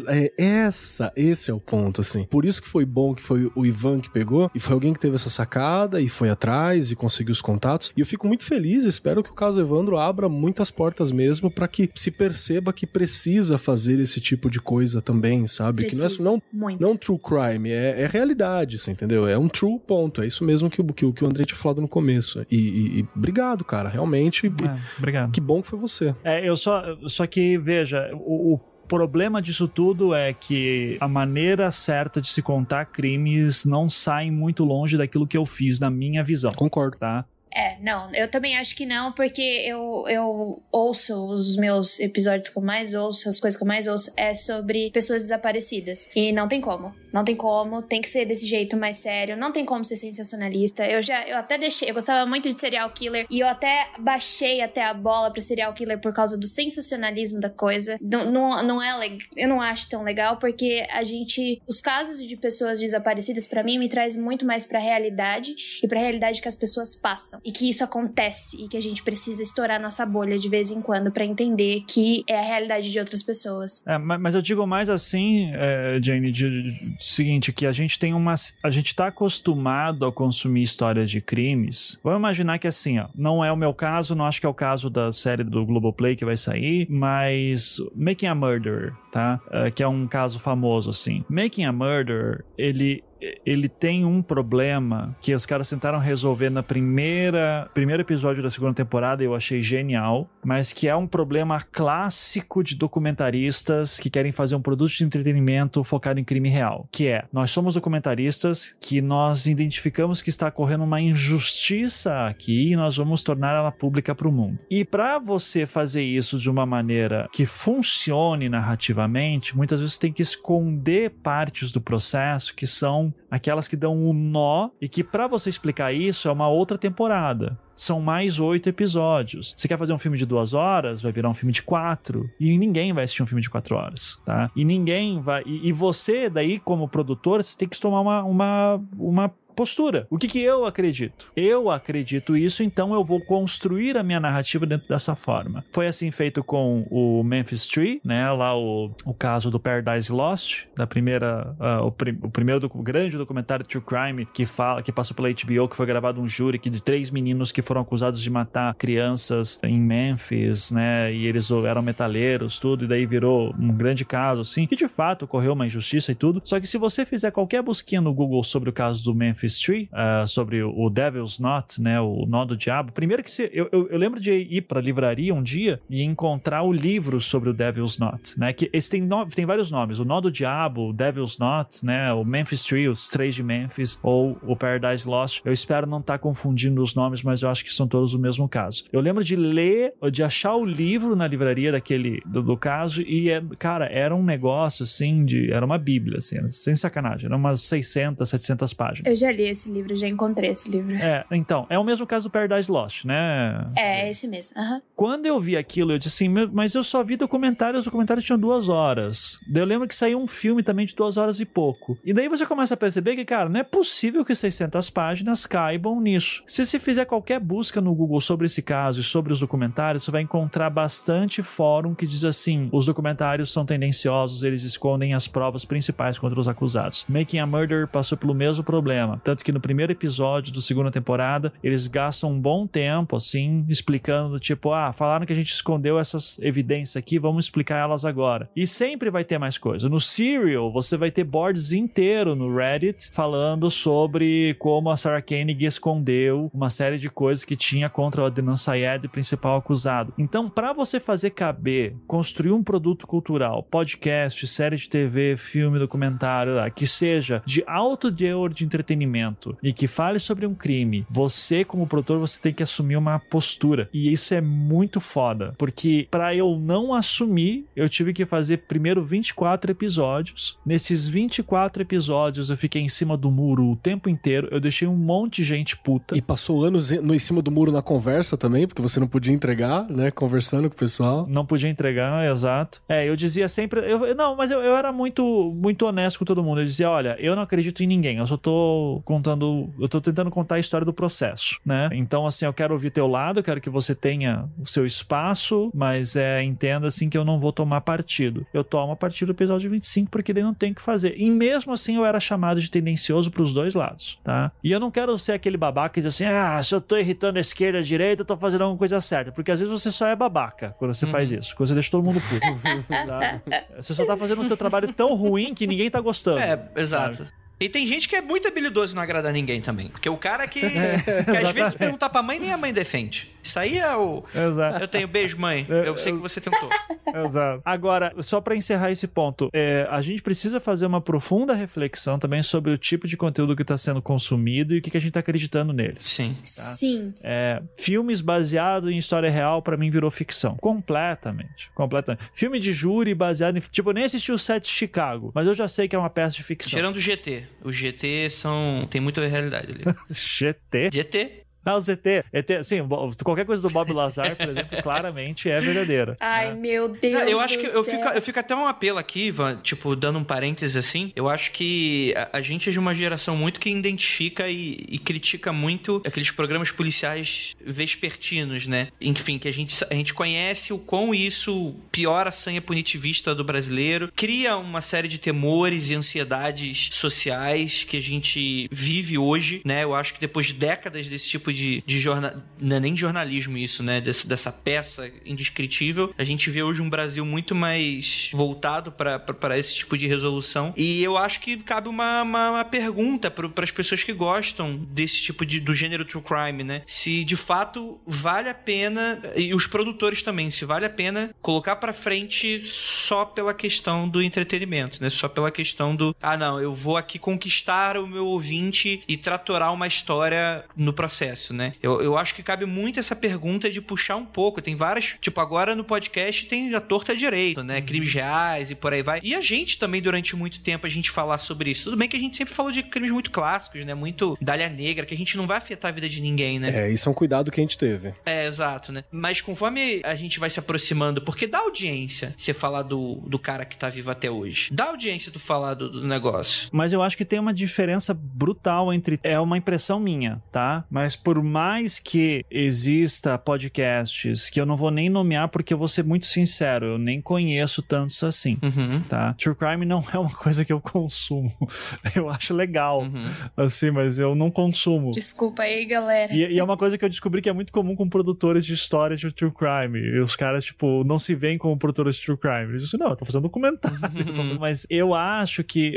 É, essa, esse é o ponto, assim. Por isso que foi bom que foi o Ivan que pegou e foi alguém que teve essa sacada e foi atrás e conseguiu os contatos. E eu fico muito feliz, espero que o caso Evandro abra muitas portas mesmo para que se perceba que precisa fazer esse tipo de coisa também, sabe? Precisa, que não é não, não true crime, é, é realidade, você entendeu? É um true ponto. É isso mesmo que, que, que o André tinha falado no começo. E, e, e obrigado, cara. Realmente. É, obrigado. Que bom que foi você. É, eu só. Só que, veja, o, o problema disso tudo é que a maneira certa de se contar crimes não sai muito longe daquilo que eu fiz na minha visão. Concordo. Tá? É, não, eu também acho que não, porque eu, eu ouço os meus episódios que eu mais ouço, as coisas que eu mais ouço, é sobre pessoas desaparecidas. E não tem como. Não tem como, tem que ser desse jeito mais sério, não tem como ser sensacionalista. Eu já, eu até deixei, eu gostava muito de serial killer e eu até baixei até a bola pra serial killer por causa do sensacionalismo da coisa. Não, não, não é legal, eu não acho tão legal, porque a gente, os casos de pessoas desaparecidas para mim me traz muito mais pra realidade e pra realidade que as pessoas passam e que isso acontece e que a gente precisa estourar nossa bolha de vez em quando para entender que é a realidade de outras pessoas. É, mas eu digo mais assim, é, Jane, de, de, de, seguinte, que a gente tem uma. A gente tá acostumado a consumir histórias de crimes. Vamos imaginar que assim, ó, não é o meu caso, não acho que é o caso da série do Globoplay que vai sair, mas Making a Murder, tá? Uh, que é um caso famoso, assim. Making a Murder, ele ele tem um problema que os caras tentaram resolver na primeira primeiro episódio da segunda temporada eu achei genial, mas que é um problema clássico de documentaristas que querem fazer um produto de entretenimento focado em crime real, que é nós somos documentaristas que nós identificamos que está ocorrendo uma injustiça aqui e nós vamos tornar ela pública para o mundo. E para você fazer isso de uma maneira que funcione narrativamente, muitas vezes tem que esconder partes do processo que são aquelas que dão um nó e que para você explicar isso é uma outra temporada. São mais oito episódios. Você quer fazer um filme de duas horas? Vai virar um filme de quatro. E ninguém vai assistir um filme de quatro horas, tá? E ninguém vai. E, e você, daí, como produtor, você tem que tomar uma, uma, uma postura. O que, que eu acredito? Eu acredito isso, então eu vou construir a minha narrativa dentro dessa forma. Foi assim feito com o Memphis Tree, né? Lá o, o caso do Paradise Lost, da primeira, uh, o, prim, o, primeiro do, grande documentário True Crime que fala, que passou pela HBO, que foi gravado um júri que de três meninos que foram acusados de matar crianças em Memphis, né? E eles eram metaleiros, tudo, e daí virou um grande caso, assim, que de fato ocorreu uma injustiça e tudo. Só que se você fizer qualquer busquinha no Google sobre o caso do Memphis Memphis Tree, uh, sobre o Devil's Knot, né, o nó do diabo. Primeiro que se, eu, eu, eu, lembro de ir para a livraria um dia e encontrar o livro sobre o Devil's Knot, né, que esse tem, no, tem vários nomes, o nó do diabo, o Devil's Knot, né, o Memphis Tree, os três de Memphis, ou o Paradise Lost. Eu espero não estar tá confundindo os nomes, mas eu acho que são todos o mesmo caso. Eu lembro de ler, de achar o livro na livraria daquele, do, do caso, e, é, cara, era um negócio, assim, de, era uma bíblia, assim, sem sacanagem, era umas 600, 700 páginas. Eu já li esse livro, já encontrei esse livro. É, então, é o mesmo caso do Paradise Lost, né? É, esse mesmo. Uhum. Quando eu vi aquilo, eu disse assim, mas eu só vi documentários, os documentários tinham duas horas. eu lembro que saiu um filme também de duas horas e pouco. E daí você começa a perceber que, cara, não é possível que 600 páginas caibam nisso. Se se fizer qualquer busca no Google sobre esse caso e sobre os documentários, você vai encontrar bastante fórum que diz assim, os documentários são tendenciosos, eles escondem as provas principais contra os acusados. Making a Murder passou pelo mesmo problema. Tanto que no primeiro episódio do segunda temporada, eles gastam um bom tempo, assim, explicando, tipo, ah, falaram que a gente escondeu essas evidências aqui, vamos explicar elas agora. E sempre vai ter mais coisa. No Serial, você vai ter boards inteiro no Reddit falando sobre como a Sarah Koenig escondeu uma série de coisas que tinha contra o Adnan Syed, principal acusado. Então, para você fazer caber, construir um produto cultural, podcast, série de TV, filme, documentário, que seja de alto teor de entretenimento, depoimento e que fale sobre um crime, você como produtor você tem que assumir uma postura. E isso é muito foda, porque para eu não assumir, eu tive que fazer primeiro 24 episódios. Nesses 24 episódios eu fiquei em cima do muro o tempo inteiro, eu deixei um monte de gente puta. E passou anos no em cima do muro na conversa também, porque você não podia entregar, né, conversando com o pessoal. Não podia entregar, exato. É, eu dizia sempre, eu, não, mas eu, eu era muito muito honesto com todo mundo. Eu dizia, olha, eu não acredito em ninguém. Eu só tô contando, eu tô tentando contar a história do processo, né? Então, assim, eu quero ouvir teu lado, eu quero que você tenha o seu espaço, mas é, entenda, assim, que eu não vou tomar partido. Eu tomo partido do episódio 25, porque daí não tem o que fazer. E mesmo assim, eu era chamado de tendencioso pros dois lados, tá? E eu não quero ser aquele babaca que diz assim, ah, se eu tô irritando a esquerda, a direita, eu tô fazendo alguma coisa certa. Porque às vezes você só é babaca quando você hum. faz uhum. isso, quando você deixa todo mundo puto. tá? Você só tá fazendo o teu trabalho tão ruim que ninguém tá gostando. É, exato. Sabe? E tem gente que é muito habilidoso e não agrada ninguém também. Porque o cara que, é, que às vezes perguntar pra mãe, nem a mãe defende. Isso aí é o. Exato. Eu tenho beijo, mãe. É, eu, sei que você tentou. Exato. Agora, só para encerrar esse ponto, é, a gente precisa fazer uma profunda reflexão também sobre o tipo de conteúdo que está sendo consumido e o que, que a gente está acreditando neles. Sim. Tá? Sim. É, filmes baseados em história real, para mim, virou ficção. Completamente. Completamente. Filme de júri baseado em. Tipo, eu nem assisti o set de Chicago, mas eu já sei que é uma peça de ficção. Tirando o GT o Os GT são. Tem muita realidade ali. GT? GT. Ah, o ZT. ET assim, qualquer coisa do Bob Lazar, por exemplo, claramente é verdadeira. Ai, né? meu Deus. Eu acho que céu. eu fico, eu fico até um apelo aqui, Ivan, tipo, dando um parêntese assim. Eu acho que a, a gente é de uma geração muito que identifica e, e, critica muito aqueles programas policiais vespertinos, né? Enfim, que a gente, a gente conhece o quão isso piora a sanha punitivista do brasileiro, cria uma série de temores e ansiedades sociais que a gente vive hoje, né? Eu acho que depois de décadas desse tipo de de, de jornal. Não é nem jornalismo isso, né? dessa peça indescritível. A gente vê hoje um Brasil muito mais voltado para esse tipo de resolução. E eu acho que cabe uma, uma, uma pergunta para as pessoas que gostam desse tipo de. do gênero true crime, né? Se de fato vale a pena. E os produtores também, se vale a pena colocar para frente só pela questão do entretenimento, né? Só pela questão do. Ah, não, eu vou aqui conquistar o meu ouvinte e tratorar uma história no processo isso, né? Eu, eu acho que cabe muito essa pergunta de puxar um pouco. Tem várias. Tipo, agora no podcast tem a torta direito, né? Uhum. Crimes reais e por aí vai. E a gente também, durante muito tempo, a gente falar sobre isso. Tudo bem que a gente sempre falou de crimes muito clássicos, né? Muito Dália Negra, que a gente não vai afetar a vida de ninguém, né? É, isso é um cuidado que a gente teve. É, exato, né? Mas conforme a gente vai se aproximando, porque dá audiência você falar do, do cara que tá vivo até hoje. Dá audiência tu falar do, do negócio. Mas eu acho que tem uma diferença brutal entre. É uma impressão minha, tá? Mas por por mais que exista podcasts que eu não vou nem nomear, porque eu vou ser muito sincero, eu nem conheço tantos assim, uhum. tá? True crime não é uma coisa que eu consumo. Eu acho legal, uhum. assim, mas eu não consumo. Desculpa aí, galera. E, e, é uma coisa que eu descobri que é muito comum com produtores de histórias de true crime. E os caras, tipo, não se veem como produtores de true crime. Eles dizem, não, eu tô fazendo documentário. Uhum. Mas eu acho que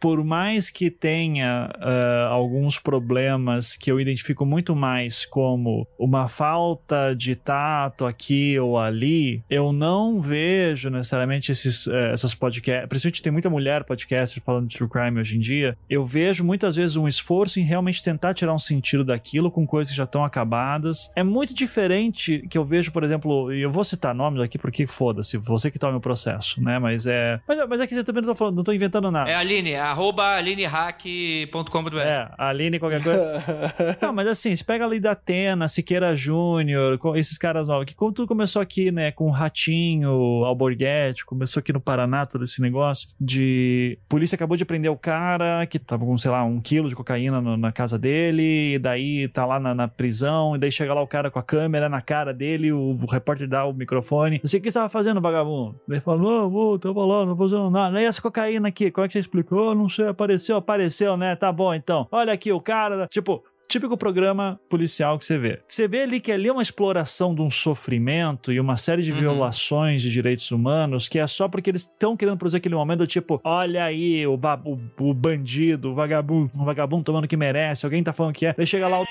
por mais que tenha uh, alguns problemas que eu identifico muito mais como uma falta de tato aqui ou ali, eu não vejo necessariamente esses, uh, essas podcasts. Principalmente tem muita mulher podcaster falando de true crime hoje em dia. Eu vejo muitas vezes um esforço em realmente tentar tirar um sentido daquilo com coisas que já estão acabadas. É muito diferente que eu vejo, por exemplo, e eu vou citar nomes aqui porque foda-se, você que toma o processo, né? Mas é. Mas, é, mas é que eu também não tô falando, não tô inventando nada. É, a Aline, arroba alinehack.com.br. É, Aline qualquer coisa. não, mas assim, você pega ali da Atena, Siqueira Júnior, esses caras novos, que como tudo começou aqui, né, com o Ratinho, Alborguete, começou aqui no Paraná todo esse negócio de... Polícia acabou de prender o cara que tava com, sei lá, um quilo de cocaína no, na casa dele, e daí tá lá na, na, prisão, e daí chega lá o cara com a câmera na cara dele, o, o repórter dá o microfone. Você o que estava fazendo, vagabundo? Ele falou, não, oh, tava lá, não fazendo nada. E essa cocaína aqui, como é que você explicou? não sei, apareceu, apareceu, né? Tá bom então. Olha aqui o cara, né? tipo, típico programa policial que você vê. Você vê ali que ali é uma exploração de um sofrimento e uma série de uhum. violações de direitos humanos que é só porque eles estão querendo produzir aquele momento tipo, olha aí o, o, o, bandido, o vagabundo, o vagabundo tomando o que merece, alguém tá falando que é. Aí chega lá o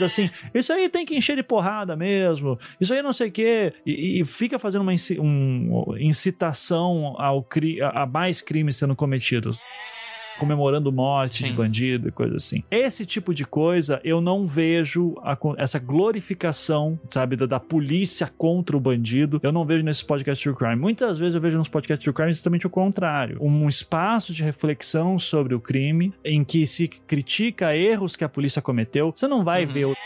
assim, isso aí tem que encher de porrada mesmo, isso aí não sei o quê. E, e fica fazendo uma incitação ao cri, a mais crimes sendo cometidos comemorando morte Sim. de bandido e coisa assim. Esse tipo de coisa eu não vejo a, essa glorificação, sabe, da, da, polícia contra o bandido. Eu não vejo nesse podcast true crime. Muitas vezes eu vejo nos podcasts true crime justamente o contrário, um espaço de reflexão sobre o crime em que se critica erros que a polícia cometeu. Você não vai uhum. ver o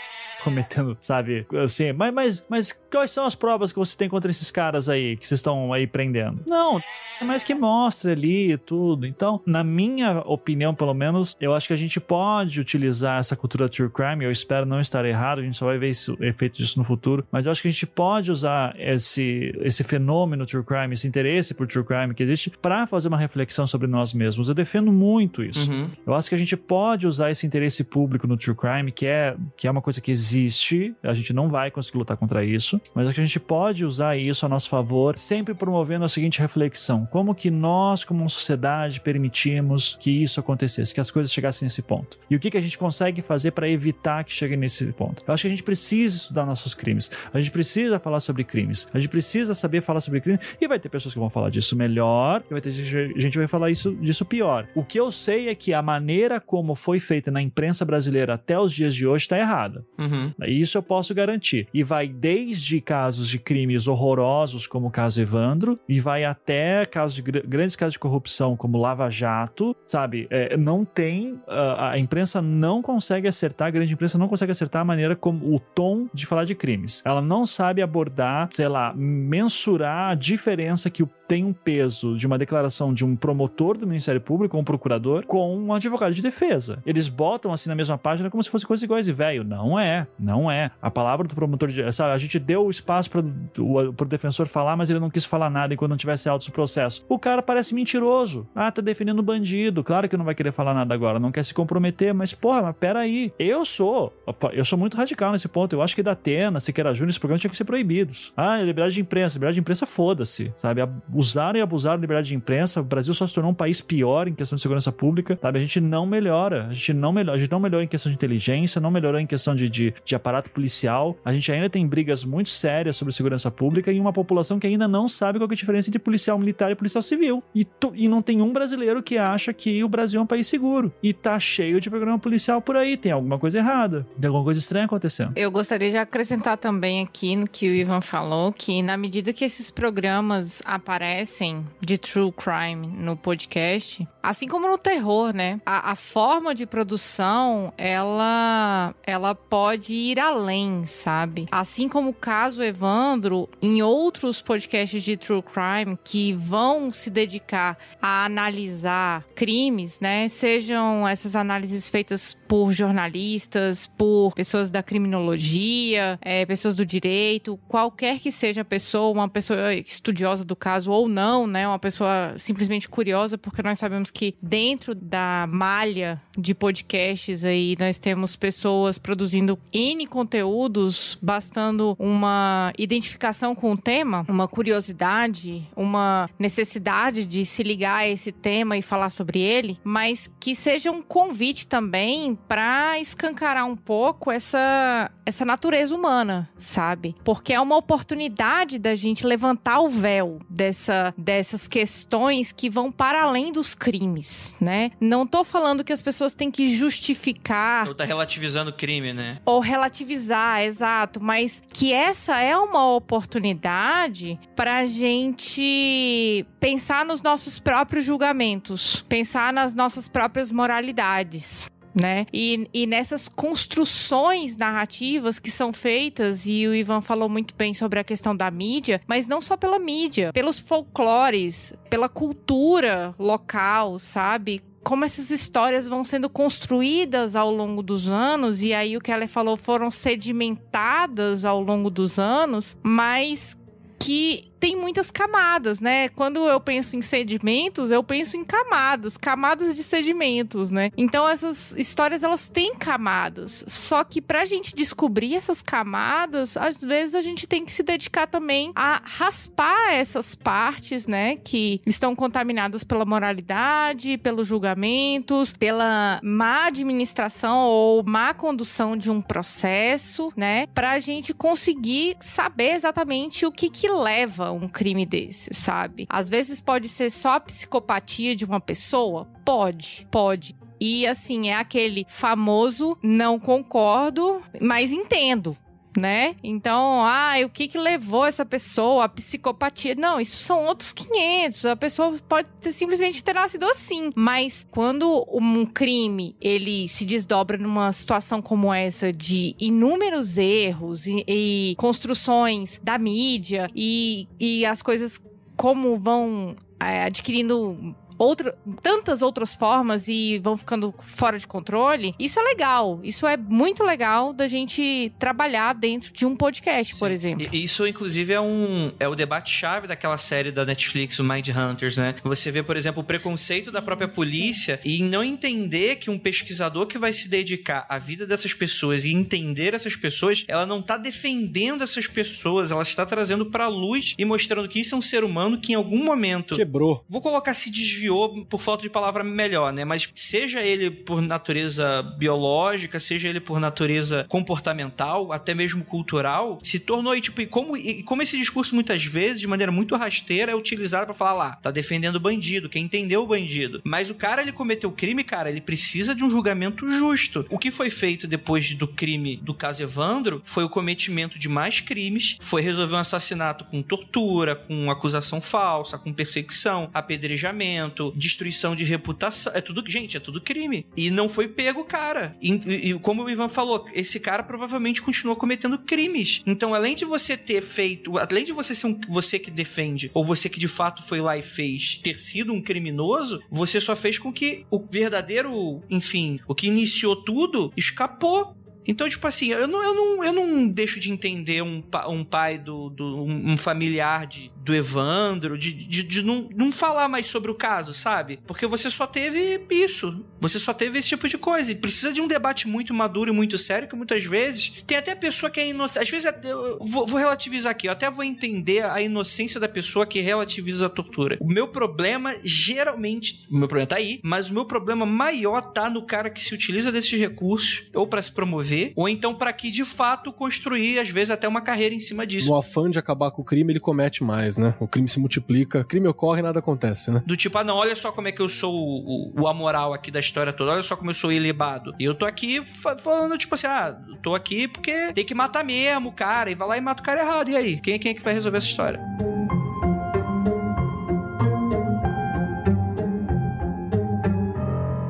cometendo, sabe? Assim, mas, mas, mas quais são as provas que você tem contra esses caras aí que vocês estão aí prendendo? Não, mas que mostra ali tudo. Então, na minha opinião, pelo menos, eu acho que a gente pode utilizar essa cultura true crime. Eu espero não estar errado, a gente só vai ver isso, efeito disso no futuro. Mas eu acho que a gente pode usar esse, esse fenômeno true crime, esse interesse por true crime que existe, para fazer uma reflexão sobre nós mesmos. Eu defendo muito isso. Uhum. Eu acho que a gente pode usar esse interesse público no true crime, que é, que é uma coisa que existe existe, a gente não vai conseguir lutar contra isso, mas é que a gente pode usar isso a nosso favor, sempre promovendo a seguinte reflexão: como que nós, como sociedade, permitimos que isso acontecesse, que as coisas chegassem nesse ponto? E o que, que a gente consegue fazer para evitar que chegue nesse ponto? Eu acho que a gente precisa estudar nossos crimes, a gente precisa falar sobre crimes, a gente precisa saber falar sobre crimes e vai ter pessoas que vão falar disso melhor, e vai ter gente vai falar isso, disso pior. O que eu sei é que a maneira como foi feita na imprensa brasileira até os dias de hoje está errada. Uhum. Uhum. Isso eu posso garantir. E vai desde casos de crimes horrorosos, como o caso Evandro, e vai até casos de, grandes casos de corrupção, como Lava Jato, sabe? É, não tem. Ah, a, a, imprensa não consegue acertar, a grande imprensa não consegue acertar a maneira como o tom de falar de crimes. Ela não sabe abordar, sei lá, mensurar a diferença que tem um peso de uma declaração de um promotor do Ministério Público ou um procurador com um advogado de defesa. Eles botam assim na mesma página como se fossem coisas iguais e velho, não é. Não é. A palavra do promotor de. Sabe, a gente deu espaço para o defensor falar, mas ele não quis falar nada enquanto não tivesse o processo. O cara parece mentiroso. Ah, tá defendendo bandido. Claro que não vai querer falar nada agora, não quer se comprometer, mas porra, mas peraí. Eu sou. Eu sou muito radical nesse ponto. Eu acho que da Atena, Siqueira Júnior, esse programa tinha que ser proibidos. Ah, liberdade de imprensa. Liberdade de imprensa, foda-se. Sabe? Usaram e abusaram da liberdade de imprensa. O Brasil só se tornou um país pior em questão de segurança pública. Sabe? A gente não melhora. A gente não melhora. A gente não melhorou em questão de inteligência, não melhorou em questão de, de de aparato policial. A gente ainda tem brigas muito sérias sobre segurança pública e uma população que ainda não sabe qual é a diferença entre policial militar e policial civil. E, tu, e não tem um brasileiro que acha que o Brasil é um país seguro. E tá cheio de programa policial por aí. Tem alguma coisa errada. Tem alguma coisa estranha acontecendo. Eu gostaria de acrescentar também aqui no que o Ivan falou, que na medida que esses programas aparecem de true crime no podcast, assim como no terror, né? A, a forma de produção, ela, ela pode de ir além, sabe? Assim como o caso Evandro, em outros podcasts de true crime que vão se dedicar a analisar crimes, né? Sejam essas análises feitas por jornalistas, por pessoas da criminologia, é, pessoas do direito, qualquer que seja a pessoa, uma pessoa estudiosa do caso ou não, né? Uma pessoa simplesmente curiosa, porque nós sabemos que dentro da malha de podcasts aí nós temos pessoas produzindo N conteúdos, bastando uma identificação com o tema, uma curiosidade, uma necessidade de se ligar a esse tema e falar sobre ele, mas que seja um convite também para escancarar um pouco essa, essa natureza humana, sabe? Porque é uma oportunidade da gente levantar o véu dessa, dessas questões que vão para além dos crimes, né? Não tô falando que as pessoas têm que justificar. Ou tá relativizando o crime, né? Ou relativizar, exato, mas que essa é uma oportunidade para a gente pensar nos nossos próprios julgamentos, pensar nas nossas próprias moralidades. Né? E, e, nessas construções narrativas que são feitas, e o Ivan falou muito bem sobre a questão da mídia, mas não só pela mídia, pelos folclores, pela cultura local, sabe? como essas histórias vão sendo construídas ao longo dos anos, e aí o que ela falou foram sedimentadas ao longo dos anos, mas que tem muitas camadas, né? Quando eu penso em sedimentos, eu penso em camadas, camadas de sedimentos, né? Então essas histórias elas têm camadas. Só que pra gente descobrir essas camadas, às vezes a gente tem que se dedicar também a raspar essas partes, né, que estão contaminadas pela moralidade, pelos julgamentos, pela má administração ou má condução de um processo, né? Pra gente conseguir saber exatamente o que que leva um crime desse, sabe? Às vezes pode ser só a psicopatia de uma pessoa? Pode, pode. E assim, é aquele famoso não concordo, mas entendo né? Então, ah, o que que levou essa pessoa à psicopatia? Não, isso são outros 500. A pessoa pode ter, simplesmente ter nascido assim. Mas quando um crime ele se desdobra numa situação como essa de inúmeros erros e, e construções da mídia e, e as coisas como vão é, adquirindo outra, tantas outras formas e vão ficando fora de controle, isso é legal. Isso é muito legal da gente trabalhar dentro de um podcast, Sim. por exemplo. E, isso, inclusive, é um é o debate-chave daquela série da Netflix, o Mind Hunters, né? Você vê, por exemplo, o preconceito sim, da própria polícia sim. e não entender que um pesquisador que vai se dedicar à vida dessas pessoas e entender essas pessoas, ela não tá defendendo essas pessoas, ela está trazendo pra luz e mostrando que isso é um ser humano que em algum momento... Quebrou. Vou colocar se desviou desviou por falta de palavra melhor, né? Mas seja ele por natureza biológica, seja ele por natureza comportamental, até mesmo cultural, se tornou e tipo, e como, e como esse discurso muitas vezes, de maneira muito rasteira, é utilizado para falar lá, tá defendendo o bandido, quem entendeu o bandido. Mas o cara, ele cometeu crime, cara, ele precisa de um julgamento justo. O que foi feito depois do crime do caso Evandro foi o cometimento de mais crimes, foi resolver um assassinato com tortura, com acusação falsa, com perseguição, apedrejamento envenenamento, destruição de reputação. É tudo, gente, é tudo crime. E não foi pego, cara. E, e, como o Ivan falou, esse cara provavelmente continuou cometendo crimes. Então, além de você ter feito, além de você ser um, você que defende, ou você que de fato foi lá e fez, ter sido um criminoso, você só fez com que o verdadeiro, enfim, o que iniciou tudo escapou. Então, tipo assim, eu não, eu não, eu não deixo de entender um, um pai do. do um familiar de, do Evandro, de, de, de não, não falar mais sobre o caso, sabe? Porque você só teve isso. Você só teve esse tipo de coisa. E precisa de um debate muito maduro e muito sério, que muitas vezes tem até pessoa que é inocente. Às vezes, é, eu vou, vou relativizar aqui, eu até vou entender a inocência da pessoa que relativiza a tortura. O meu problema, geralmente, o meu problema tá aí, mas o meu problema maior tá no cara que se utiliza desses recursos, ou para se promover ou então para que de fato construir, às vezes, até uma carreira em cima disso. No afã de acabar com o crime, ele comete mais, né? O crime se multiplica, crime ocorre e nada acontece, né? Do tipo, ah, não, olha só como é que eu sou o, o, o amoral aqui da história toda, olha só como eu sou ilibado. E eu tô aqui falando, tipo assim, ah, tô aqui porque tem que matar mesmo o cara, e vai lá e mata o cara errado. E aí? Quem, é, quem é que vai resolver essa história?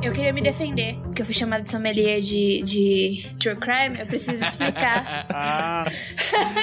Eu queria me defender, porque eu fui chamada de sommelier de, de true crime, eu preciso explicar. ah.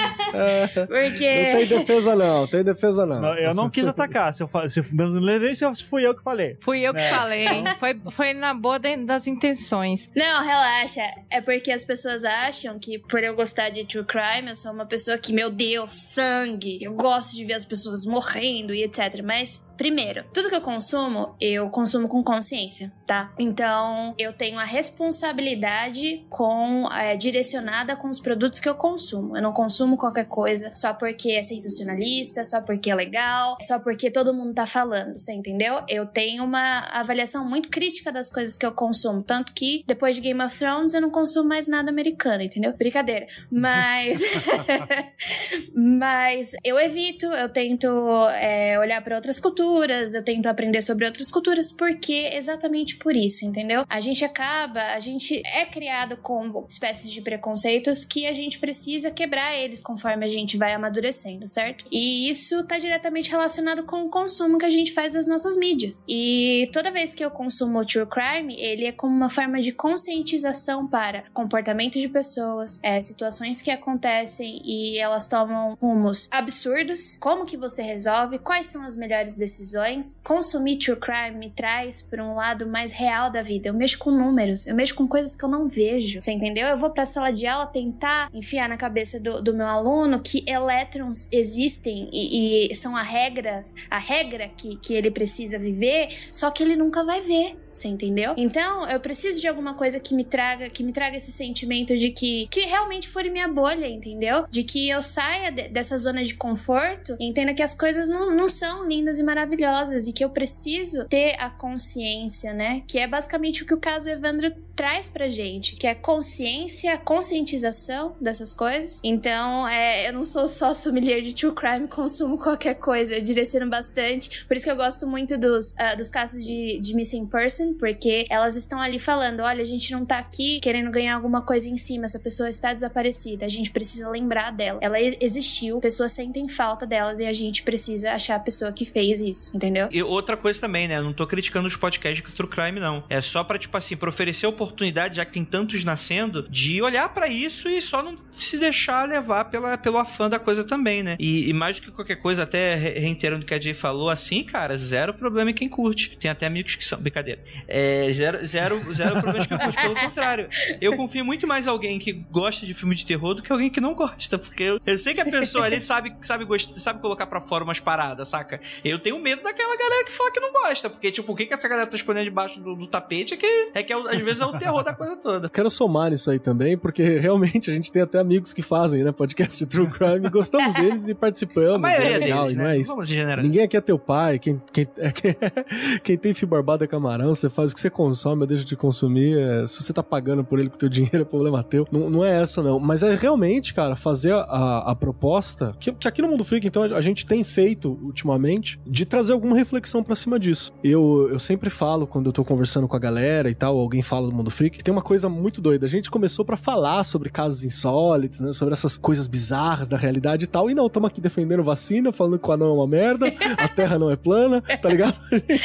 porque... Não tem defesa não, tem defesa não. não eu não quis atacar, se eu se, não se fui eu que falei. Fui eu que é. falei, foi, foi na boa das intenções. Não, relaxa, é porque as pessoas acham que por eu gostar de true crime, eu sou uma pessoa que, meu Deus, sangue, eu gosto de ver as pessoas morrendo e etc. Mas, primeiro, tudo que eu consumo, eu consumo com consciência, tá? Então, eu tenho a responsabilidade com é, direcionada com os produtos que eu consumo. Eu não consumo qualquer coisa só porque é sensacionalista, só porque é legal, só porque todo mundo tá falando, você entendeu? Eu tenho uma avaliação muito crítica das coisas que eu consumo, tanto que depois de Game of Thrones eu não consumo mais nada americano, entendeu? Brincadeira. Mas mas eu evito, eu tento é, olhar para outras culturas, eu tento aprender sobre outras culturas porque é exatamente por isso isso, entendeu? A gente acaba, a gente é criado com espécies de preconceitos que a gente precisa quebrar eles conforme a gente vai amadurecendo, certo? E isso tá diretamente relacionado com o consumo que a gente faz das nossas mídias. E toda vez que eu consumo true crime, ele é como uma forma de conscientização para comportamento de pessoas, é, situações que acontecem e elas tomam rumos absurdos, como que você resolve, quais são as melhores decisões. Consumir true crime me traz, por um lado, mais real real da vida. Eu mexo com números, eu mexo com coisas que eu não vejo. Você entendeu? Eu vou pra sala de aula tentar enfiar na cabeça do, do meu aluno que elétrons existem e, e são a regras, a regra que, que ele precisa viver, só que ele nunca vai ver. Você entendeu? Então, eu preciso de alguma coisa que me traga, que me traga esse sentimento de que, que realmente fure minha bolha, entendeu? De que eu saia de, dessa zona de conforto e entenda que as coisas não, não são lindas e maravilhosas e que eu preciso ter a consciência, né? Que é basicamente o que o caso Evandro traz pra gente, que é consciência, conscientização dessas coisas. Então, é, eu não sou só sommelier de true crime, consumo qualquer coisa, eu direciono bastante. Por isso que eu gosto muito dos, uh, dos casos de, de missing Persons Assim, porque elas estão ali falando: olha, a gente não tá aqui querendo ganhar alguma coisa em cima, essa pessoa está desaparecida, a gente precisa lembrar dela. Ela existiu, pessoas sentem falta delas e a gente precisa achar a pessoa que fez isso, entendeu? E outra coisa também, né? Eu não tô criticando os podcasts de True Crime, não. É só pra, tipo assim, pra oferecer oportunidade, já que tem tantos nascendo, de olhar para isso e só não se deixar levar pela, pelo afã da coisa também, né? E, e mais do que qualquer coisa, até reiterando o que a Jay falou, assim, cara, zero problema em quem curte. Tem até amigos que são. Brincadeira. É, zero, zero, zero problemas que eu curto. Pelo contrário, eu confio muito mais alguém que gosta de filme de terror do que alguém que não gosta. Porque eu, eu sei que a pessoa ali sabe, sabe, gost, sabe colocar pra fora umas paradas, saca? Eu tenho medo daquela galera que fala que não gosta. Porque, tipo, o que, que essa galera tá escondendo debaixo do, do tapete é que, é que é às vezes é o terror da coisa toda. Quero somar isso aí também, porque realmente a gente tem até amigos que fazem, né, podcast de True Crime. Gostamos deles e participamos. é legal, deles, né? não é isso. Ninguém aqui é teu pai. Quem, quem, é, quem tem fio barbado é camarão, você faz o que você consome, eu deixo de consumir. É, se você tá pagando por ele com teu dinheiro, é problema teu. Não, não é essa, não. Mas é realmente, cara, fazer a, a proposta, que, que, aqui no Mundo Freak, então, a gente tem feito ultimamente, de trazer alguma reflexão para cima disso. Eu, eu sempre falo, quando eu tô conversando com a galera e tal, alguém fala do Mundo Freak, que tem uma coisa muito doida. A gente começou para falar sobre casos insólitos, né? Sobre essas coisas bizarras da realidade e tal. E não, estamos aqui defendendo vacina, falando que o anão é uma merda, a terra não é plana, tá ligado?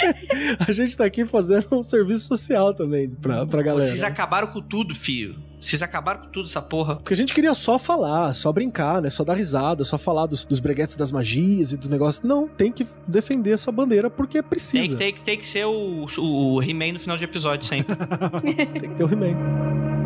a gente tá aqui fazendo um serviço social também pra, pra galera. Vocês acabaram com tudo, filho. Vocês acabaram com tudo essa porra. Porque a gente queria só falar, só brincar, né? Só dar risada, só falar dos, dos breguetes das magias e do negócio. Não, tem que defender essa bandeira porque precisa. Tem, que, tem, que, tem que ser o, o, o He-Man no final de episódio sempre. tem que ter o He-Man.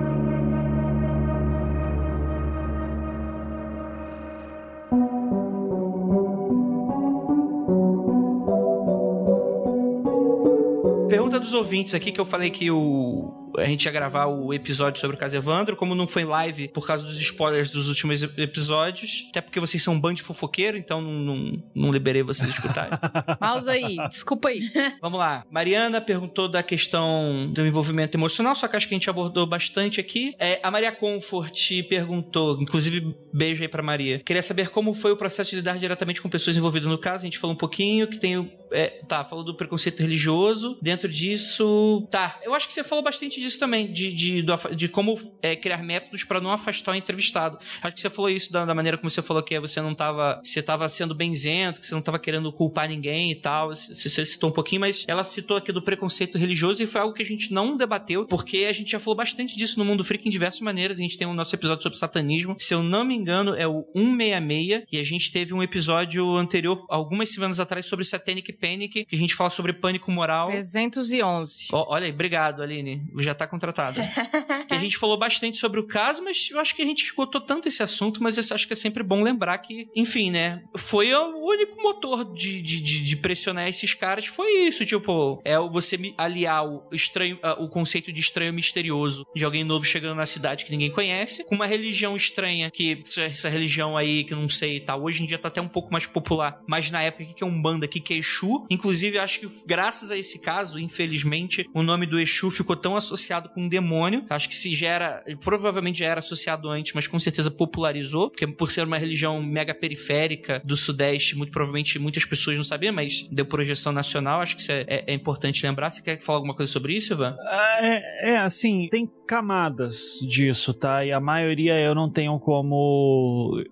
pergunta dos ouvintes aqui que eu falei que o a gente ia gravar o episódio sobre o caso Evandro, como não foi live por causa dos spoilers dos últimos episódios, até porque vocês são um bando de fofoqueiro, então não, não, não liberei vocês escutarem. Maus aí, desculpa aí. Vamos lá. Mariana perguntou da questão do envolvimento emocional, só que acho que a gente abordou bastante aqui. É, a Maria Comfort perguntou, inclusive beijo aí pra Maria, queria saber como foi o processo de lidar diretamente com pessoas envolvidas no caso, a gente falou um pouquinho, que tem é, tá, falou do preconceito religioso. Dentro disso, tá. Eu acho que você falou bastante disso também, de, de, do, de como é, criar métodos para não afastar o entrevistado. Acho que você falou isso da, da, maneira como você falou que você não tava. Você tava sendo benzento, que você não tava querendo culpar ninguém e tal. Você, você citou um pouquinho, mas ela citou aqui do preconceito religioso e foi algo que a gente não debateu, porque a gente já falou bastante disso no mundo freak em diversas maneiras. A gente tem o nosso episódio sobre satanismo. Se eu não me engano, é o 166. E a gente teve um episódio anterior, algumas semanas atrás, sobre satanic Panic, que a gente fala sobre pânico moral. 311. O, olha aí, obrigado, Aline. Já tá contratada. que a gente falou bastante sobre o caso, mas eu acho que a gente esgotou tanto esse assunto, mas acho que é sempre bom lembrar que, enfim, né? Foi o único motor de, de, de, de pressionar esses caras, foi isso, tipo, é você aliar o estranho, o conceito de estranho misterioso de alguém novo chegando na cidade que ninguém conhece, com uma religião estranha, que essa religião aí, que eu não sei e tá, tal, hoje em dia tá até um pouco mais popular, mas na época, o que é banda? o que é Exu, Inclusive, acho que graças a esse caso, infelizmente, o nome do Exu ficou tão associado com um demônio. Acho que se gera, provavelmente já era associado antes, mas com certeza popularizou, porque por ser uma religião mega periférica do Sudeste, muito provavelmente muitas pessoas não sabiam, mas deu projeção nacional. Acho que isso é, é, é importante lembrar. Você quer falar alguma coisa sobre isso, Ivan? Ah, é, é, assim, tem camadas disso, tá? E a maioria eu não tenho como.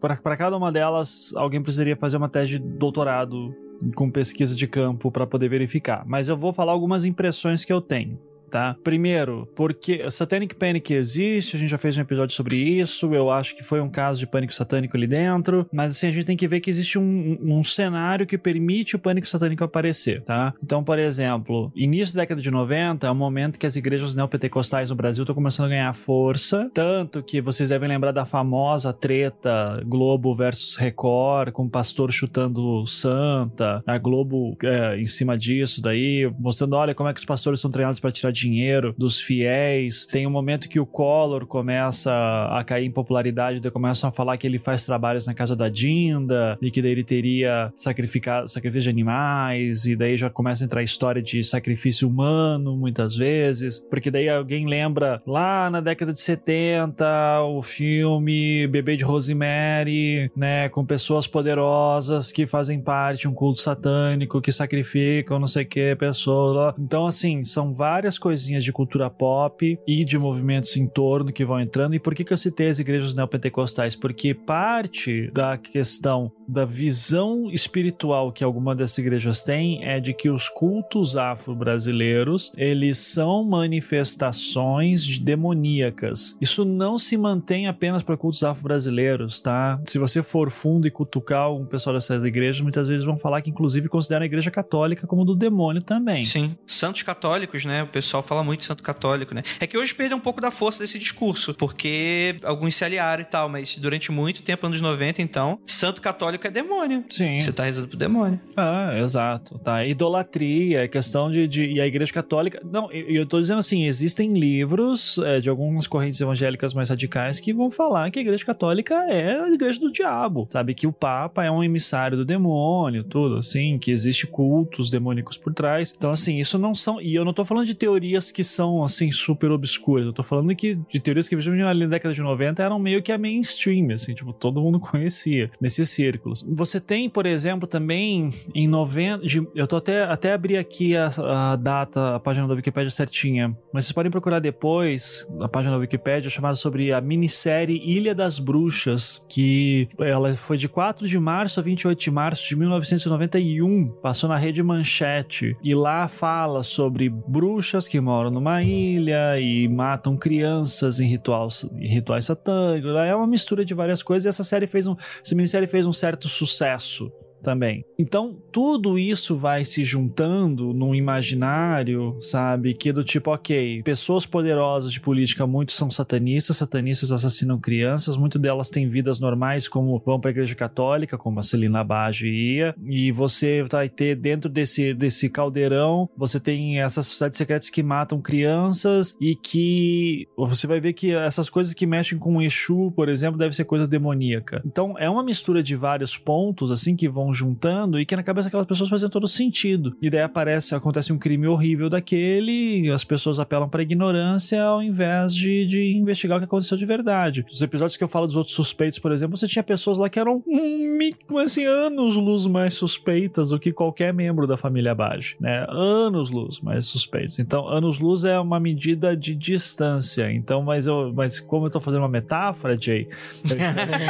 Para cada uma delas, alguém precisaria fazer uma tese de doutorado com pesquisa de campo para poder verificar, mas eu vou falar algumas impressões que eu tenho tá? Primeiro, porque Satanic Panic existe, a gente já fez um episódio sobre isso, eu acho que foi um caso de pânico satânico ali dentro, mas assim, a gente tem que ver que existe um, um cenário que permite o pânico satânico aparecer, tá? Então, por exemplo, início da década de 90 é o momento que as igrejas neopentecostais no Brasil estão começando a ganhar força, tanto que vocês devem lembrar da famosa treta Globo versus Record, com o pastor chutando santa, a Globo é, em cima disso daí, mostrando, olha como é que os pastores são treinados para tirar dinheiro dos fiéis. Tem um momento que o Collor começa a cair em popularidade, daí começam a falar que ele faz trabalhos na casa da Dinda e que daí ele teria sacrificado sacrifício de animais, e daí já começa a entrar a história de sacrifício humano muitas vezes, porque daí alguém lembra lá na década de 70 o filme Bebê de Rosemary, né, com pessoas poderosas que fazem parte de um culto satânico que sacrificam não sei que pessoa. Então assim, são várias coisas coisinhas de cultura pop e de movimentos em torno que vão entrando. E por que, que eu citei as igrejas neopentecostais? Porque parte da questão da visão espiritual que alguma dessas igrejas tem é de que os cultos afro-brasileiros eles são manifestações de demoníacas. Isso não se mantém apenas para cultos afro-brasileiros, tá? Se você for fundo e cutucar algum pessoal dessas igrejas, muitas vezes vão falar que inclusive consideram a igreja católica como do demônio também. Sim, santos católicos, né? O pessoal pessoal fala muito de santo católico, né? É que hoje perdeu um pouco da força desse discurso, porque alguns se aliaram e tal, mas durante muito tempo, anos 90, então, santo católico é demônio. Sim. Você tá rezando pro demônio. Ah, exato. Tá. Idolatria, é questão de, de. E a igreja católica. Não, eu, tô dizendo assim, existem livros é, de algumas correntes evangélicas mais radicais que vão falar que a igreja católica é a igreja do diabo, sabe? Que o Papa é um emissário do demônio, tudo assim, que existe cultos demoníacos por trás. Então, assim, isso não são. E eu não tô falando de teoria teorias que são, assim, super obscuras. Eu tô falando que de teorias que, principalmente na década de 90, eram meio que a mainstream, assim, tipo, todo mundo conhecia nesses círculos. Você tem, por exemplo, também em 90. De, eu tô até, até abri aqui a, a, data, a página da Wikipedia certinha, mas vocês podem procurar depois na página da Wikipedia chamada sobre a minissérie Ilha das Bruxas, que ela foi de 4 de março a 28 de março de 1991, passou na rede Manchete, e lá fala sobre bruxas que moram numa ilha e matam crianças em rituais, rituais satânicos. É uma mistura de várias coisas e essa série fez um, essa minissérie fez um certo sucesso também. Então, tudo isso vai se juntando num imaginário, sabe? Que é do tipo, ok, pessoas poderosas de política, muitos são satanistas, satanistas assassinam crianças, muitas delas têm vidas normais, como vão para a igreja católica, como a Celina Baggio ia, e você vai ter dentro desse, desse caldeirão, você tem essas sociedades secretas que matam crianças e que você vai ver que essas coisas que mexem com o Exu, por exemplo, deve ser coisa demoníaca. Então, é uma mistura de vários pontos, assim, que vão juntando e que na cabeça daquelas pessoas fazem todo sentido. E daí aparece, acontece um crime horrível daquele, as pessoas apelam para ignorância ao invés de, de investigar o que aconteceu de verdade. Os episódios que eu falo dos outros suspeitos, por exemplo, você tinha pessoas lá que eram um, assim, anos luz mais suspeitas do que qualquer membro da família Bage, né? Anos luz mais suspeitos. Então, anos luz é uma medida de distância. Então, mas eu, mas como eu tô fazendo uma metáfora, Jay, eu...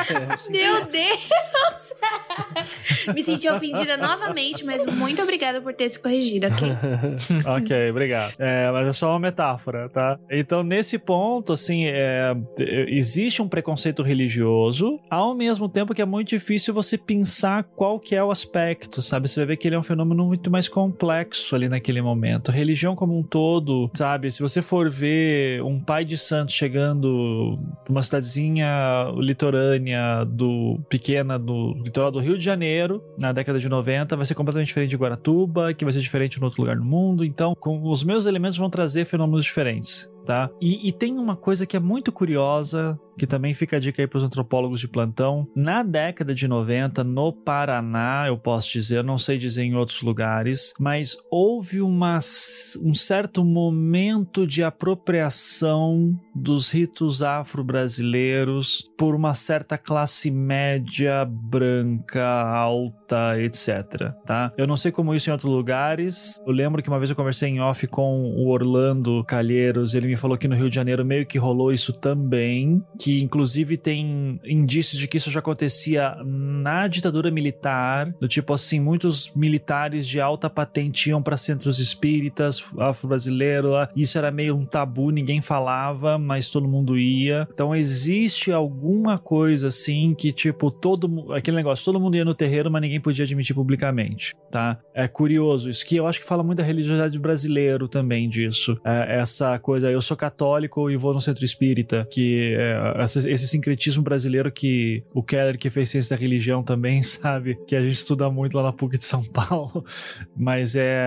Meu Deus! Me senti ofendida novamente, mas muito obrigada por ter se corrigido, ok? ok, obrigado. É, mas é só uma metáfora, tá? Então, nesse ponto, assim, é, é, existe um preconceito religioso, ao mesmo tempo que é muito difícil você pensar qual que é o aspecto, sabe? Você vai ver que ele é um fenômeno muito mais complexo ali naquele momento. A religião como um todo, sabe? Se você for ver um pai de santo chegando numa cidadezinha litorânea do pequena do litoral do Rio de Janeiro, na década de 90, vai ser completamente diferente de Guaratuba, que vai ser diferente em outro lugar do mundo. Então, com os meus elementos vão trazer fenômenos diferentes tá? E, e, tem uma coisa que é muito curiosa, que também fica a dica aí para os antropólogos de plantão. Na década de 90, no Paraná, eu posso dizer, eu não sei dizer em outros lugares, mas houve uma, um certo momento de apropriação dos ritos afro-brasileiros por uma certa classe média branca, alta, etc. Tá? Eu não sei como isso em outros lugares. Eu lembro que uma vez eu conversei em off com o Orlando Calheiros, ele me falou que no Rio de Janeiro meio que rolou isso também, que inclusive tem indícios de que isso já acontecia na ditadura militar, do tipo assim, muitos militares de alta patente iam para centros espíritas, afro-brasileiro, isso era meio um tabu, ninguém falava, mas todo mundo ia. Então existe alguma coisa assim que tipo todo aquele negócio, todo mundo ia no terreiro, mas ninguém podia admitir publicamente, tá? É curioso isso que eu acho que fala muito da religiosidade brasileiro também disso. É, essa coisa eu eu sou católico e vou no centro espírita, que é, esse sincretismo brasileiro que o Keller que fez ciência da religião também, sabe? Que a gente estuda muito lá na PUC de São Paulo, mas é,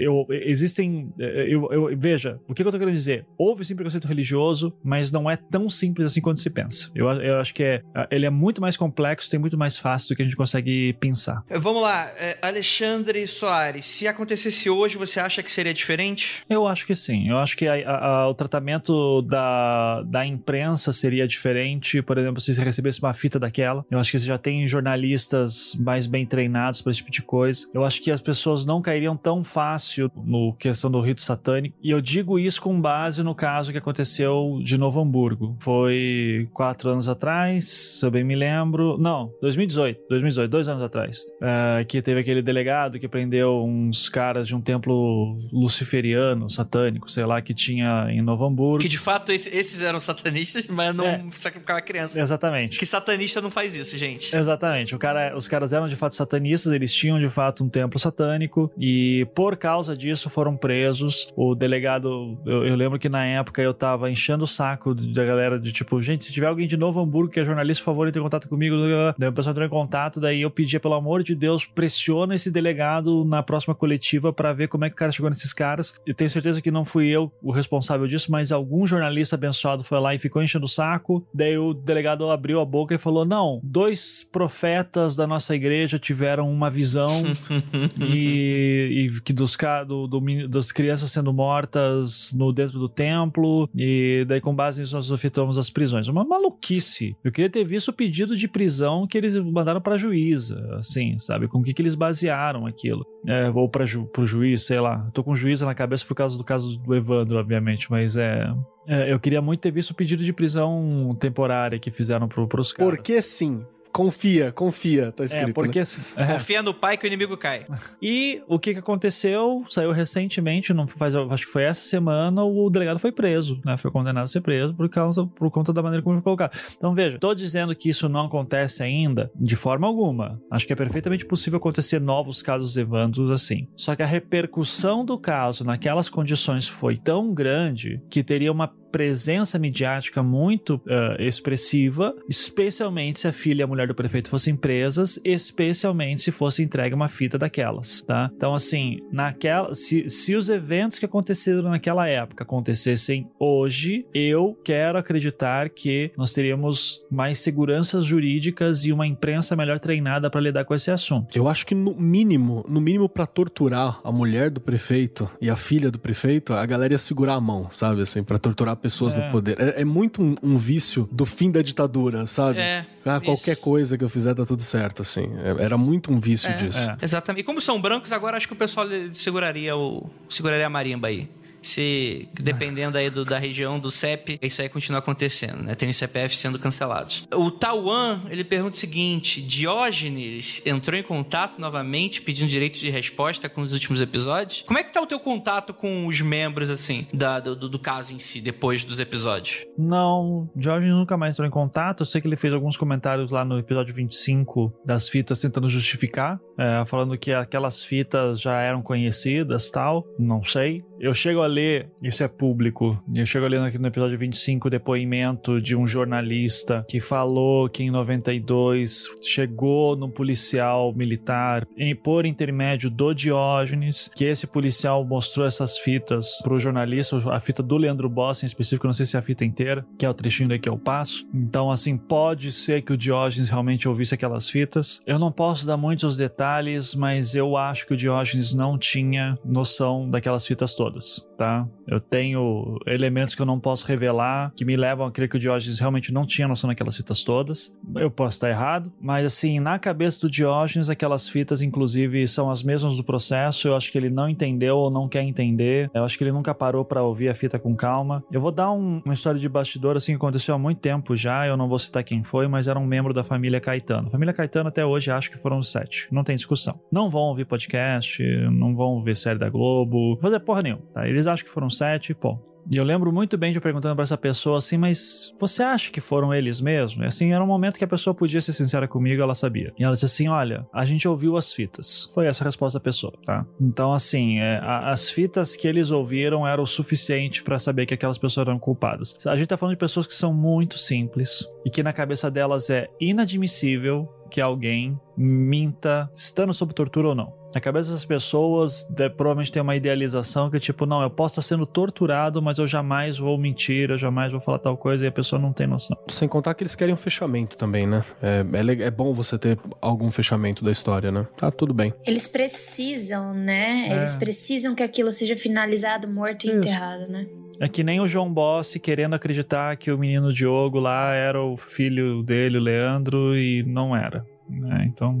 eu, existem, eu, eu veja, o que, eu tô querendo dizer? Houve sim preconceito religioso, mas não é tão simples assim quanto se pensa. Eu, eu acho que é, ele é muito mais complexo, tem muito mais fácil do que a gente consegue pensar. Eh, vamos lá, eh, Alexandre Soares, se acontecesse hoje, você acha que seria diferente? Eu acho que sim. Eu acho que a, a ah, o tratamento da, da imprensa seria diferente, por exemplo, se você recebesse uma fita daquela. Eu acho que você já tem jornalistas mais bem treinados para esse tipo de coisa. Eu acho que as pessoas não cairiam tão fácil no questão do rito satânico. E eu digo isso com base no caso que aconteceu de Novo Hamburgo. Foi quatro anos atrás, se eu bem me lembro. Não, 2018. 2018, dois anos atrás. Eh, que teve aquele delegado que prendeu uns caras de um templo luciferiano, satânico, sei lá, que tinha em Novo Hamburgo. Que de fato esses eram satanistas, mas não é. sacrificava criança. Exatamente. Que satanista não faz isso, gente. Exatamente. Cara, os caras eram de fato satanistas, eles tinham de fato um templo satânico e por causa disso foram presos. O delegado, eu, eu lembro que na época eu tava enchendo o saco da galera de tipo, gente, se tiver alguém de Novo Hamburgo que é jornalista, por favor, entre em contato comigo. Daí o pessoal entrou em contato, daí eu pedia, pelo amor de Deus, pressiona esse delegado na próxima coletiva para ver como é que o cara chegou nesses caras. Eu tenho certeza que não fui eu o responsável responsável disso, mas algum jornalista abençoado foi lá e ficou enchendo o saco. Daí o delegado abriu a boca e falou: Não, dois profetas da nossa igreja tiveram uma visão e, e, que dos, do, do, das crianças sendo mortas no dentro do templo, e daí com base nisso nós efetuamos as prisões. Uma maluquice. Eu queria ter visto o pedido de prisão que eles mandaram para juíza, assim, sabe? Com o que, que eles basearam aquilo. É, ou para ju, o juiz, sei lá. tô com juíza na cabeça por causa do caso do Evandro, obviamente mas é. é eu queria muito ter visto o pedido de prisão temporária que fizeram pro, pros caras. Porque sim. Confia, confia, tá é, escrito. É, porque né? Assim, é. Confia no pai que o inimigo cai. E o que, que aconteceu? Saiu recentemente, não faz, acho que foi essa semana, o delegado foi preso, né? Foi condenado a ser preso por causa por conta da maneira como foi colocado. Então veja, tô dizendo que isso não acontece ainda de forma alguma. Acho que é perfeitamente possível acontecer novos casos evandos assim. Só que a repercussão do caso naquelas condições foi tão grande que teria uma presença midiática muito uh, expressiva, especialmente se a filha e a mulher do prefeito fossem presas, especialmente se fosse entregue uma fita daquelas, tá? Então, assim, naquela, se, se os eventos que aconteceram naquela época acontecessem hoje, eu quero acreditar que nós teríamos mais seguranças jurídicas e uma imprensa melhor treinada para lidar com esse assunto. Eu acho que no mínimo, no mínimo para torturar a mulher do prefeito e a filha do prefeito, a galera ia segurar a mão, sabe, assim, para torturar pessoas é. no poder. É, é muito um, um, vício do fim da ditadura, sabe? É. Ah, isso. qualquer coisa que eu fizer dá tudo certo, assim. É, era muito um vício é, disso. É. Exatamente. E como são brancos, agora acho que o pessoal seguraria o seguraria a marimba aí se dependendo aí do, da região do CEP, isso aí continua acontecendo, né? Tem os CPF sendo cancelados. O Tauan, ele pergunta o seguinte: Diógenes entrou em contato novamente pedindo direito de resposta com os últimos episódios? Como é que tá o teu contato com os membros assim da, do, do, caso em si depois dos episódios? Não, Diógenes nunca mais entrou em contato. Eu sei que ele fez alguns comentários lá no episódio 25 das fitas tentando justificar, é, falando que aquelas fitas já eram conhecidas, tal. Não sei. Eu chego a ler, isso é público, eu chego a ler aqui no episódio 25 o depoimento de um jornalista que falou que em 92 chegou num policial militar em, por intermédio do Diógenes, que esse policial mostrou essas fitas pro jornalista, a fita do Leandro Bossa em específico, não sei se é a fita inteira, que é o trechinho daqui eu passo. Então, assim, pode ser que o Diógenes realmente ouvisse aquelas fitas. Eu não posso dar muitos detalhes, mas eu acho que o Diógenes não tinha noção daquelas fitas todas tá? Eu tenho elementos que eu não posso revelar que me levam a crer que o Diógenes realmente não tinha noção daquelas fitas todas. Eu posso estar errado, mas assim, na cabeça do Diógenes, aquelas fitas, inclusive, são as mesmas do processo. Eu acho que ele não entendeu ou não quer entender. Eu acho que ele nunca parou para ouvir a fita com calma. Eu vou dar um, uma história de bastidor assim que aconteceu há muito tempo já. Eu não vou citar quem foi, mas era um membro da família Caetano. família Caetano até hoje acho que foram sete. Não tem discussão. Não vão ouvir podcast, não vão ver série da Globo, fazer porra nenhuma. Tá? Eles acham que foram sete e pô. E eu lembro muito bem de eu perguntando para essa pessoa assim, mas você acha que foram eles mesmo? E assim, era um momento que a pessoa podia ser sincera comigo, ela sabia. E ela disse assim: olha, a gente ouviu as fitas. Foi essa a resposta da pessoa, tá? Então, assim, é, a, as fitas que eles ouviram eram o suficiente para saber que aquelas pessoas eram culpadas. A gente tá falando de pessoas que são muito simples e que na cabeça delas é inadmissível que alguém minta estando sob tortura ou não. Na cabeça das pessoas, de, provavelmente tem uma idealização que tipo, não, eu posso estar sendo torturado, mas eu jamais vou mentir, eu jamais vou falar tal coisa, e a pessoa não tem noção. Sem contar que eles querem um fechamento também, né? É, é, é bom você ter algum fechamento da história, né? Tá tudo bem. Eles precisam, né? É. Eles precisam que aquilo seja finalizado, morto Isso. e enterrado, né? É que nem o João Bossi querendo acreditar que o menino Diogo lá era o filho dele, o Leandro, e não era. Né? Então,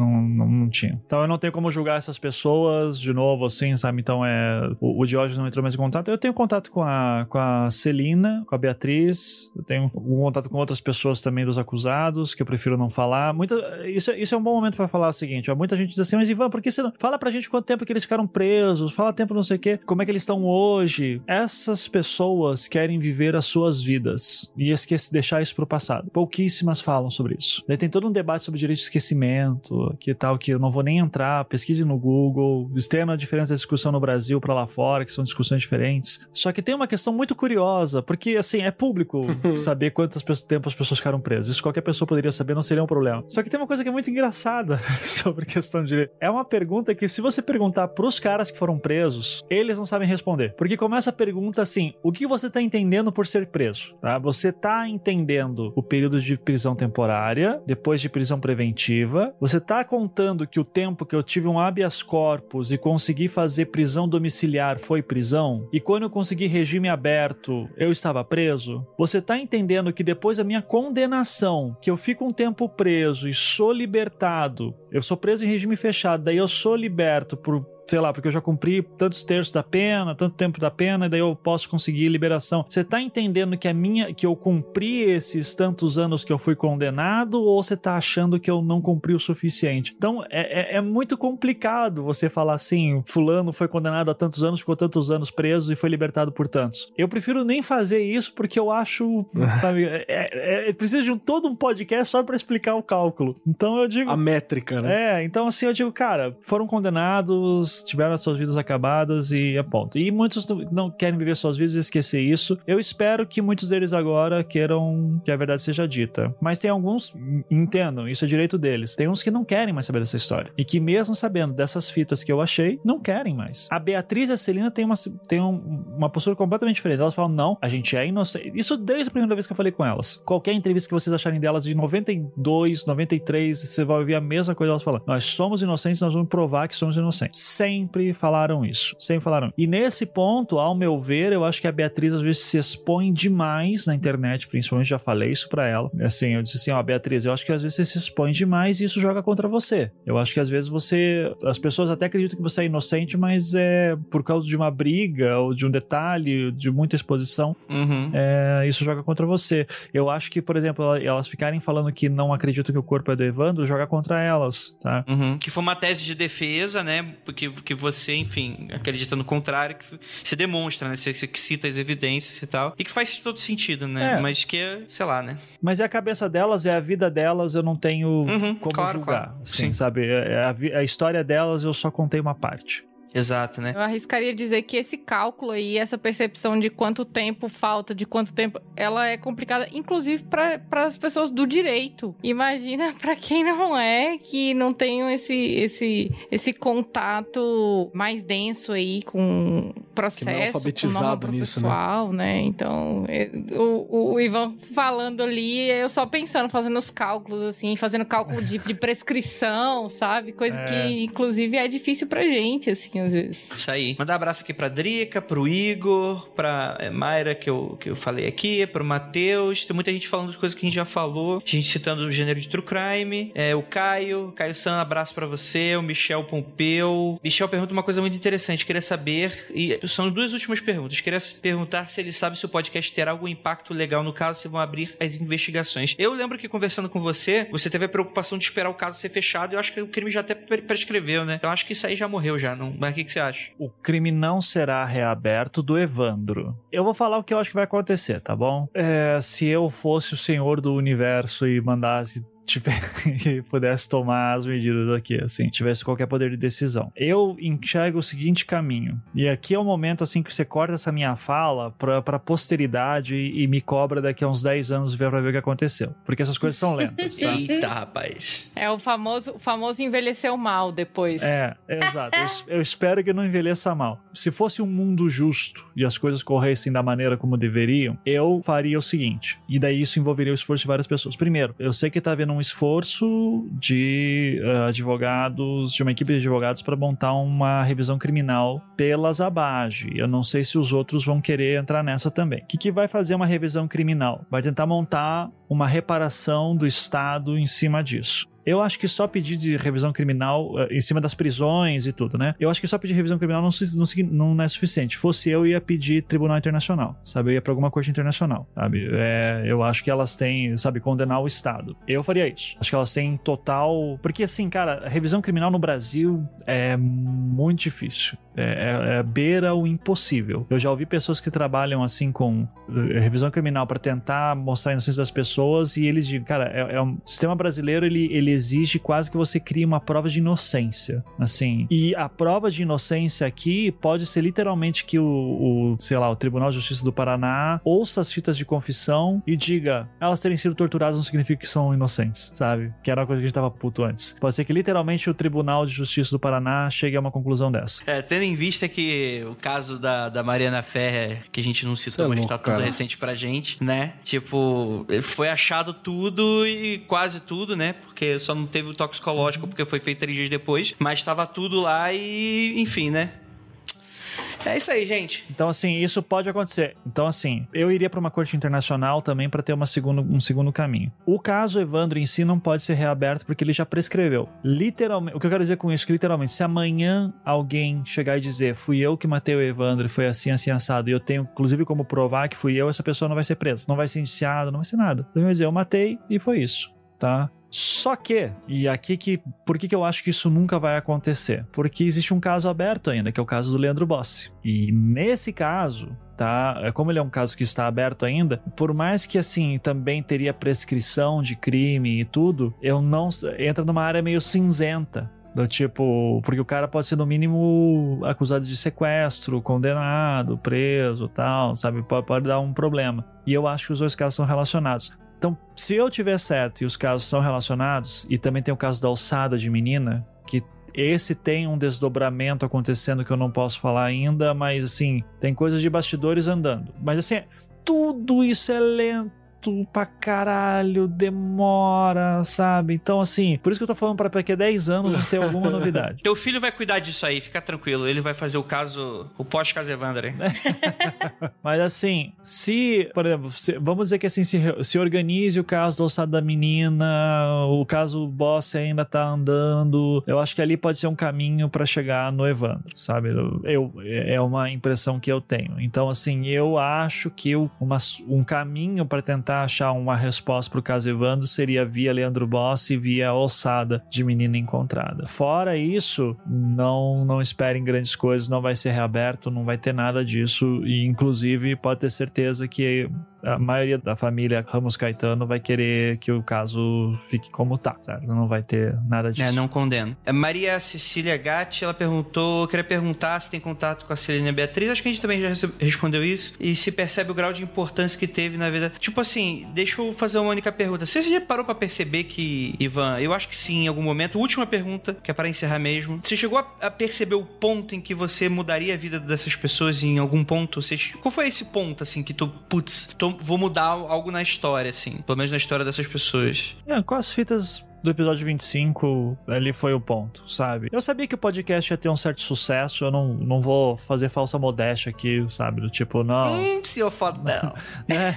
não, não, não tinha. Então eu não tenho como julgar essas pessoas de novo, assim, sabe? Então é. O, o Diógenes não entrou mais em contato. Eu tenho contato com a, com a Celina, com a Beatriz. Eu tenho um contato com outras pessoas também dos acusados, que eu prefiro não falar. Muita, isso, isso é um bom momento para falar o seguinte: ó, muita gente diz assim, mas Ivan, por que você não. Fala pra gente quanto tempo que eles ficaram presos, fala tempo não sei o quê, como é que eles estão hoje. Essas pessoas querem viver as suas vidas e esquecer deixar isso pro passado. Pouquíssimas falam sobre isso. Daí tem todo um debate sobre direito de esquecimento, que tal, que eu não vou nem entrar, pesquise no Google, externa a diferença da discussão no Brasil para lá fora, que são discussões diferentes. Só que tem uma questão muito curiosa, porque assim, é público saber quanto tempo as pessoas ficaram presas. Isso qualquer pessoa poderia saber, não seria um problema. Só que tem uma coisa que é muito engraçada sobre questão de. É uma pergunta que, se você perguntar pros caras que foram presos, eles não sabem responder. Porque começa a pergunta assim: o que você tá entendendo por ser preso? Tá? Você tá entendendo o período de prisão temporária, depois de prisão preventiva, você tá contando que o tempo que eu tive um habeas corpus e consegui fazer prisão domiciliar foi prisão? E quando eu consegui regime aberto, eu estava preso? Você tá entendendo que depois da minha condenação, que eu fico um tempo preso e sou libertado, eu sou preso em regime fechado, daí eu sou liberto por sei lá, porque eu já cumpri tantos terços da pena, tanto tempo da pena, e daí eu posso conseguir liberação. Você tá entendendo que a minha, que eu cumpri esses tantos anos que eu fui condenado, ou você tá achando que eu não cumpri o suficiente? Então é, é, é muito complicado você falar assim: fulano foi condenado a tantos anos, ficou tantos anos preso e foi libertado por tantos. Eu prefiro nem fazer isso porque eu acho, sabe, é é, é, é, precisa de um, todo um podcast só para explicar o cálculo. Então eu digo. A métrica, né? É, então assim eu digo, cara, foram condenados tiveram as suas vidas acabadas e a é ponto. E muitos não querem viver suas vidas e esquecer isso. Eu espero que muitos deles agora queiram que a verdade seja dita. Mas tem alguns, entendam, isso é direito deles. Tem uns que não querem mais saber dessa história. E que, mesmo sabendo dessas fitas que eu achei, não querem mais. A Beatriz e a Celina têm uma, têm uma postura completamente diferente. Elas falam: não, a gente é inocente. Isso desde a primeira vez que eu falei com elas. Qualquer entrevista que vocês acharem delas de 92, 93, você vai ouvir a mesma coisa elas falando. Nós somos inocentes, nós vamos provar que somos inocentes. Sem sempre falaram isso, sempre falaram. E nesse ponto, ao meu ver, eu acho que a Beatriz às vezes se expõe demais na internet, principalmente já falei isso para ela. Assim, eu disse assim, ó, oh, Beatriz, eu acho que às vezes você se expõe demais e isso joga contra você. Eu acho que às vezes você, as pessoas até acreditam que você é inocente, mas é por causa de uma briga ou de um detalhe, de muita exposição, uhum. é, isso joga contra você. Eu acho que, por exemplo, elas ficarem falando que não acreditam que o corpo é do Evandro, joga contra elas, tá? Uhum. Que foi uma tese de defesa, né? Porque que, você, enfim, acredita no contrário, que se demonstra, né? Você, cita as evidências e tal. E que faz todo sentido, né? É. Mas que, é, sei lá, né? Mas é a cabeça delas, é a vida delas, eu não tenho uhum, como claro, julgar. Claro. Assim, Sim, sabe? É, é a, a história delas eu só contei uma parte. Exato, né? Eu arriscaria dizer que esse cálculo aí, essa percepção de quanto tempo falta, de quanto tempo, ela é complicada, inclusive para as pessoas do direito. Imagina para quem não é, que não tem esse, esse, esse contato mais denso aí com processo, que não é alfabetizado com nisso, né? né? Então, é, o, o, Ivan falando ali, eu só pensando, fazendo os cálculos assim, fazendo cálculo de, de prescrição, sabe? Coisa é. que, inclusive, é difícil para gente, assim às vezes. Isso aí. Mandar um abraço aqui pra Drica, pro Igor, pra é, Mayra, que eu, que eu falei aqui, pro Matheus. Tem muita gente falando de coisas que a gente já falou. A gente citando o gênero de True Crime. É, o Caio. Caio San, abraço para você. O Michel Pompeu. Michel pergunta uma coisa muito interessante. Queria saber. E são duas últimas perguntas. Queria perguntar se ele sabe se o podcast terá algum impacto legal no caso, se vão abrir as investigações. Eu lembro que conversando com você, você teve a preocupação de esperar o caso ser fechado. Eu acho que o crime já até prescreveu, né? Eu acho que isso aí já morreu já. Não, é o que, que você acha? O crime não será reaberto do Evandro. Eu vou falar o que eu acho que vai acontecer, tá bom? É, se eu fosse o senhor do universo e mandasse tivesse pudesse tomar as medidas aqui, assim, tivesse qualquer poder de decisão. Eu enxergo o seguinte caminho, e aqui é o momento assim que você corta essa minha fala pra, pra posteridade e, e me cobra daqui a uns 10 anos ver pra ver o que aconteceu. Porque essas coisas são lentas. Tá? Eita, rapaz. É o famoso, o famoso envelheceu mal depois. É, exato. eu, eu espero que não envelheça mal. Se fosse um mundo justo e as coisas corressem da maneira como deveriam, eu faria o seguinte, e daí isso envolveria o esforço de várias pessoas. Primeiro, eu sei que tá havendo um um esforço de uh, advogados, de uma equipe de advogados para montar uma revisão criminal pelas abage. Eu não sei se os outros vão querer entrar nessa também. O que, que vai fazer uma revisão criminal? Vai tentar montar uma reparação do Estado em cima disso. Eu acho que só pedir de revisão criminal eh, em cima das prisões e tudo, né? Eu acho que só pedir revisão criminal não, não, não é suficiente. Fosse eu, ia pedir tribunal internacional, sabe? Eu ia pra alguma corte internacional, sabe? É, eu acho que elas têm, sabe, condenar o Estado. Eu faria isso. Acho que elas têm total. Porque, assim, cara, revisão criminal no Brasil é muito difícil. É, é, é beira o impossível. Eu já ouvi pessoas que trabalham, assim, com eh, revisão criminal para tentar mostrar a inocência das pessoas e eles dizem, cara, é, é um o sistema brasileiro, ele, ele ele exige quase que você crie uma prova de inocência, assim. E a prova de inocência aqui pode ser literalmente que o, o sei lá, o Tribunal de Justiça do Paraná ouça as fitas de confissão e diga elas terem sido torturadas não significa que são inocentes, sabe? Que era uma coisa que a gente tava puto antes. Pode ser que literalmente o Tribunal de Justiça do Paraná chegue a uma conclusão dessa. É, tendo em vista que o caso da, da Mariana Ferrer, que a gente não citou, é mas tá tudo recente pra gente, né? Tipo, foi achado tudo e quase tudo, né? Porque só não teve o toxicológico uhum. porque foi feito três dias depois, mas estava tudo lá e, enfim, né? É isso aí, gente. Então, assim, isso pode acontecer. Então, assim, eu iria para uma corte internacional também para ter uma segundo, um segundo caminho. O caso Evandro em si não pode ser reaberto porque ele já prescreveu. Literalmente, o que eu quero dizer com isso é que, literalmente, se amanhã alguém chegar e dizer fui eu que matei o Evandro e foi assim, assim, assado, e eu tenho, inclusive, como provar que fui eu, essa pessoa não vai ser presa, não vai ser indiciada, não vai ser nada. Então, eu dizer, eu matei e foi isso, tá? Só que, e aqui que, por que, que eu acho que isso nunca vai acontecer? Porque existe um caso aberto ainda, que é o caso do Leandro Bossi. E nesse caso, tá? É, como ele é um caso que está aberto ainda, por mais que assim também teria prescrição de crime e tudo, eu não entra numa área meio cinzenta, do tipo, porque o cara pode ser no mínimo acusado de sequestro, condenado, preso, tal, sabe? Pode, pode, dar um problema. E eu acho que os dois casos são relacionados. Então, se eu tiver certo e os casos são relacionados, e também tem o caso da alçada de menina, que esse tem um desdobramento acontecendo que eu não posso falar ainda, mas assim, tem coisas de bastidores andando. Mas assim, tudo isso é lento chato pra caralho, demora, sabe? Então, assim, por isso que eu tô falando pra daqui a 10 anos ter alguma novidade. Teu filho vai cuidar disso aí, fica tranquilo. Ele vai fazer o caso, o pós-caso Evandro hein? Mas, assim, se, por exemplo, se, vamos dizer que assim, se, se organize o caso do alçado da menina, o caso boss ainda tá andando, eu acho que ali pode ser um caminho para chegar no Evandro, sabe? Eu, eu, é uma impressão que eu tenho. Então, assim, eu acho que uma, um caminho para tentar tentar achar uma resposta pro caso Evandro seria via Leandro Boss e via Ossada de Menina Encontrada. Fora isso, não, não esperem grandes coisas, não vai ser reaberto, não vai ter nada disso. E, inclusive, pode ter certeza que a maioria da família Ramos Caetano vai querer que o caso fique como tá, sabe? Não vai ter nada disso. É, não condeno. É, Maria Cecília Gatti, ela perguntou, queria perguntar se tem contato com a Celina Beatriz, acho que a gente também já respondeu isso, e se percebe o grau de importância que teve na vida. Tipo assim, deixa eu fazer uma única pergunta. Você já parou para perceber que, Ivan, eu acho que sim, em algum momento, última pergunta, que é para encerrar mesmo, você chegou a, perceber o ponto em que você mudaria a vida dessas pessoas em algum ponto? Você, qual foi esse ponto, assim, que tu, putz, tô vou, mudar algo na história, assim. Pelo menos na história dessas pessoas. É, com as fitas do episódio 25, ali foi o ponto, sabe? Eu sabia que o podcast ia ter um certo sucesso, eu não, não vou fazer falsa modéstia aqui, sabe? Do tipo, não. Hum, senhor Fadel. né?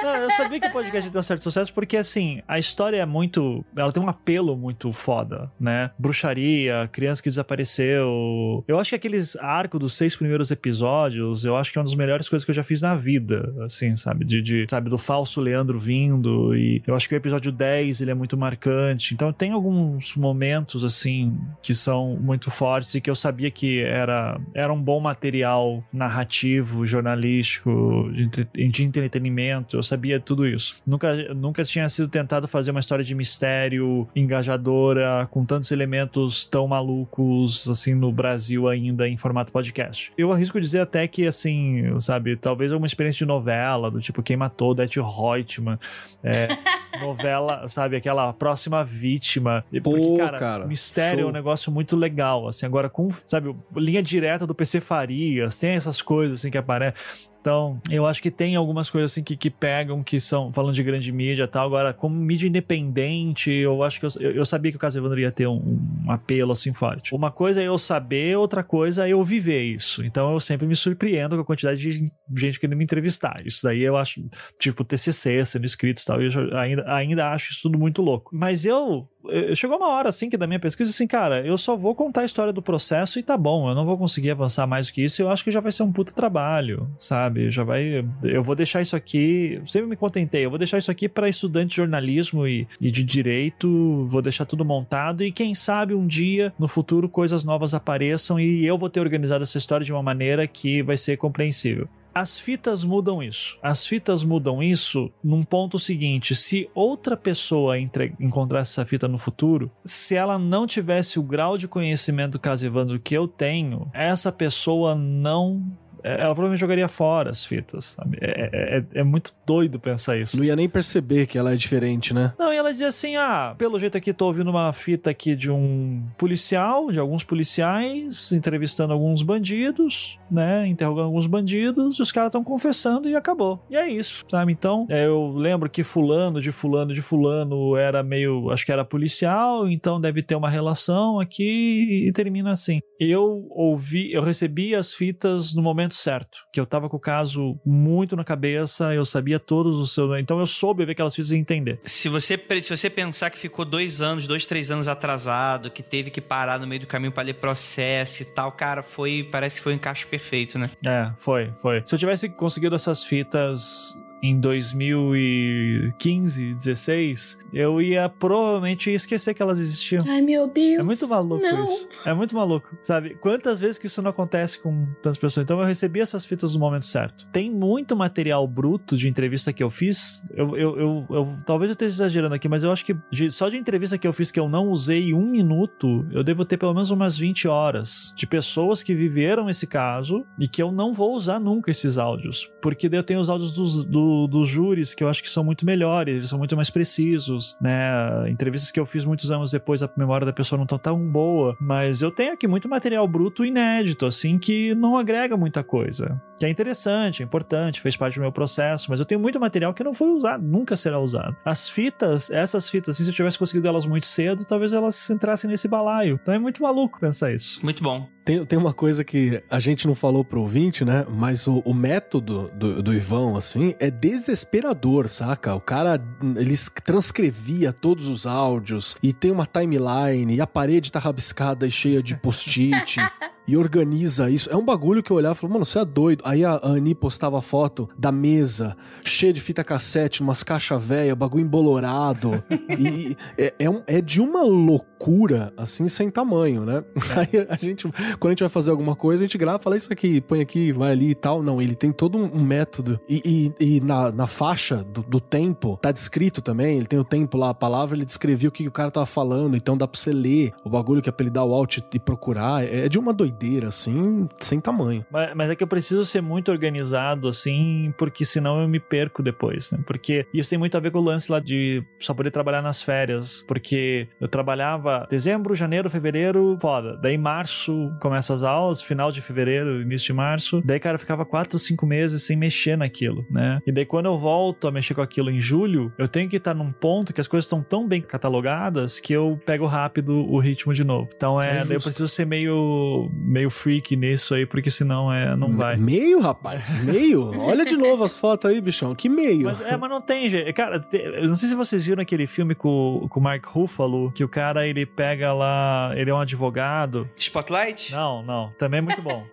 Não, eu sabia que o podcast ia ter um certo sucesso porque, assim, a história é muito. Ela tem um apelo muito foda, né? Bruxaria, criança que desapareceu. Eu acho que aqueles arco dos seis primeiros episódios, eu acho que é uma das melhores coisas que eu já fiz na vida, assim, sabe? De, de sabe, do falso Leandro vindo. E eu acho que o episódio 10 ele é muito marcante bastante. Então tem alguns momentos assim que são muito fortes e que eu sabia que era, era um bom material narrativo, jornalístico, de, de entretenimento. Eu sabia tudo isso. Nunca, nunca tinha sido tentado fazer uma história de mistério engajadora, com tantos elementos tão malucos assim no Brasil ainda em formato podcast. Eu arrisco dizer até que assim, sabe, talvez alguma experiência de novela, do tipo Quem Matou, Det Reutemann, é, novela, sabe, aquela próxima vítima. Pô, porque, cara, cara mistério show. é um negócio muito legal, assim. Agora, com, sabe, linha direta do PC Farias, tem essas coisas, assim, que aparecem. Então, eu acho que tem algumas coisas assim que, que pegam, que são, falando de grande mídia e tal, agora, como mídia independente, eu acho que eu, eu sabia que o Casa Evandro ia ter um, um, apelo assim forte. Uma coisa é eu saber, outra coisa é eu viver isso. Então, eu sempre me surpreendo com a quantidade de gente querendo me entrevistar. Isso daí eu acho, tipo, TCC sendo escrito e tal, eu ainda, ainda acho isso tudo muito louco. Mas eu eh, chegou uma hora assim que da minha pesquisa assim, cara, eu só vou contar a história do processo e tá bom, eu não vou conseguir avançar mais do que isso, eu acho que já vai ser um puta trabalho, sabe? Já vai eu vou deixar isso aqui, sempre me contentei, eu vou deixar isso aqui para estudante de jornalismo e, e, de direito, vou deixar tudo montado e quem sabe um dia no futuro coisas novas apareçam e eu vou ter organizado essa história de uma maneira que vai ser compreensível. As fitas mudam isso. As fitas mudam isso num ponto seguinte: se outra pessoa entre... encontrasse essa fita no futuro, se ela não tivesse o grau de conhecimento do que eu tenho, essa pessoa não é, ela provavelmente jogaria fora as fitas, sabe? É, é, é, é, muito doido pensar isso. Não ia nem perceber que ela é diferente, né? Não, e ela dizia assim: ah, pelo jeito aqui tô ouvindo uma fita aqui de um policial, de alguns policiais, entrevistando alguns bandidos, né? Interrogando alguns bandidos, os caras estão confessando e acabou. E é isso, sabe? Então, é, eu lembro que fulano de fulano de fulano era meio, acho que era policial, então deve ter uma relação aqui e termina assim. Eu ouvi, eu recebi as fitas no momento momento certo, que eu tava com o caso muito na cabeça, eu sabia todos os seus. Então eu soube ver que elas precisam entender. Se você, se você pensar que ficou dois anos, dois, três anos atrasado, que teve que parar no meio do caminho para ler processo e tal, cara, foi. Parece que foi um encaixe perfeito, né? É, foi, foi. Se eu tivesse conseguido essas fitas em 2015, 16, eu ia provavelmente esquecer que elas existiam. Ai, meu Deus. É muito maluco não. isso. É muito maluco, sabe? Quantas vezes que isso não acontece com tantas pessoas? Então eu recebi essas fitas no momento certo. Tem muito material bruto de entrevista que eu fiz. Eu, eu, eu, eu talvez eu esteja exagerando aqui, mas eu acho que de, só de entrevista que eu fiz que eu não usei um minuto, eu devo ter pelo menos umas 20 horas de pessoas que viveram esse caso e que eu não vou usar nunca esses áudios. Porque eu tenho os áudios dos, dos dos júris, que eu acho que são muito melhores, eles são muito mais precisos, né? Entrevistas que eu fiz muitos anos depois, a memória da pessoa não tá tão boa, mas eu tenho aqui muito material bruto inédito, assim, que não agrega muita coisa que é interessante, é importante, fez parte do meu processo, mas eu tenho muito material que não foi usado, nunca será usado. As fitas, essas fitas, assim, se eu tivesse conseguido elas muito cedo, talvez elas entrassem nesse balaio. Então é muito maluco pensar isso. Muito bom. Tem, tem uma coisa que a gente não falou pro ouvinte, né? Mas o, o método do, do Ivão, assim, é desesperador, saca? O cara, ele transcrevia todos os áudios e tem uma timeline e a parede tá rabiscada e cheia de post-it. e organiza isso. É um bagulho que eu olhava e falava, mano, você é doido. Aí a Annie postava foto da mesa, cheia de fita cassete, umas caixas velhas, bagulho embolorado. e é, é, um, é, de uma loucura, assim, sem tamanho, né? É. Aí a gente, quando a gente vai fazer alguma coisa, a gente grava, fala isso aqui, põe aqui, vai ali e tal. Não, ele tem todo um método. E, e, e na, na faixa do, do, tempo, tá descrito também, ele tem o tempo lá, a palavra, ele descrevia o que o cara tava falando, então dá pra você ler o bagulho que é pra ele dar o alt e procurar. É, é de uma doideira doideira, assim, sem tamanho. Mas, mas, é que eu preciso ser muito organizado, assim, porque senão eu me perco depois, né? Porque isso tem muito a ver com o lance lá de só poder trabalhar nas férias, porque eu trabalhava dezembro, janeiro, fevereiro, foda. Daí março começa as aulas, final de fevereiro, início de março. Daí, cara, eu ficava quatro, cinco meses sem mexer naquilo, né? E daí quando eu volto a mexer com aquilo em julho, eu tenho que estar num ponto que as coisas estão tão bem catalogadas que eu pego rápido o ritmo de novo. Então é, é eu preciso ser meio meio freak nisso aí, porque senão é, não vai. Meio, rapaz? Meio? Olha de novo as fotos aí, bichão. Que meio? Mas, é, mas não tem, gente. Cara, eu não sei se vocês viram aquele filme com, com o Mark Ruffalo, que o cara, ele pega lá... Ele é um advogado. Spotlight? Não, não. Também é muito bom.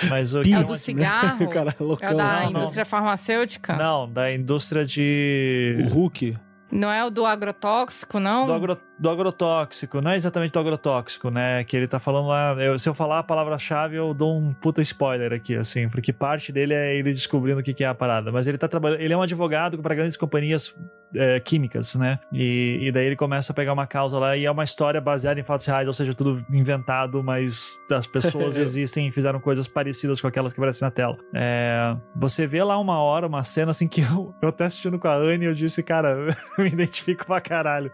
Mas o, é o do cigarro? o cara é loucão. É da não, indústria não. farmacêutica? Não, da indústria de... O Hulk? Não é o do agrotóxico, não? Do, agro, do agrotóxico, não é exatamente do agrotóxico, né? Que ele tá falando lá. Eu, se eu falar a palavra-chave, eu dou um puta spoiler aqui, assim, porque parte dele é ele descobrindo o que, que é a parada. Mas ele tá trabalhando. Ele é um advogado para grandes companhias é, químicas, né? E, e, daí ele começa a pegar uma causa lá e é uma história baseada em fatos reais, ou seja, tudo inventado, mas as pessoas existem e fizeram coisas parecidas com aquelas que aparecem na tela. É, você vê lá uma hora, uma cena assim que eu, eu até assistindo com a Anne eu disse, cara, me identifico pra caralho.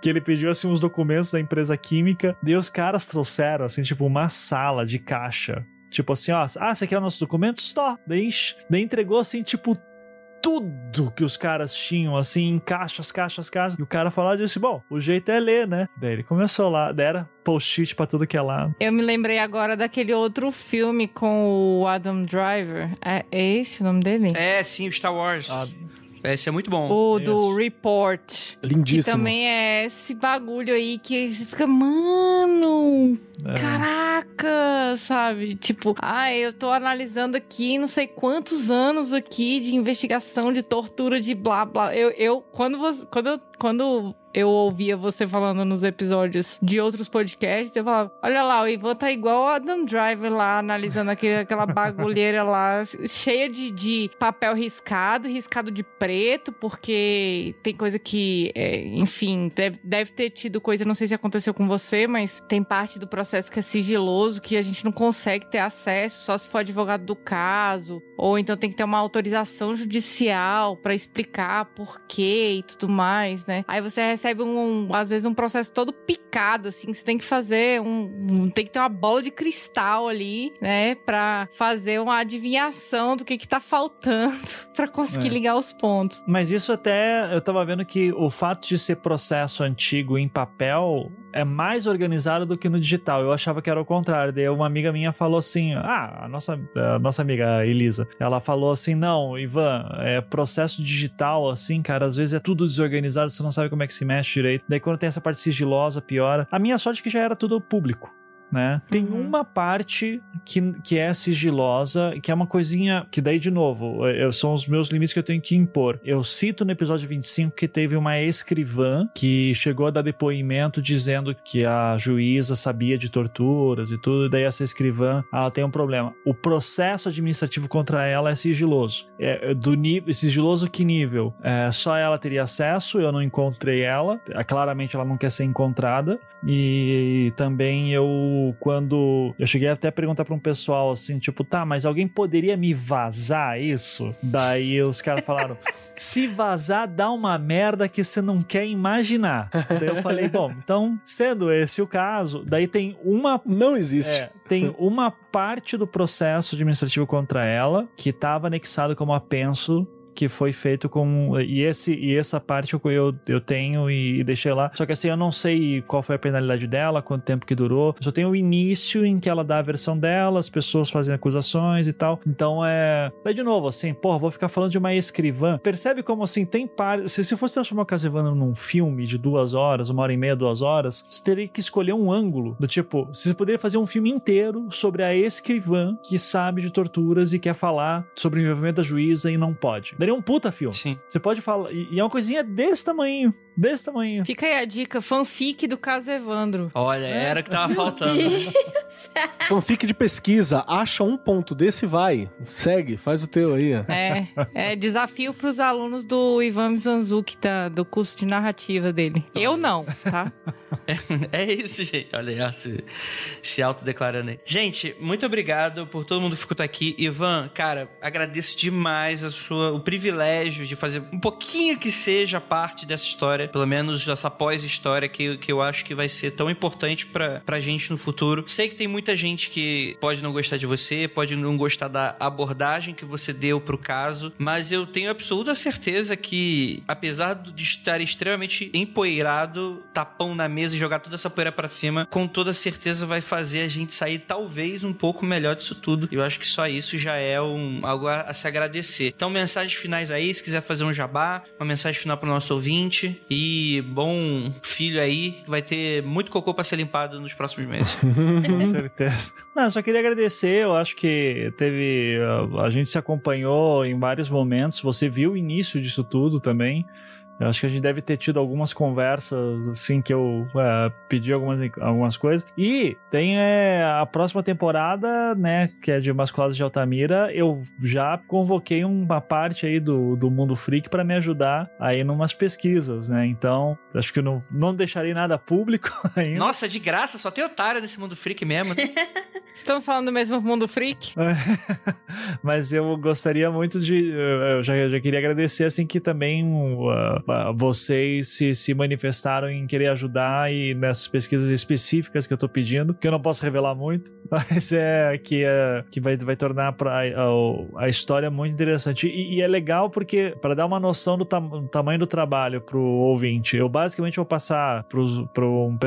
Que ele pediu assim uns documentos da empresa química e os caras trouxeram assim, tipo, uma sala de caixa Tipo assim, ó, ah, você aqui é o nosso documento, só. daí entregou assim, tipo, tudo que os caras tinham, assim, em caixas, caixas, caixas. E o cara falou disse: Bom, o jeito é ler, né? Daí ele começou lá, dera post-it pra tudo que é lá. Eu me lembrei agora daquele outro filme com o Adam Driver. É, esse o nome dele? É, sim, o Star Wars. Ah, é, esse é muito bom. O do Report. Lindíssimo. Que também é esse bagulho aí que você fica, mano, é. caraca, sabe? Tipo, ah, eu tô analisando aqui não sei quantos anos aqui de investigação, de tortura, de blá blá. Eu, eu quando, você, quando quando eu ouvia você falando nos episódios de outros podcasts, eu falava, olha lá, o Ivan tá igual o Adam Driver lá, analisando aquele, aquela bagulheira lá, cheia de, de papel riscado, riscado de preto, porque tem coisa que, é, enfim, deve, deve ter tido coisa, não sei se aconteceu com você, mas tem parte do processo que é sigiloso, que a gente não consegue ter acesso só se for advogado do caso, ou então tem que ter uma autorização judicial para explicar por quê e tudo mais, né? Aí você recebe um, um, às vezes um processo todo picado, assim, você tem que fazer um, um, tem que ter uma bola de cristal ali, né, para fazer uma adivinhação do que que tá faltando para conseguir é. ligar os pontos. Mas isso até eu tava vendo que o fato de ser processo antigo em papel é mais organizado do que no digital. Eu achava que era o contrário. Daí uma amiga minha falou assim: Ah, a nossa, a nossa amiga Elisa, ela falou assim: Não, Ivan, é processo digital, assim, cara, às vezes é tudo desorganizado, você não sabe como é que se mexe direito. Daí quando tem essa parte sigilosa, piora. A minha sorte é que já era tudo público né? Uhum. Tem uhum. uma parte que, que é sigilosa, que é uma coisinha que daí, de novo, eh, eu, são os meus limites que eu tenho que impor. Eu cito no episódio 25 que teve uma escrivã que chegou a dar depoimento dizendo que a juíza sabia de torturas e tudo, e daí essa escrivã, ela tem um problema. O processo administrativo contra ela é sigiloso. É, é do nível, sigiloso que nível? É, só ela teria acesso, eu não encontrei ela, é, claramente ela não quer ser encontrada, e também eu quando eu cheguei até a perguntar para um pessoal assim, tipo, tá, mas alguém poderia me vazar isso? Daí os caras falaram, se vazar dá uma merda que você não quer imaginar. daí eu falei, bom, então, sendo esse o caso, daí tem uma não existe. É, tem uma parte do processo administrativo contra ela que estava anexado como apenso que foi feito com. E, esse, e essa parte eu, eu tenho e, e, deixei lá. Só que assim, eu não sei qual foi a penalidade dela, quanto tempo que durou. só tenho o início em que ela dá a versão dela, as pessoas fazem acusações e tal. Então é. é de novo, assim, pô, vou ficar falando de uma escrivã. Percebe como assim, tem par. Se, se fosse transformar o Casivano num filme de duas horas, uma hora e meia, duas horas, você teria que escolher um ângulo do tipo, você poderia fazer um filme inteiro sobre a escrivã que sabe de torturas e quer falar sobre o envolvimento da juíza e não pode. Daria um puta filme. Sim. Você pode falar. E, e é uma coisinha desse tamanho. Desse tamanho. Fica aí a dica, fanfic do caso Evandro. Olha, é. era que tava faltando. fanfic de pesquisa, acha um ponto desse vai. Segue, faz o teu aí. É, é desafio pros alunos do Ivan Mizanzuki, tá, do curso de narrativa dele. Eu não, tá? É, é isso, gente. Olha aí, é ó, se, se autodeclarando aí. Gente, muito obrigado por todo mundo que ficou aqui. Ivan, cara, agradeço demais a sua, o privilégio de fazer um pouquinho que seja parte dessa história pelo menos essa pós-história que, que eu acho que vai ser tão importante pra, pra gente no futuro. Sei que tem muita gente que pode não gostar de você, pode não gostar da abordagem que você deu pro caso, mas eu tenho absoluta certeza que, apesar de estar extremamente empoeirado, tapão tá na mesa e jogar toda essa poeira para cima, com toda certeza vai fazer a gente sair talvez um pouco melhor disso tudo. Eu acho que só isso já é um, algo a, a se agradecer. Então, mensagens finais aí, se quiser fazer um jabá, uma mensagem final pro nosso ouvinte. E bom filho aí, que vai ter muito cocô para ser limpado nos próximos meses. Com certeza. Não, só queria agradecer, eu acho que teve. A gente se acompanhou em vários momentos, você viu o início disso tudo também. Eu acho que a gente deve ter tido algumas conversas, assim, que eu é, pedi algumas, algumas coisas. E tem é, a próxima temporada, né, que é de Masculados de Altamira. Eu já convoquei uma parte aí do, do Mundo Freak para me ajudar aí numas pesquisas, né? Então, acho que não, não deixarei nada público ainda. Nossa, de graça, só tem otário nesse Mundo Freak mesmo. Né? Estamos falando do mesmo Mundo Freak? Mas eu gostaria muito de. Eu já, já queria agradecer, assim, que também. Uh, ah, vocês se, se manifestaram em querer ajudar e nessas pesquisas específicas que eu tô pedindo, que eu não posso revelar muito, mas é que, é, que vai, vai tornar pra, a, a história muito interessante. E, e é legal porque, para dar uma noção do, tam, do, tamanho do trabalho pro ouvinte, eu basicamente vou passar para um,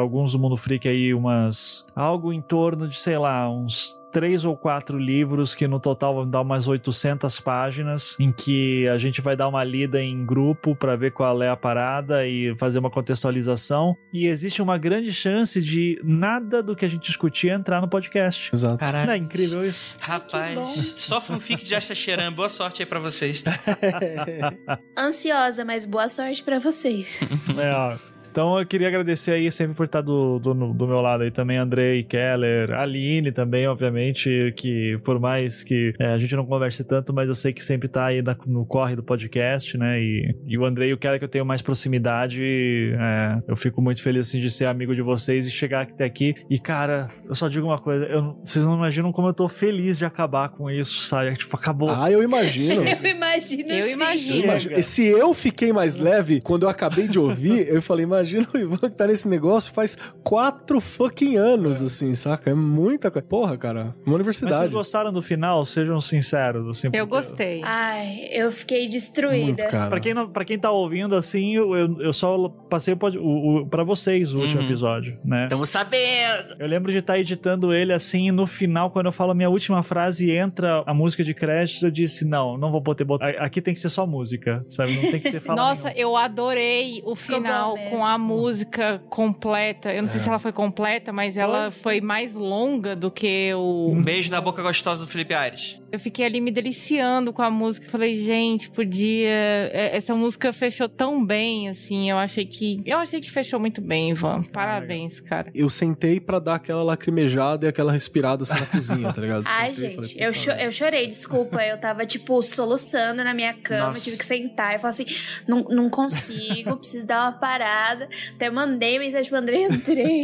alguns do Mundo Freak aí umas. algo em torno de, sei lá, uns três ou quatro livros que no total vão dar umas 800 páginas, em que a gente vai dar uma lida em grupo para ver qual é a parada e fazer uma contextualização. E existe uma grande chance de nada do que a gente discutir entrar no podcast. Exato. Caraca. Não é incrível isso? Rapaz, só fanfic de Asta Xeran. Boa sorte aí pra vocês. Ansiosa, mas boa sorte para vocês. É, ó. Então eu queria agradecer aí sempre por estar do, do, do meu lado aí também, Andrei, Keller, Aline também, obviamente, que por mais que é, a gente não converse tanto, mas eu sei que sempre tá aí na, no corre do podcast, né? E, e o Andrei e o Keller que eu tenho mais proximidade, é, eu fico muito feliz assim, de ser amigo de vocês e chegar até aqui. E cara, eu só digo uma coisa, eu, vocês não imaginam como eu tô feliz de acabar com isso, sabe? É, tipo, acabou. Ah, eu imagino. eu imagino. Eu imagino. eu imagino. Se eu fiquei mais leve quando eu acabei de ouvir, eu falei, mano imagina o Ivan que tá nesse negócio faz quatro fucking anos, é. assim, saca? É muita coisa. Porra, cara, uma universidade. Mas vocês gostaram do final? Sejam sinceros. Assim, eu gostei. Ai, eu fiquei destruída. Para Pra, quem não, quem tá ouvindo, assim, eu, eu, só passei o, o, pra vocês o último uhum. episódio, né? Estamos sabendo! Eu lembro de estar tá editando ele, assim, no final, quando eu falo minha última frase e entra a música de crédito, eu disse, não, não vou poder botar. Aqui tem que ser só música, sabe? Não tem que ter falado Nossa, nenhum. eu adorei o final com a uma música completa. Eu não sei se é. ela foi completa, mas ela foi mais longa do que o. Um beijo na boca gostosa do Felipe Aires. Eu fiquei ali me deliciando com a música. Falei, gente, podia. É, essa música fechou tão bem, assim. Eu achei que. Eu achei que fechou muito bem, Ivan. Ah, Parabéns, cara. Eu sentei para dar aquela lacrimejada e aquela respirada assim na cozinha, tá ligado? Ai, sentei, gente, falei, eu, cho eu chorei, desculpa. Eu tava, tipo, soluçando na minha cama, Nossa. tive que sentar e falar assim: não, não consigo, preciso dar uma parada nada. Até mandei mensagem pra André, entrei.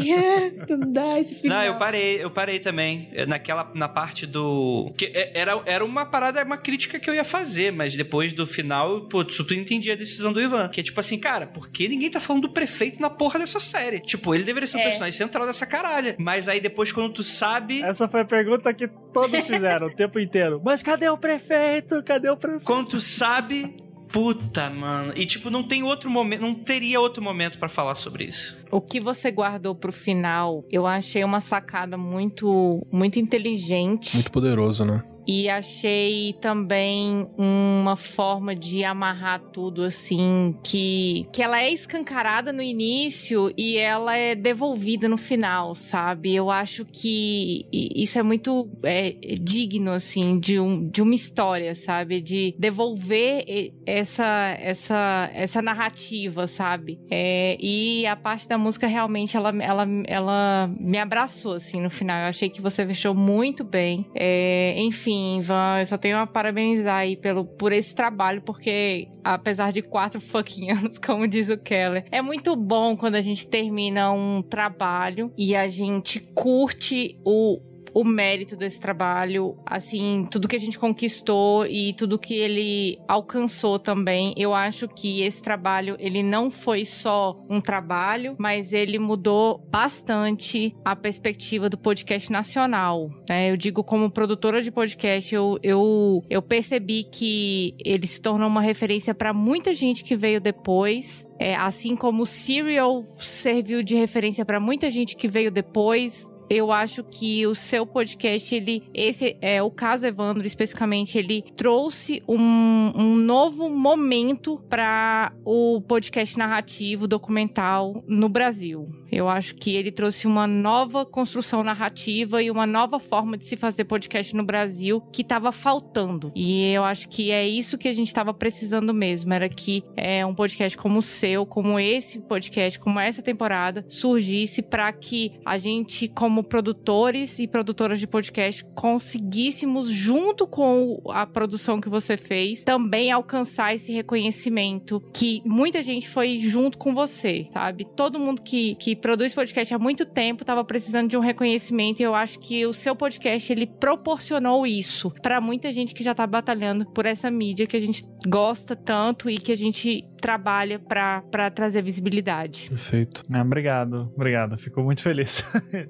não é, dá esse final. Não, eu parei, eu parei também. É, naquela, na parte do... Que é, era, era uma parada, uma crítica que eu ia fazer, mas depois do final, pô, super entendi a decisão do Ivan. Que é tipo assim, cara, por que ninguém tá falando do prefeito na porra dessa série? Tipo, ele deveria ser o um é. personagem central dessa caralha. Mas aí depois, quando tu sabe... Essa foi a pergunta que todos fizeram o tempo inteiro. Mas cadê o prefeito? Cadê o prefeito? Quando tu sabe Puta, mano. E tipo, não tem outro momento, não teria outro momento para falar sobre isso. O que você guardou pro final, eu achei uma sacada muito muito inteligente. Muito poderoso, né? E achei também uma forma de amarrar tudo assim, que, que ela é escancarada no início e ela é devolvida no final, sabe? Eu acho que isso é muito é, digno, assim, de, um, de uma história, sabe? De devolver essa, essa, essa narrativa, sabe? É, e a parte da música realmente ela, ela, ela me abraçou, assim, no final. Eu achei que você fechou muito bem. É, enfim Sim, Ivan, eu só tenho a parabenizar aí pelo, por esse trabalho, porque apesar de quatro fucking anos, como diz o Keller, é muito bom quando a gente termina um trabalho e a gente curte o o mérito desse trabalho, assim, tudo que a gente conquistou e tudo que ele alcançou também. Eu acho que esse trabalho, ele não foi só um trabalho, mas ele mudou bastante a perspectiva do podcast nacional, né? Eu digo como produtora de podcast, eu, eu, eu percebi que ele se tornou uma referência para muita gente que veio depois, é, assim como o Serial serviu de referência para muita gente que veio depois, eu acho que o seu podcast, ele, esse é o caso Evandro especificamente, ele trouxe um, um novo momento para o podcast narrativo documental no Brasil. Eu acho que ele trouxe uma nova construção narrativa e uma nova forma de se fazer podcast no Brasil que estava faltando. E eu acho que é isso que a gente estava precisando mesmo, era que é um podcast como o seu, como esse podcast, como essa temporada surgisse para que a gente como como produtores e produtoras de podcast, conseguíssemos, junto com a produção que você fez, também alcançar esse reconhecimento que muita gente foi junto com você, sabe? Todo mundo que, que produz podcast há muito tempo estava precisando de um reconhecimento e eu acho que o seu podcast ele proporcionou isso para muita gente que já tá batalhando por essa mídia que a gente gosta tanto e que a gente trabalha para trazer visibilidade. Perfeito. Ah, obrigado, obrigado. Fico muito feliz.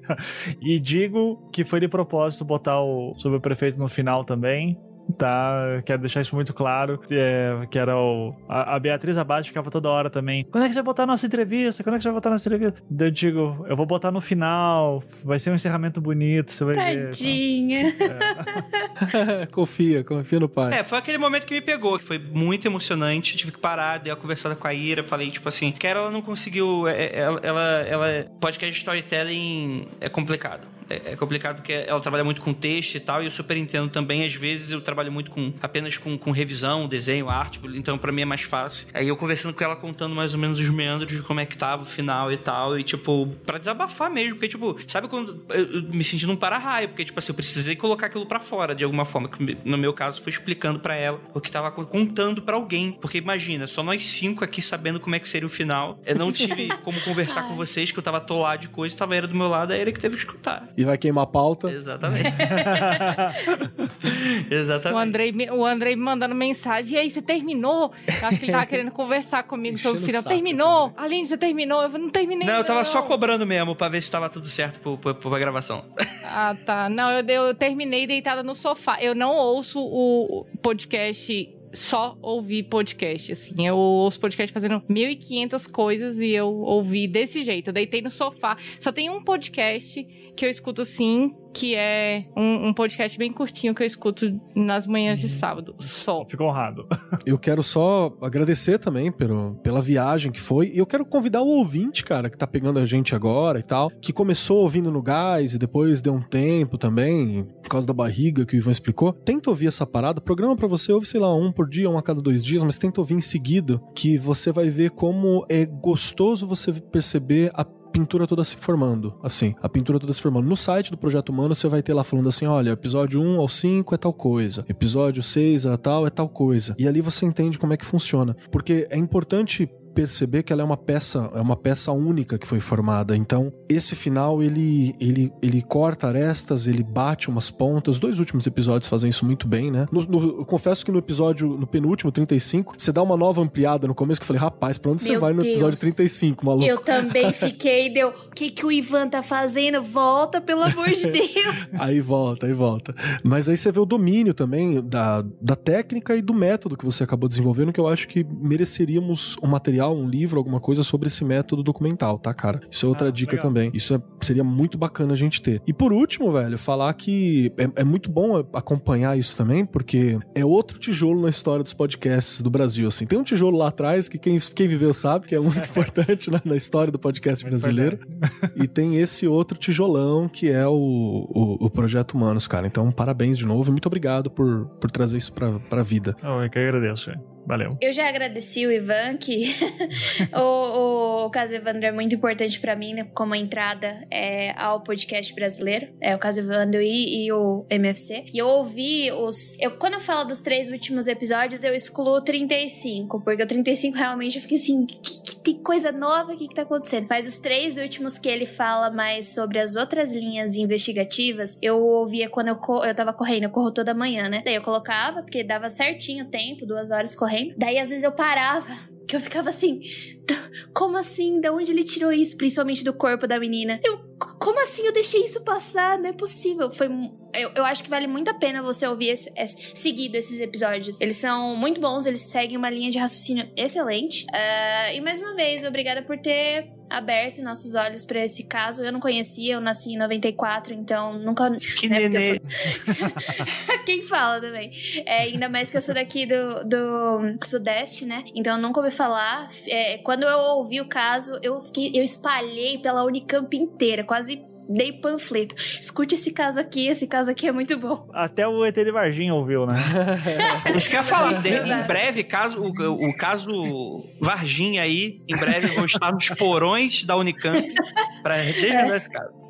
e digo que foi de propósito botar o sobre o prefeito no final também, tá? Quero deixar isso muito claro. É, que era o. A, a Beatriz Abate ficava toda hora também. Quando é que você vai botar a nossa entrevista? Quando é que você vai botar a nossa entrevista? Eu digo, eu vou botar no final. Vai ser um encerramento bonito, você vai tá? Tadinha. ver. É. confia, confia no pai. É, foi aquele momento que me pegou, que foi muito emocionante. Tive que parar, dei uma conversada com a Ira, falei, tipo assim, quero ela não conseguiu. É, é, ela, ela, ela. Podcast storytelling é complicado. É, é, complicado porque ela trabalha muito com texto e tal, e o Super Nintendo também, às vezes, eu trabalho muito com apenas com, com revisão, desenho, arte, então para mim é mais fácil. Aí eu conversando com ela, contando mais ou menos os meandros de como é que tava o final e tal, e tipo, para desabafar mesmo, porque tipo, sabe quando eu, eu me senti num para-raio, porque tipo assim, eu precisei colocar aquilo para fora de alguma forma, que no meu caso foi explicando para ela o que tava contando para alguém, porque imagina, só nós cinco aqui sabendo como é que seria o final, eu não tive como conversar com vocês, que eu tava atolado de coisa, tava era do meu lado, a era que teve que escutar. E vai queimar a pauta. Exatamente. Exatamente. O Andrei, o Andrei me mandando mensagem. E aí, você terminou? Eu acho que ele tava querendo conversar comigo Enchendo sobre o final. Terminou? Assim, né? Aline, você terminou? Eu não terminei. Não, eu tava só cobrando mesmo pra ver se tava tudo certo pro, pro, pra gravação. Ah, tá. Não, eu, eu terminei deitada no sofá. Eu não ouço o podcast só ouvir podcast, assim. Eu ouço podcast fazendo 1.500 coisas e eu ouvi desse jeito. Eu deitei no sofá. Só tem um podcast que eu escuto assim, que é um, um, podcast bem curtinho que eu escuto nas manhãs de uhum. sábado, só. Fico honrado. eu quero só agradecer também pelo, pela viagem que foi. E eu quero convidar o ouvinte, cara, que tá pegando a gente agora e tal, que começou ouvindo no gás e depois deu um tempo também, por causa da barriga que o Ivan explicou. Tenta ouvir essa parada. Programa para você, ouve, sei lá, um por dia, um a cada dois dias, mas tenta ouvir em seguida, que você vai ver como é gostoso você perceber a pintura toda se formando, assim, a pintura toda se formando. No site do Projeto Humano você vai ter lá falando assim, olha, episódio 1 ao 5 é tal coisa, episódio 6 a tal é tal coisa. E ali você entende como é que funciona, porque é importante perceber que ela é uma peça, é uma peça única que foi formada. Então, esse final ele ele ele corta arestas, ele bate umas pontas. Os dois últimos episódios fazem isso muito bem, né? No, no, eu confesso que no episódio no penúltimo 35, você dá uma nova ampliada no começo que eu falei, rapaz, pra onde Meu você vai no episódio 35, maluco? Eu também fiquei, deu, o que que o Ivan tá fazendo? Volta, pelo amor de Deus. aí volta, aí volta. Mas aí você vê o domínio também da, da técnica e do método que você acabou desenvolvendo, que eu acho que mereceríamos o material um livro, alguma coisa sobre esse método documental, tá, cara? Isso é outra ah, dica legal. também. Isso é, seria muito bacana a gente ter. E por último, velho, falar que é, é muito bom acompanhar isso também, porque é outro tijolo na história dos podcasts do Brasil, assim. Tem um tijolo lá atrás que quem, quem viveu sabe que é muito importante na, na, história do podcast muito brasileiro. E tem esse outro tijolão que é o, o, o, Projeto Humanos, cara. Então, parabéns de novo e muito obrigado por, por trazer isso pra, pra vida. Oh, eu que agradeço, velho. Valeu. Eu já agradeci o Ivan que o, o Caso Evandro é muito importante para mim né, como entrada é, ao podcast brasileiro. É o Caso Evandro e, e, o MFC. E eu ouvi os. Eu, quando eu falo dos três últimos episódios, eu excluo 35, porque o 35 realmente eu fiquei assim: que, que tem coisa nova, o que, que tá acontecendo? Mas os três últimos que ele fala mais sobre as outras linhas investigativas, eu ouvia quando eu, eu tava correndo, eu corro toda manhã, né? Daí eu colocava, porque dava certinho o tempo, duas horas correndo. Daí às vezes eu parava que eu ficava assim, como assim? Da onde ele tirou isso? Principalmente do corpo da menina. Eu, como assim eu deixei isso passar? Não é possível. Foi. Eu, eu acho que vale muito a pena você ouvir esse, esse, seguido esses episódios. Eles são muito bons, eles seguem uma linha de raciocínio excelente. Uh, e mais uma vez, obrigada por ter aberto nossos olhos para esse caso. Eu não conhecia, eu nasci em 94, então nunca. Né, que né, nenê. Sou... Quem fala também. É, ainda mais que eu sou daqui do, do Sudeste, né? Então eu nunca ouvi falar. É, quando eu ouvi o caso, eu, fiquei, eu espalhei pela Unicamp inteira quase dei panfleto. Escute esse caso aqui, esse caso aqui é muito bom. Até o ET de Varginha ouviu, né? Isso que eu ia falar, de, é né? em breve, caso, o, o, caso Varginha aí, em breve vão estar nos porões da Unicamp para desvendar é. esse caso.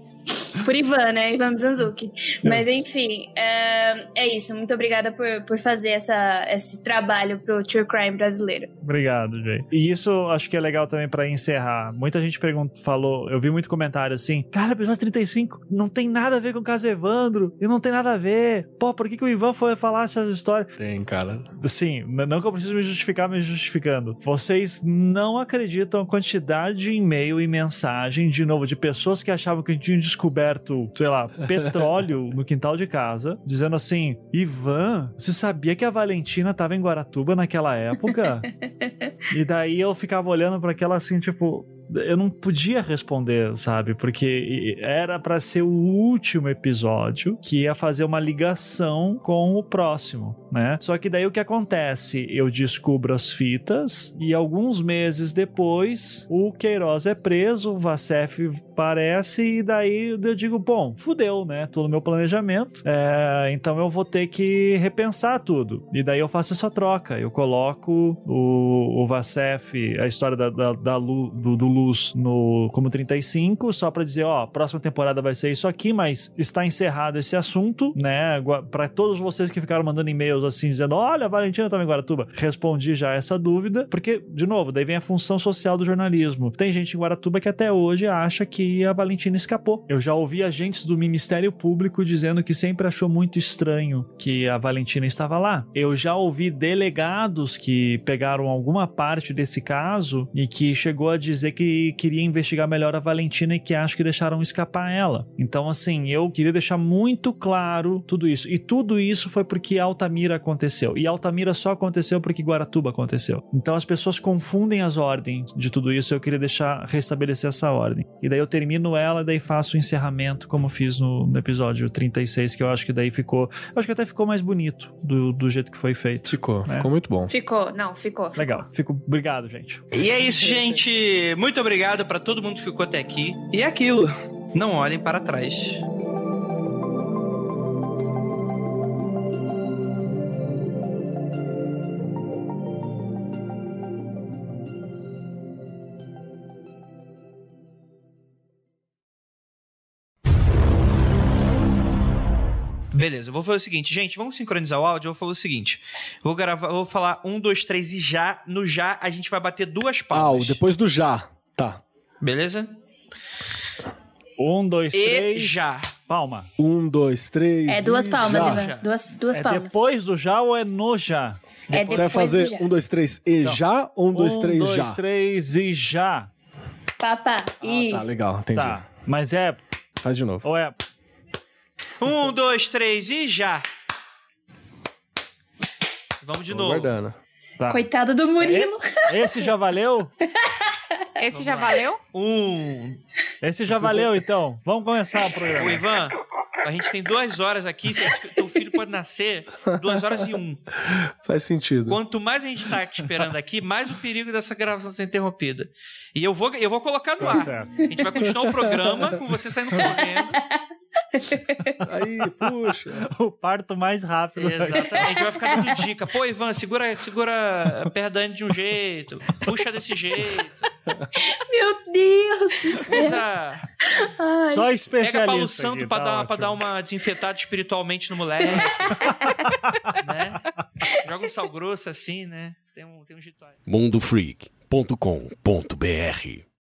Por Ivan, né? Ivan Mizanzuki. Mas enfim, é, é, isso. Muito obrigada por, por fazer essa, esse trabalho pro True Crime brasileiro. Obrigado, Jay. E isso acho que é legal também para encerrar. Muita gente perguntou, falou, eu vi muito comentário assim: Cara, episódio 35 não tem nada a ver com o caso Evandro, e não tem nada a ver. Pô, por que, que o Ivan foi falar essas histórias? Tem, cara. Sim, não que eu preciso me justificar, me justificando. Vocês não acreditam a quantidade de e-mail e mensagem, de novo, de pessoas que achavam que tinham descoberto descoberto, sei lá, petróleo no quintal de casa, dizendo assim: Ivan, você sabia que a Valentina tava em Guaratuba naquela época? e daí eu ficava olhando para aquela assim, tipo, eu não podia responder, sabe? Porque era para ser o último episódio que ia fazer uma ligação com o próximo né? Só que daí o que acontece? Eu descubro as fitas e alguns meses depois o Queiroz é preso, o Vacef parece e daí eu digo, bom, fudeu, né? Tô no meu planejamento, é, então eu vou ter que repensar tudo. E daí eu faço essa troca, eu coloco o, o Vacef, a história da, da, da Lu, do, do Luz no como 35, só para dizer, ó, próxima temporada vai ser isso aqui, mas está encerrado esse assunto, né? Para todos vocês que ficaram mandando e-mails assim, dizendo: Olha, a Valentina tava em Guaratuba. Respondi já essa dúvida, porque, de novo, daí vem a função social do jornalismo. Tem gente em Guaratuba que até hoje acha que a Valentina escapou. Eu já ouvi agentes do Ministério Público dizendo que sempre achou muito estranho que a Valentina estava lá. Eu já ouvi delegados que pegaram alguma parte desse caso e que chegou a dizer que queria investigar melhor a Valentina e que acho que deixaram escapar ela. Então, assim, eu queria deixar muito claro tudo isso. E tudo isso foi porque Altamira Altamira aconteceu. E Altamira só aconteceu porque Guaratuba aconteceu. Então as pessoas confundem as ordens de tudo isso. Eu queria deixar restabelecer essa ordem. E daí eu termino ela, daí faço o encerramento, como fiz no, no episódio 36, que eu acho que daí ficou. acho que até ficou mais bonito do, do jeito que foi feito. Ficou, né? ficou muito bom. Ficou, não, ficou. Legal, fico. Obrigado, gente. E é isso, gente. Muito obrigado para todo mundo que ficou até aqui. E é aquilo. Não olhem para trás. Beleza, vou fazer o seguinte, gente, vamos sincronizar o áudio, eu vou falar o seguinte. Vou gravar, vou falar um, dois, três e já, no já, a gente vai bater duas palmas. Ah, depois do já. Tá. Beleza? Um, dois, e três. já. Palma. Um, dois, três. É duas palmas, já. Ivan. Duas, duas é palmas. Depois do já ou é no já? É Você vai fazer um, dois, três e então, já ou um, dois, um, três dois, já? Um, dois, três e já. Papá, ah, tá, isso. Tá, legal, entendi. Tá, mas é... Faz de novo. Ou é... Um, dois, três e já. Vamos de Tô novo. Tá. Coitado do Murilo. É, esse já valeu? Esse Vamos já lá. valeu? Um. Esse já valeu, então. Vamos começar o programa. O Ivan, a gente tem duas horas aqui. Teu então filho pode nascer duas horas e um. Faz sentido. Quanto mais a gente está te esperando aqui, mais o perigo dessa gravação ser interrompida. E eu vou, eu vou colocar no tá ar. Certo. A gente vai continuar o programa com você saindo correndo. Aí, puxa. O parto mais rápido. Exatamente. Vai ficar dando dica. Pô, Ivan, segura, segura a perna de um jeito. Puxa desse jeito. Meu Deus do céu. Usa... Ai. Só especialista. Pega Paulo Santo aqui, tá pra, tá dar, ótimo. pra dar uma desinfetada espiritualmente no moleque. né? Joga um sal grosso assim, né? Tem um, tem um jeito aí. Mundofreak.com.br